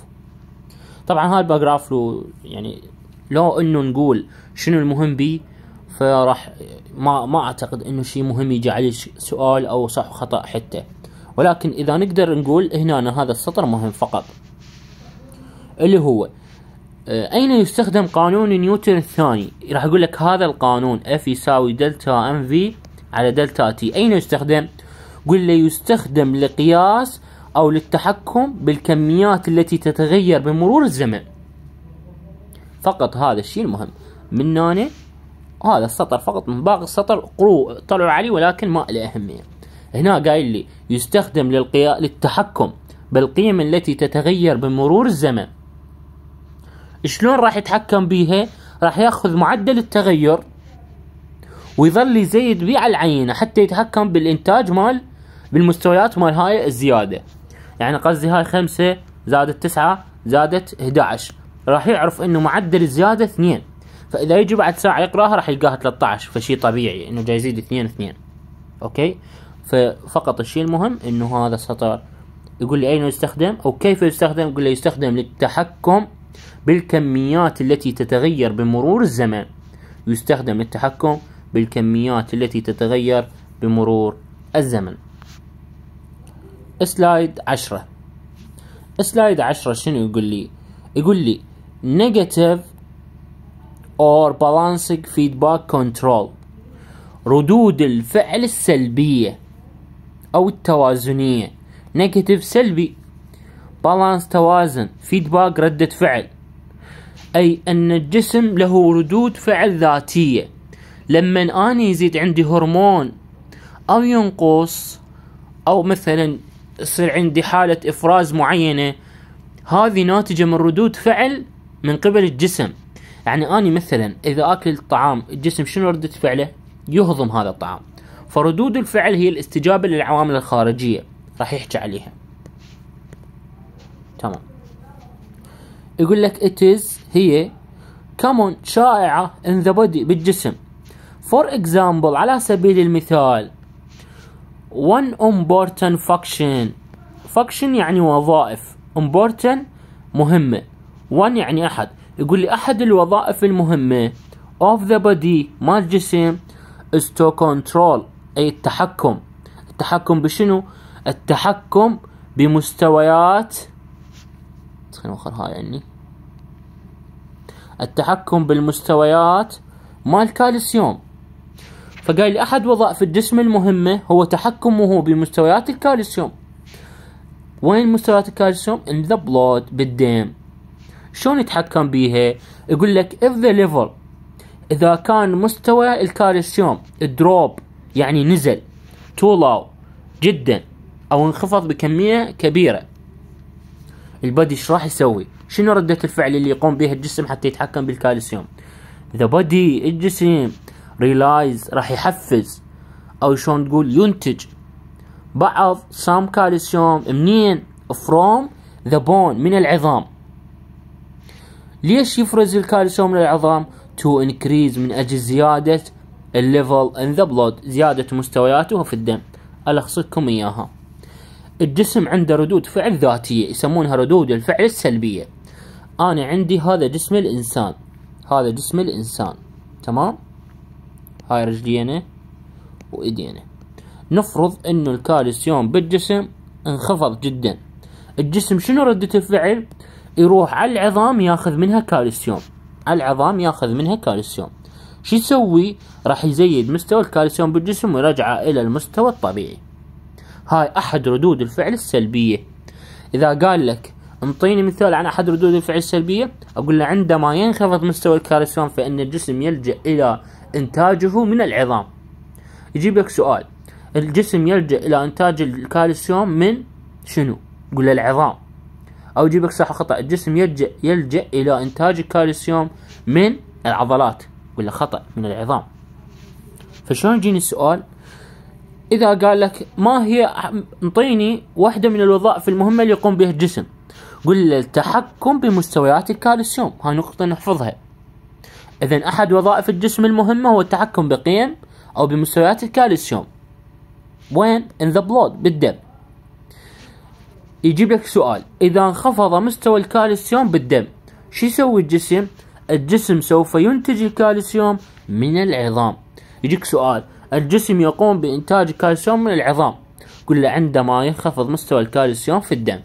طبعا هذا الباراجراف لو يعني لو انه نقول شنو المهم بي فراح ما ما اعتقد انه شيء مهم يجي علي سؤال او صح وخطا حتى ولكن اذا نقدر نقول هنا أن هذا السطر مهم فقط اللي هو آه، اين يستخدم قانون نيوتن الثاني راح اقول لك هذا القانون اف يساوي دلتا ام في على دلتا تي اين يستخدم قلنا يستخدم لقياس أو للتحكم بالكميات التي تتغير بمرور الزمن فقط هذا الشيء المهم من هنا هذا السطر فقط من باقي السطر قروا طلعوا عليه ولكن ما له أهمية هنا قايل لي يستخدم للتحكم بالقيم التي تتغير بمرور الزمن شلون راح يتحكم بيها راح ياخذ معدل التغير ويظل يزيد بيه على العينة حتى يتحكم بالإنتاج مال بالمستويات مال هاي الزياده يعني قصدي هاي خمسة زادت تسعة زادت 11 راح يعرف انه معدل الزياده اثنين فاذا يجي بعد ساعه يقراها راح يلقاها 13 فشي طبيعي انه جاي يزيد اثنين اثنين اوكي ففقط الشيء المهم انه هذا السطر يقول لي اين يستخدم او كيف يستخدم يقول لي يستخدم للتحكم بالكميات التي تتغير بمرور الزمن يستخدم للتحكم بالكميات التي تتغير بمرور الزمن سلايد عشرة سلايد عشرة شنو يقول لي يقول لي negative or balancing feedback control ردود الفعل السلبية أو التوازنية negative سلبي بالانس توازن فيدباك ردة فعل أي أن الجسم له ردود فعل ذاتية لما أني يزيد عندي هرمون أو ينقص أو مثلا تصير عندي حالة إفراز معينة هذه ناتجة من ردود فعل من قبل الجسم يعني أنا مثلا إذا أكل الطعام الجسم شنو ردة فعله يهضم هذا الطعام فردود الفعل هي الاستجابة للعوامل الخارجية راح يحكي عليها تمام يقول لك it is هي common شائعة in the body بالجسم for example على سبيل المثال one important function function يعني وظائف important مهمة one يعني أحد يقول لي أحد الوظائف المهمة of the body مال الجسم is to control أي التحكم التحكم بشنو؟ التحكم بمستويات خلينا نوخر هاي عني التحكم بالمستويات مال كالسيوم فقال أحد وظائف الجسم المهمة هو تحكمه بمستويات الكالسيوم وين مستويات الكالسيوم؟ in the blood بالدم شلون يتحكم بيها؟ يقول لك if the level إذا كان مستوى الكالسيوم دروب يعني نزل too low جدا أو انخفض بكمية كبيرة البادي ايش راح يسوي؟ شنو ردة الفعل اللي يقوم بها الجسم حتى يتحكم بالكالسيوم؟ ذا بادي الجسم ريلايز راح يحفز او شلون تقول ينتج بعض سام كالسيوم منين فروم ذا بون من العظام ليش يفرز الكالسيوم من العظام تو انكريز من اجل زياده الليفل ان ذا بلود زياده مستوياته في الدم الخصكم اياها الجسم عنده ردود فعل ذاتيه يسمونها ردود الفعل السلبيه انا عندي هذا جسم الانسان هذا جسم الانسان تمام هاي رجلينا وايدينا نفرض انه الكالسيوم بالجسم انخفض جدا الجسم شنو ردة الفعل يروح على العظام ياخذ منها كالسيوم على العظام ياخذ منها كالسيوم شو يسوي راح يزيد مستوى الكالسيوم بالجسم ويرجعه الى المستوى الطبيعي هاي احد ردود الفعل السلبية اذا قال لك انطيني مثال عن احد ردود الفعل السلبيه اقول له عندما ينخفض مستوى الكالسيوم فان الجسم يلجا الى إنتاجه من العظام يجيب لك سؤال الجسم يلجأ إلى إنتاج الكالسيوم من شنو قل العظام أو يجيب لك صح خطأ الجسم يلجأ يلجأ إلى إنتاج الكالسيوم من العضلات قل خطأ من العظام فشلون يجيني السؤال إذا قال لك ما هي انطيني واحدة من الوظائف المهمة اللي يقوم بها الجسم قل التحكم بمستويات الكالسيوم هاي نقطة نحفظها إذا أحد وظائف الجسم المهمة هو التحكم بقيم أو بمستويات الكالسيوم وين؟ in the blood بالدم يجيب لك سؤال إذا انخفض مستوى الكالسيوم بالدم شو يسوي الجسم؟ الجسم سوف ينتج الكالسيوم من العظام يجيك سؤال الجسم يقوم بإنتاج الكالسيوم من العظام قل له عندما ينخفض مستوى الكالسيوم في الدم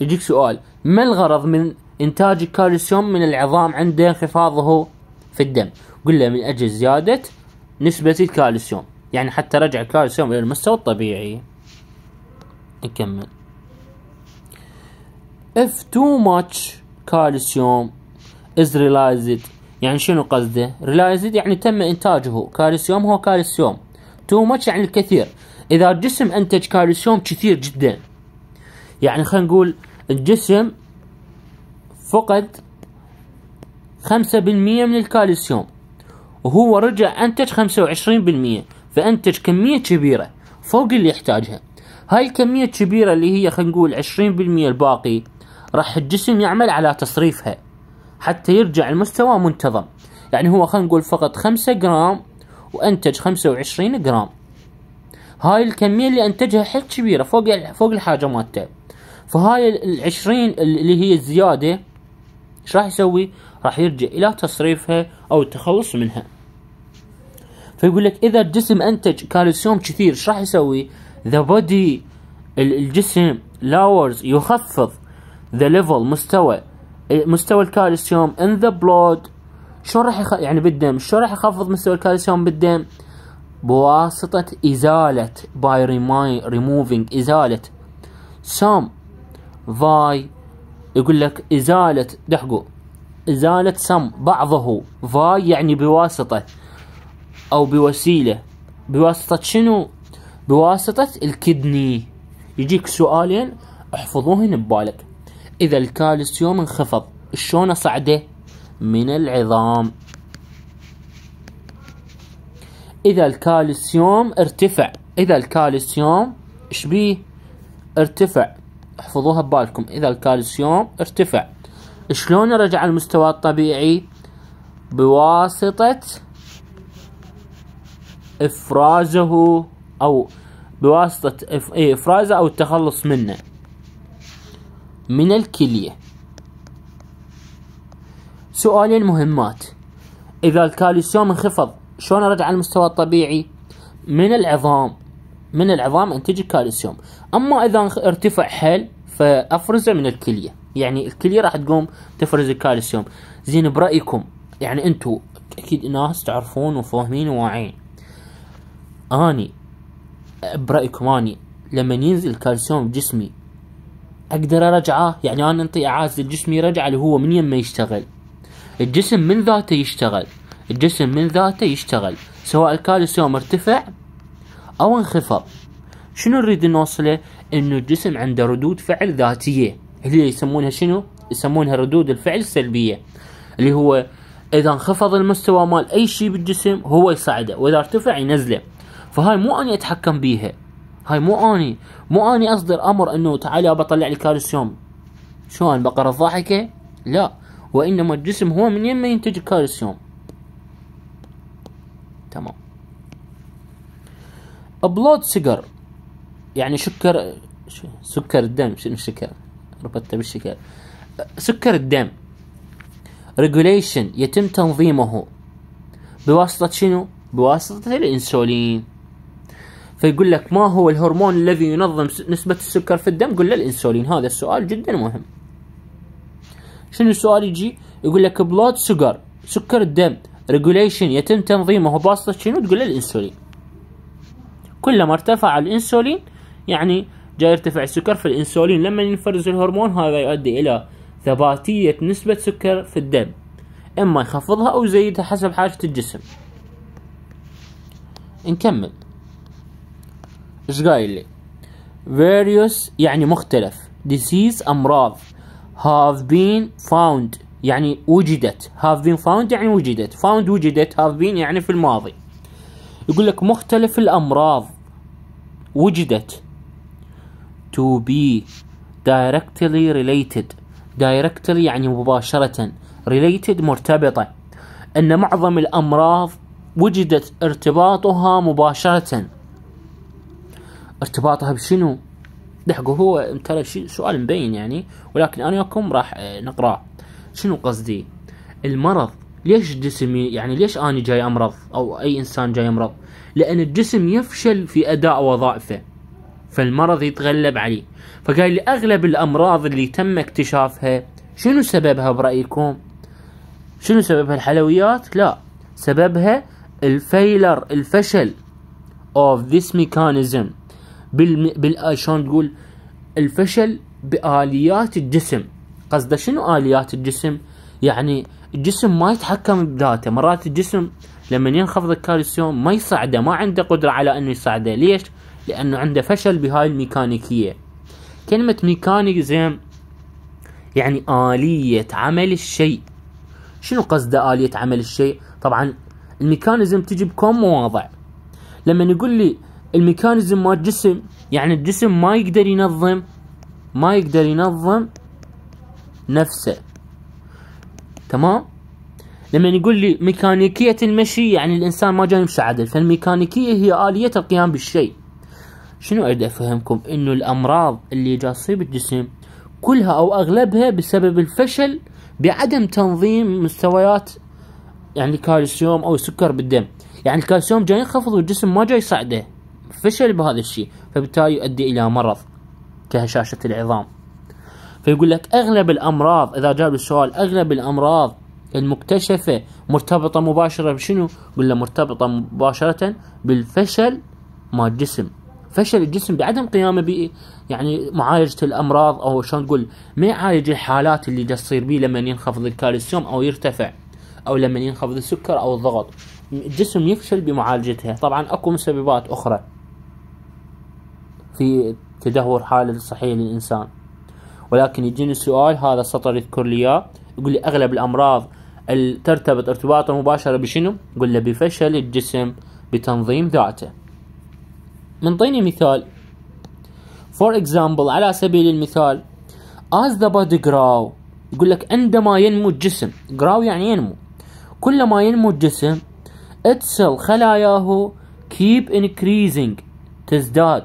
يجيك سؤال ما الغرض من إنتاج الكالسيوم من العظام عنده انخفاضه في الدم قل له من أجل زيادة نسبة الكالسيوم يعني حتى رجع الكالسيوم إلى المستوى الطبيعي نكمل if too much calcium is realized يعني شنو قصده realized يعني تم إنتاجه كالسيوم هو كالسيوم too much يعني الكثير إذا الجسم أنتج كالسيوم كثير جدا يعني خلينا نقول الجسم فقد خمسة بالمية من الكالسيوم وهو رجع أنتج خمسة وعشرين بالمية فأنتج كمية كبيرة فوق اللي يحتاجها هاي الكمية الكبيرة اللي هي خلينا نقول عشرين بالمية الباقي راح الجسم يعمل على تصريفها حتى يرجع المستوى منتظم يعني هو خلينا نقول فقط خمسة جرام وأنتج خمسة وعشرين جرام هاي الكمية اللي أنتجها حيل كبيرة فوق فوق الحاجة مالته فهاي العشرين اللي هي الزيادة ايش راح يسوي راح يرجع الى تصريفها او التخلص منها فيقول لك اذا الجسم انتج كالسيوم كثير ايش راح يسوي ذا بودي الجسم لاورز يخفض ذا ليفل مستوى مستوى الكالسيوم ان ذا بلود شلون راح يخ... يعني بالدم شلون راح يخفض مستوى الكالسيوم بالدم بواسطة إزالة by removing إزالة some by يقول لك إزالة دحقوا إزالة سم بعضه فاي يعني بواسطة أو بوسيلة بواسطة شنو؟ بواسطة الكدني يجيك سؤالين احفظوهن ببالك إذا الكالسيوم انخفض شلون أصعده؟ من العظام إذا الكالسيوم ارتفع إذا الكالسيوم شبيه ارتفع احفظوها ببالكم اذا الكالسيوم ارتفع شلون رجع المستوى الطبيعي بواسطة افرازه او بواسطة اف... إيه، افرازه او التخلص منه من الكلية سؤالين مهمات اذا الكالسيوم انخفض شلون رجع المستوى الطبيعي من العظام من العظام انتج الكالسيوم اما اذا ارتفع حيل فافرزه من الكليه يعني الكليه راح تقوم تفرز الكالسيوم زين برايكم يعني انتو اكيد ناس تعرفون وفاهمين وواعين اني برايكم اني لما ينزل الكالسيوم بجسمي اقدر ارجعه يعني انا انطي اعاز الجسم يرجع اللي هو من يما يشتغل الجسم من ذاته يشتغل الجسم من ذاته يشتغل سواء الكالسيوم ارتفع أو انخفاض شنو نريد نوصله انه الجسم عنده ردود فعل ذاتيه اللي يسمونها شنو يسمونها ردود الفعل السلبيه اللي هو اذا انخفض المستوى مال اي شيء بالجسم هو يصعده واذا ارتفع ينزله فهاي مو اني اتحكم بيها هاي مو اني مو اني اصدر امر انه تعالى بطلع لي كالسيوم شو انا بقرة ضاحكة لا وانما الجسم هو من يما ينتج الكالسيوم تمام بلود سكر يعني سكر سكر الدم شنو الشكر ربطته بالشكر سكر الدم ريجوليشن يتم تنظيمه بواسطة شنو؟ بواسطة الإنسولين فيقول لك ما هو الهرمون الذي ينظم نسبة السكر في الدم؟ قل له الإنسولين هذا السؤال جدا مهم شنو السؤال يجي؟ يقول لك بلود سكر سكر الدم ريجوليشن يتم تنظيمه بواسطة شنو؟ تقول له الإنسولين كلما ارتفع الانسولين يعني جاي يرتفع السكر في الانسولين لما ينفرز الهرمون هذا يؤدي الى ثباتية نسبة سكر في الدم اما يخفضها او يزيدها حسب حاجة الجسم نكمل ايش قايل لي various يعني مختلف disease امراض have been found يعني وجدت have been found يعني وجدت found وجدت have been يعني في الماضي يقول لك مختلف الأمراض وجدت to be directly related directly يعني مباشرة related مرتبطة أن معظم الأمراض وجدت ارتباطها مباشرة ارتباطها بشنو؟ لحقوا هو ترى سؤال مبين يعني ولكن أنا وياكم راح آه، نقراه شنو قصدي؟ المرض ليش جسمي يعني ليش أنا جاي أمرض أو أي إنسان جاي يمرض لأن الجسم يفشل في أداء وظائفه فالمرض يتغلب عليه فقال لي أغلب الأمراض اللي تم اكتشافها شنو سببها برأيكم شنو سببها الحلويات لا سببها الفيلر الفشل of this mechanism بال... آه، شلون تقول الفشل بآليات الجسم قصده شنو آليات الجسم يعني الجسم ما يتحكم بذاته مرات الجسم لما ينخفض الكالسيوم ما يصعده ما عنده قدرة على انه يصعده ليش لانه عنده فشل بهاي الميكانيكية كلمة ميكانيزم يعني آلية عمل الشيء شنو قصده آلية عمل الشيء طبعا الميكانيزم تجي بكم مواضع لما نقول لي الميكانيزم مال الجسم يعني الجسم ما يقدر ينظم ما يقدر ينظم نفسه تمام لما يقول لي ميكانيكية المشي يعني الإنسان ما جاي يمشي عدل فالميكانيكية هي آلية القيام بالشيء شنو أريد أفهمكم إنه الأمراض اللي تصيب الجسم كلها أو أغلبها بسبب الفشل بعدم تنظيم مستويات يعني الكالسيوم أو السكر بالدم يعني الكالسيوم جاي ينخفض والجسم ما جاي يصعده فشل بهذا الشيء فبالتالي يؤدي إلى مرض كهشاشة العظام فيقول لك اغلب الامراض اذا جاب السؤال اغلب الامراض المكتشفه مرتبطه مباشره بشنو؟ يقول له مرتبطه مباشره بالفشل مال الجسم فشل الجسم بعدم قيامه ب يعني معالجه الامراض او شلون نقول ما يعالج الحالات اللي تصير به لما ينخفض الكالسيوم او يرتفع او لما ينخفض السكر او الضغط الجسم يفشل بمعالجتها طبعا اكو مسببات اخرى في تدهور حاله الصحيه للانسان ولكن يجيني سؤال هذا السطر يذكر لي اياه يقول لي اغلب الامراض ترتبط ارتباطا مباشرة بشنو؟ قل له بفشل الجسم بتنظيم ذاته منطيني مثال for example على سبيل المثال as the body grow يقول لك عندما ينمو الجسم grow يعني ينمو كلما ينمو الجسم اتسل خلاياه keep increasing تزداد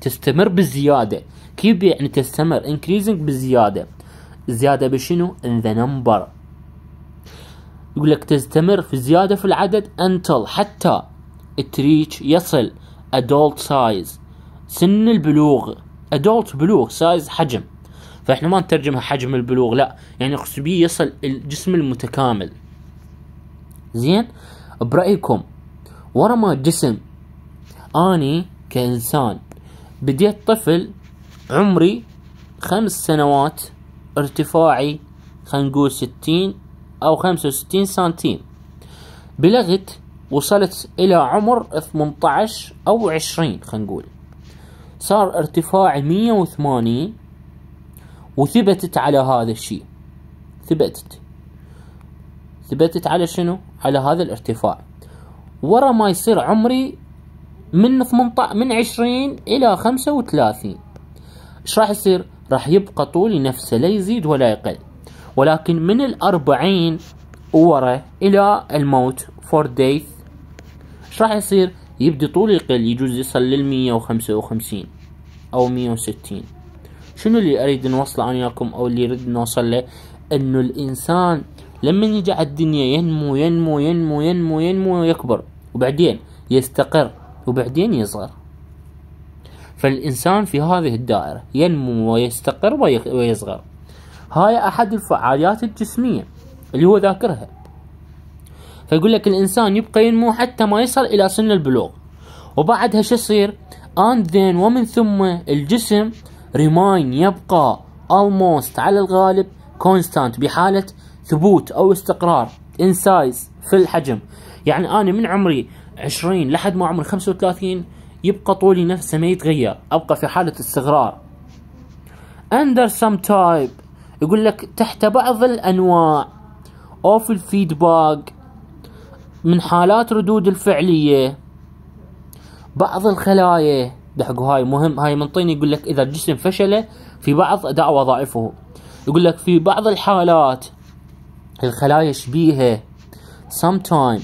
تستمر بالزيادة كيف يعني تستمر increasing بزيادة زيادة بشنو in the number يقول لك تستمر في زيادة في العدد until حتى التريتش يصل adult size سن البلوغ adult بلوغ size حجم فاحنا ما نترجمها حجم البلوغ لا يعني اقصد بيه يصل الجسم المتكامل زين برأيكم ورا ما الجسم اني كإنسان بديت طفل عمري خمس سنوات ارتفاعي خلينا نقول ستين أو خمسة وستين سنتيم بلغت وصلت إلى عمر ثمنتعش أو عشرين خلينا نقول صار ارتفاعي مية وثمانين وثبتت على هذا الشيء ثبتت ثبتت على شنو؟ على هذا الارتفاع ورا ما يصير عمري من 18 من 20 إلى 35 ايش راح يصير راح يبقى طول نفسه لا يزيد ولا يقل ولكن من الأربعين وورا إلى الموت فور ديث ايش راح يصير يبدي طول يقل يجوز يصل للمية وخمسة وخمسين أو مية وستين شنو اللي أريد نوصله أنا وياكم أو اللي أريد نوصل له أنه الإنسان لما يجي على الدنيا ينمو ينمو ينمو ينمو ينمو, ينمو ويكبر وبعدين يستقر وبعدين يصغر فالإنسان في هذه الدائرة ينمو ويستقر ويصغر هاي أحد الفعاليات الجسمية اللي هو ذاكرها فيقول لك الإنسان يبقى ينمو حتى ما يصل إلى سن البلوغ وبعدها شو يصير and then ومن ثم الجسم ريماين يبقى almost على الغالب constant بحالة ثبوت أو استقرار in size في الحجم يعني أنا من عمري 20 لحد ما عمري 35 يبقى طولي نفسه ما يتغير ابقى في حالة استغرار under some type يقول لك تحت بعض الانواع of الفيدباك من حالات ردود الفعلية بعض الخلايا دحقوا هاي مهم هاي منطيني يقول لك اذا الجسم فشل في بعض اداء وظائفه يقول لك في بعض الحالات الخلايا شبيهة sometime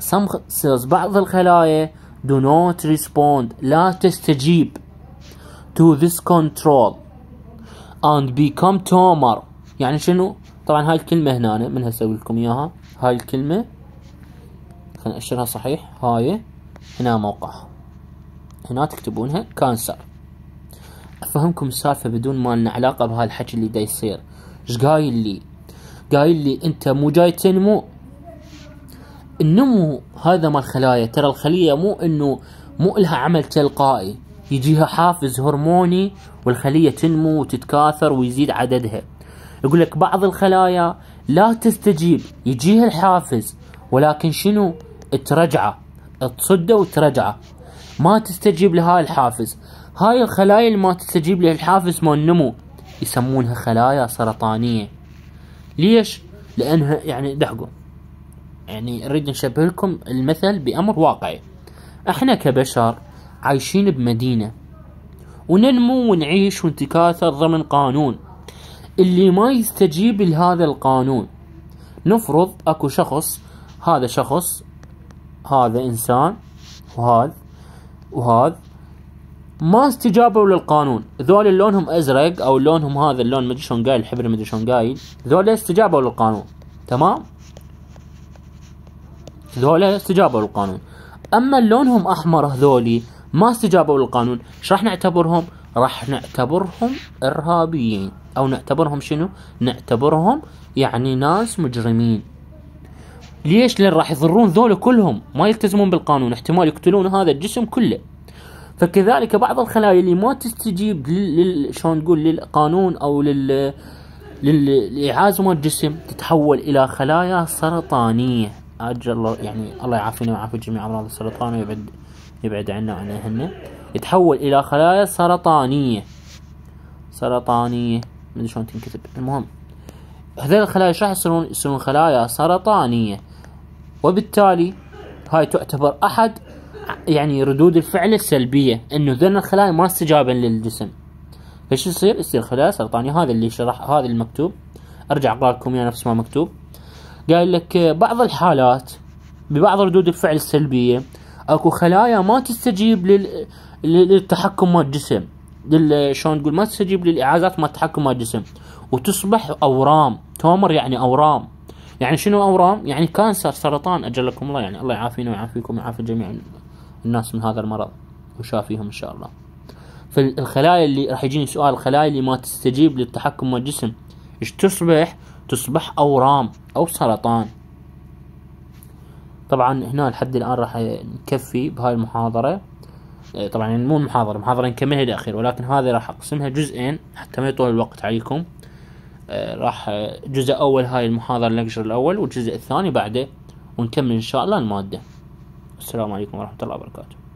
some cells بعض الخلايا do not respond لا تستجيب to this control and become tamer يعني شنو طبعا هاي الكلمة هنا من هسوي لكم اياها هاي الكلمة خلنا اشرها صحيح هاي هنا موقعها هنا تكتبونها كانسر افهمكم السالفة بدون ما لنا علاقة بهالحكي اللي دا يصير ايش قايل لي قايل لي انت مو جاي تنمو النمو هذا مال الخلايا ترى الخليه مو انه مو إلها عمل تلقائي يجيها حافز هرموني والخليه تنمو وتتكاثر ويزيد عددها يقول لك بعض الخلايا لا تستجيب يجيها الحافز ولكن شنو ترجعه تصده وترجعه ما تستجيب لهاي الحافز هاي الخلايا اللي ما تستجيب لها الحافز مال النمو يسمونها خلايا سرطانية ليش؟ لأنها يعني دحقوا يعني نريد نشبه لكم المثل بأمر واقعي احنا كبشر عايشين بمدينة وننمو ونعيش ونتكاثر ضمن قانون اللي ما يستجيب لهذا القانون نفرض اكو شخص هذا شخص هذا انسان وهذا وهذا ما استجابوا للقانون ذول لونهم ازرق او لونهم هذا اللون مدري شلون قايل الحبر مدري شلون قايل ذول استجابوا للقانون تمام هذول استجابوا للقانون اما لونهم احمر هذولي ما استجابوا للقانون ايش راح نعتبرهم راح نعتبرهم ارهابيين او نعتبرهم شنو نعتبرهم يعني ناس مجرمين ليش لان راح يضرون ذول كلهم ما يلتزمون بالقانون احتمال يقتلون هذا الجسم كله فكذلك بعض الخلايا اللي ما تستجيب لل شلون نقول للقانون او لل للإعازة مال الجسم تتحول إلى خلايا سرطانية اجل الله يعني الله يعافينا ويعافي جميع امراض السرطان ويبعد يبعد عنا وعن اهلنا يتحول الى خلايا سرطانيه سرطانيه ما ادري شلون تنكتب المهم هذول الخلايا راح يصيرون يصيرون خلايا سرطانيه وبالتالي هاي تعتبر احد يعني ردود الفعل السلبيه انه ذن الخلايا ما استجابا للجسم فايش يصير يصير خلايا سرطانيه هذا اللي شرح هذا المكتوب ارجع اقرا لكم يا نفس ما مكتوب قال لك آه، بعض الحالات ببعض ردود الفعل السلبية اكو خلايا ما تستجيب لل... للتحكم مال الجسم لل... شلون تقول ما تستجيب للاعازات مال التحكم مال الجسم وتصبح اورام تومر يعني اورام يعني شنو اورام يعني كانسر سرطان اجلكم الله يعني الله يعافينا ويعافيكم ويعافي جميع الناس من هذا المرض وشافيهم ان شاء الله فالخلايا اللي راح يجيني سؤال الخلايا اللي ما تستجيب للتحكم مال الجسم ايش تصبح تصبح أورام أو سرطان طبعا هنا لحد الآن راح نكفي بهاي المحاضرة آه، طبعا مو محاضرة محاضرة نكملها للأخير ولكن هذه راح أقسمها جزئين حتى ما يطول الوقت عليكم آه، راح آه، جزء أول هاي المحاضرة الليكشر الأول والجزء الثاني بعده ونكمل إن شاء الله المادة السلام عليكم ورحمة الله وبركاته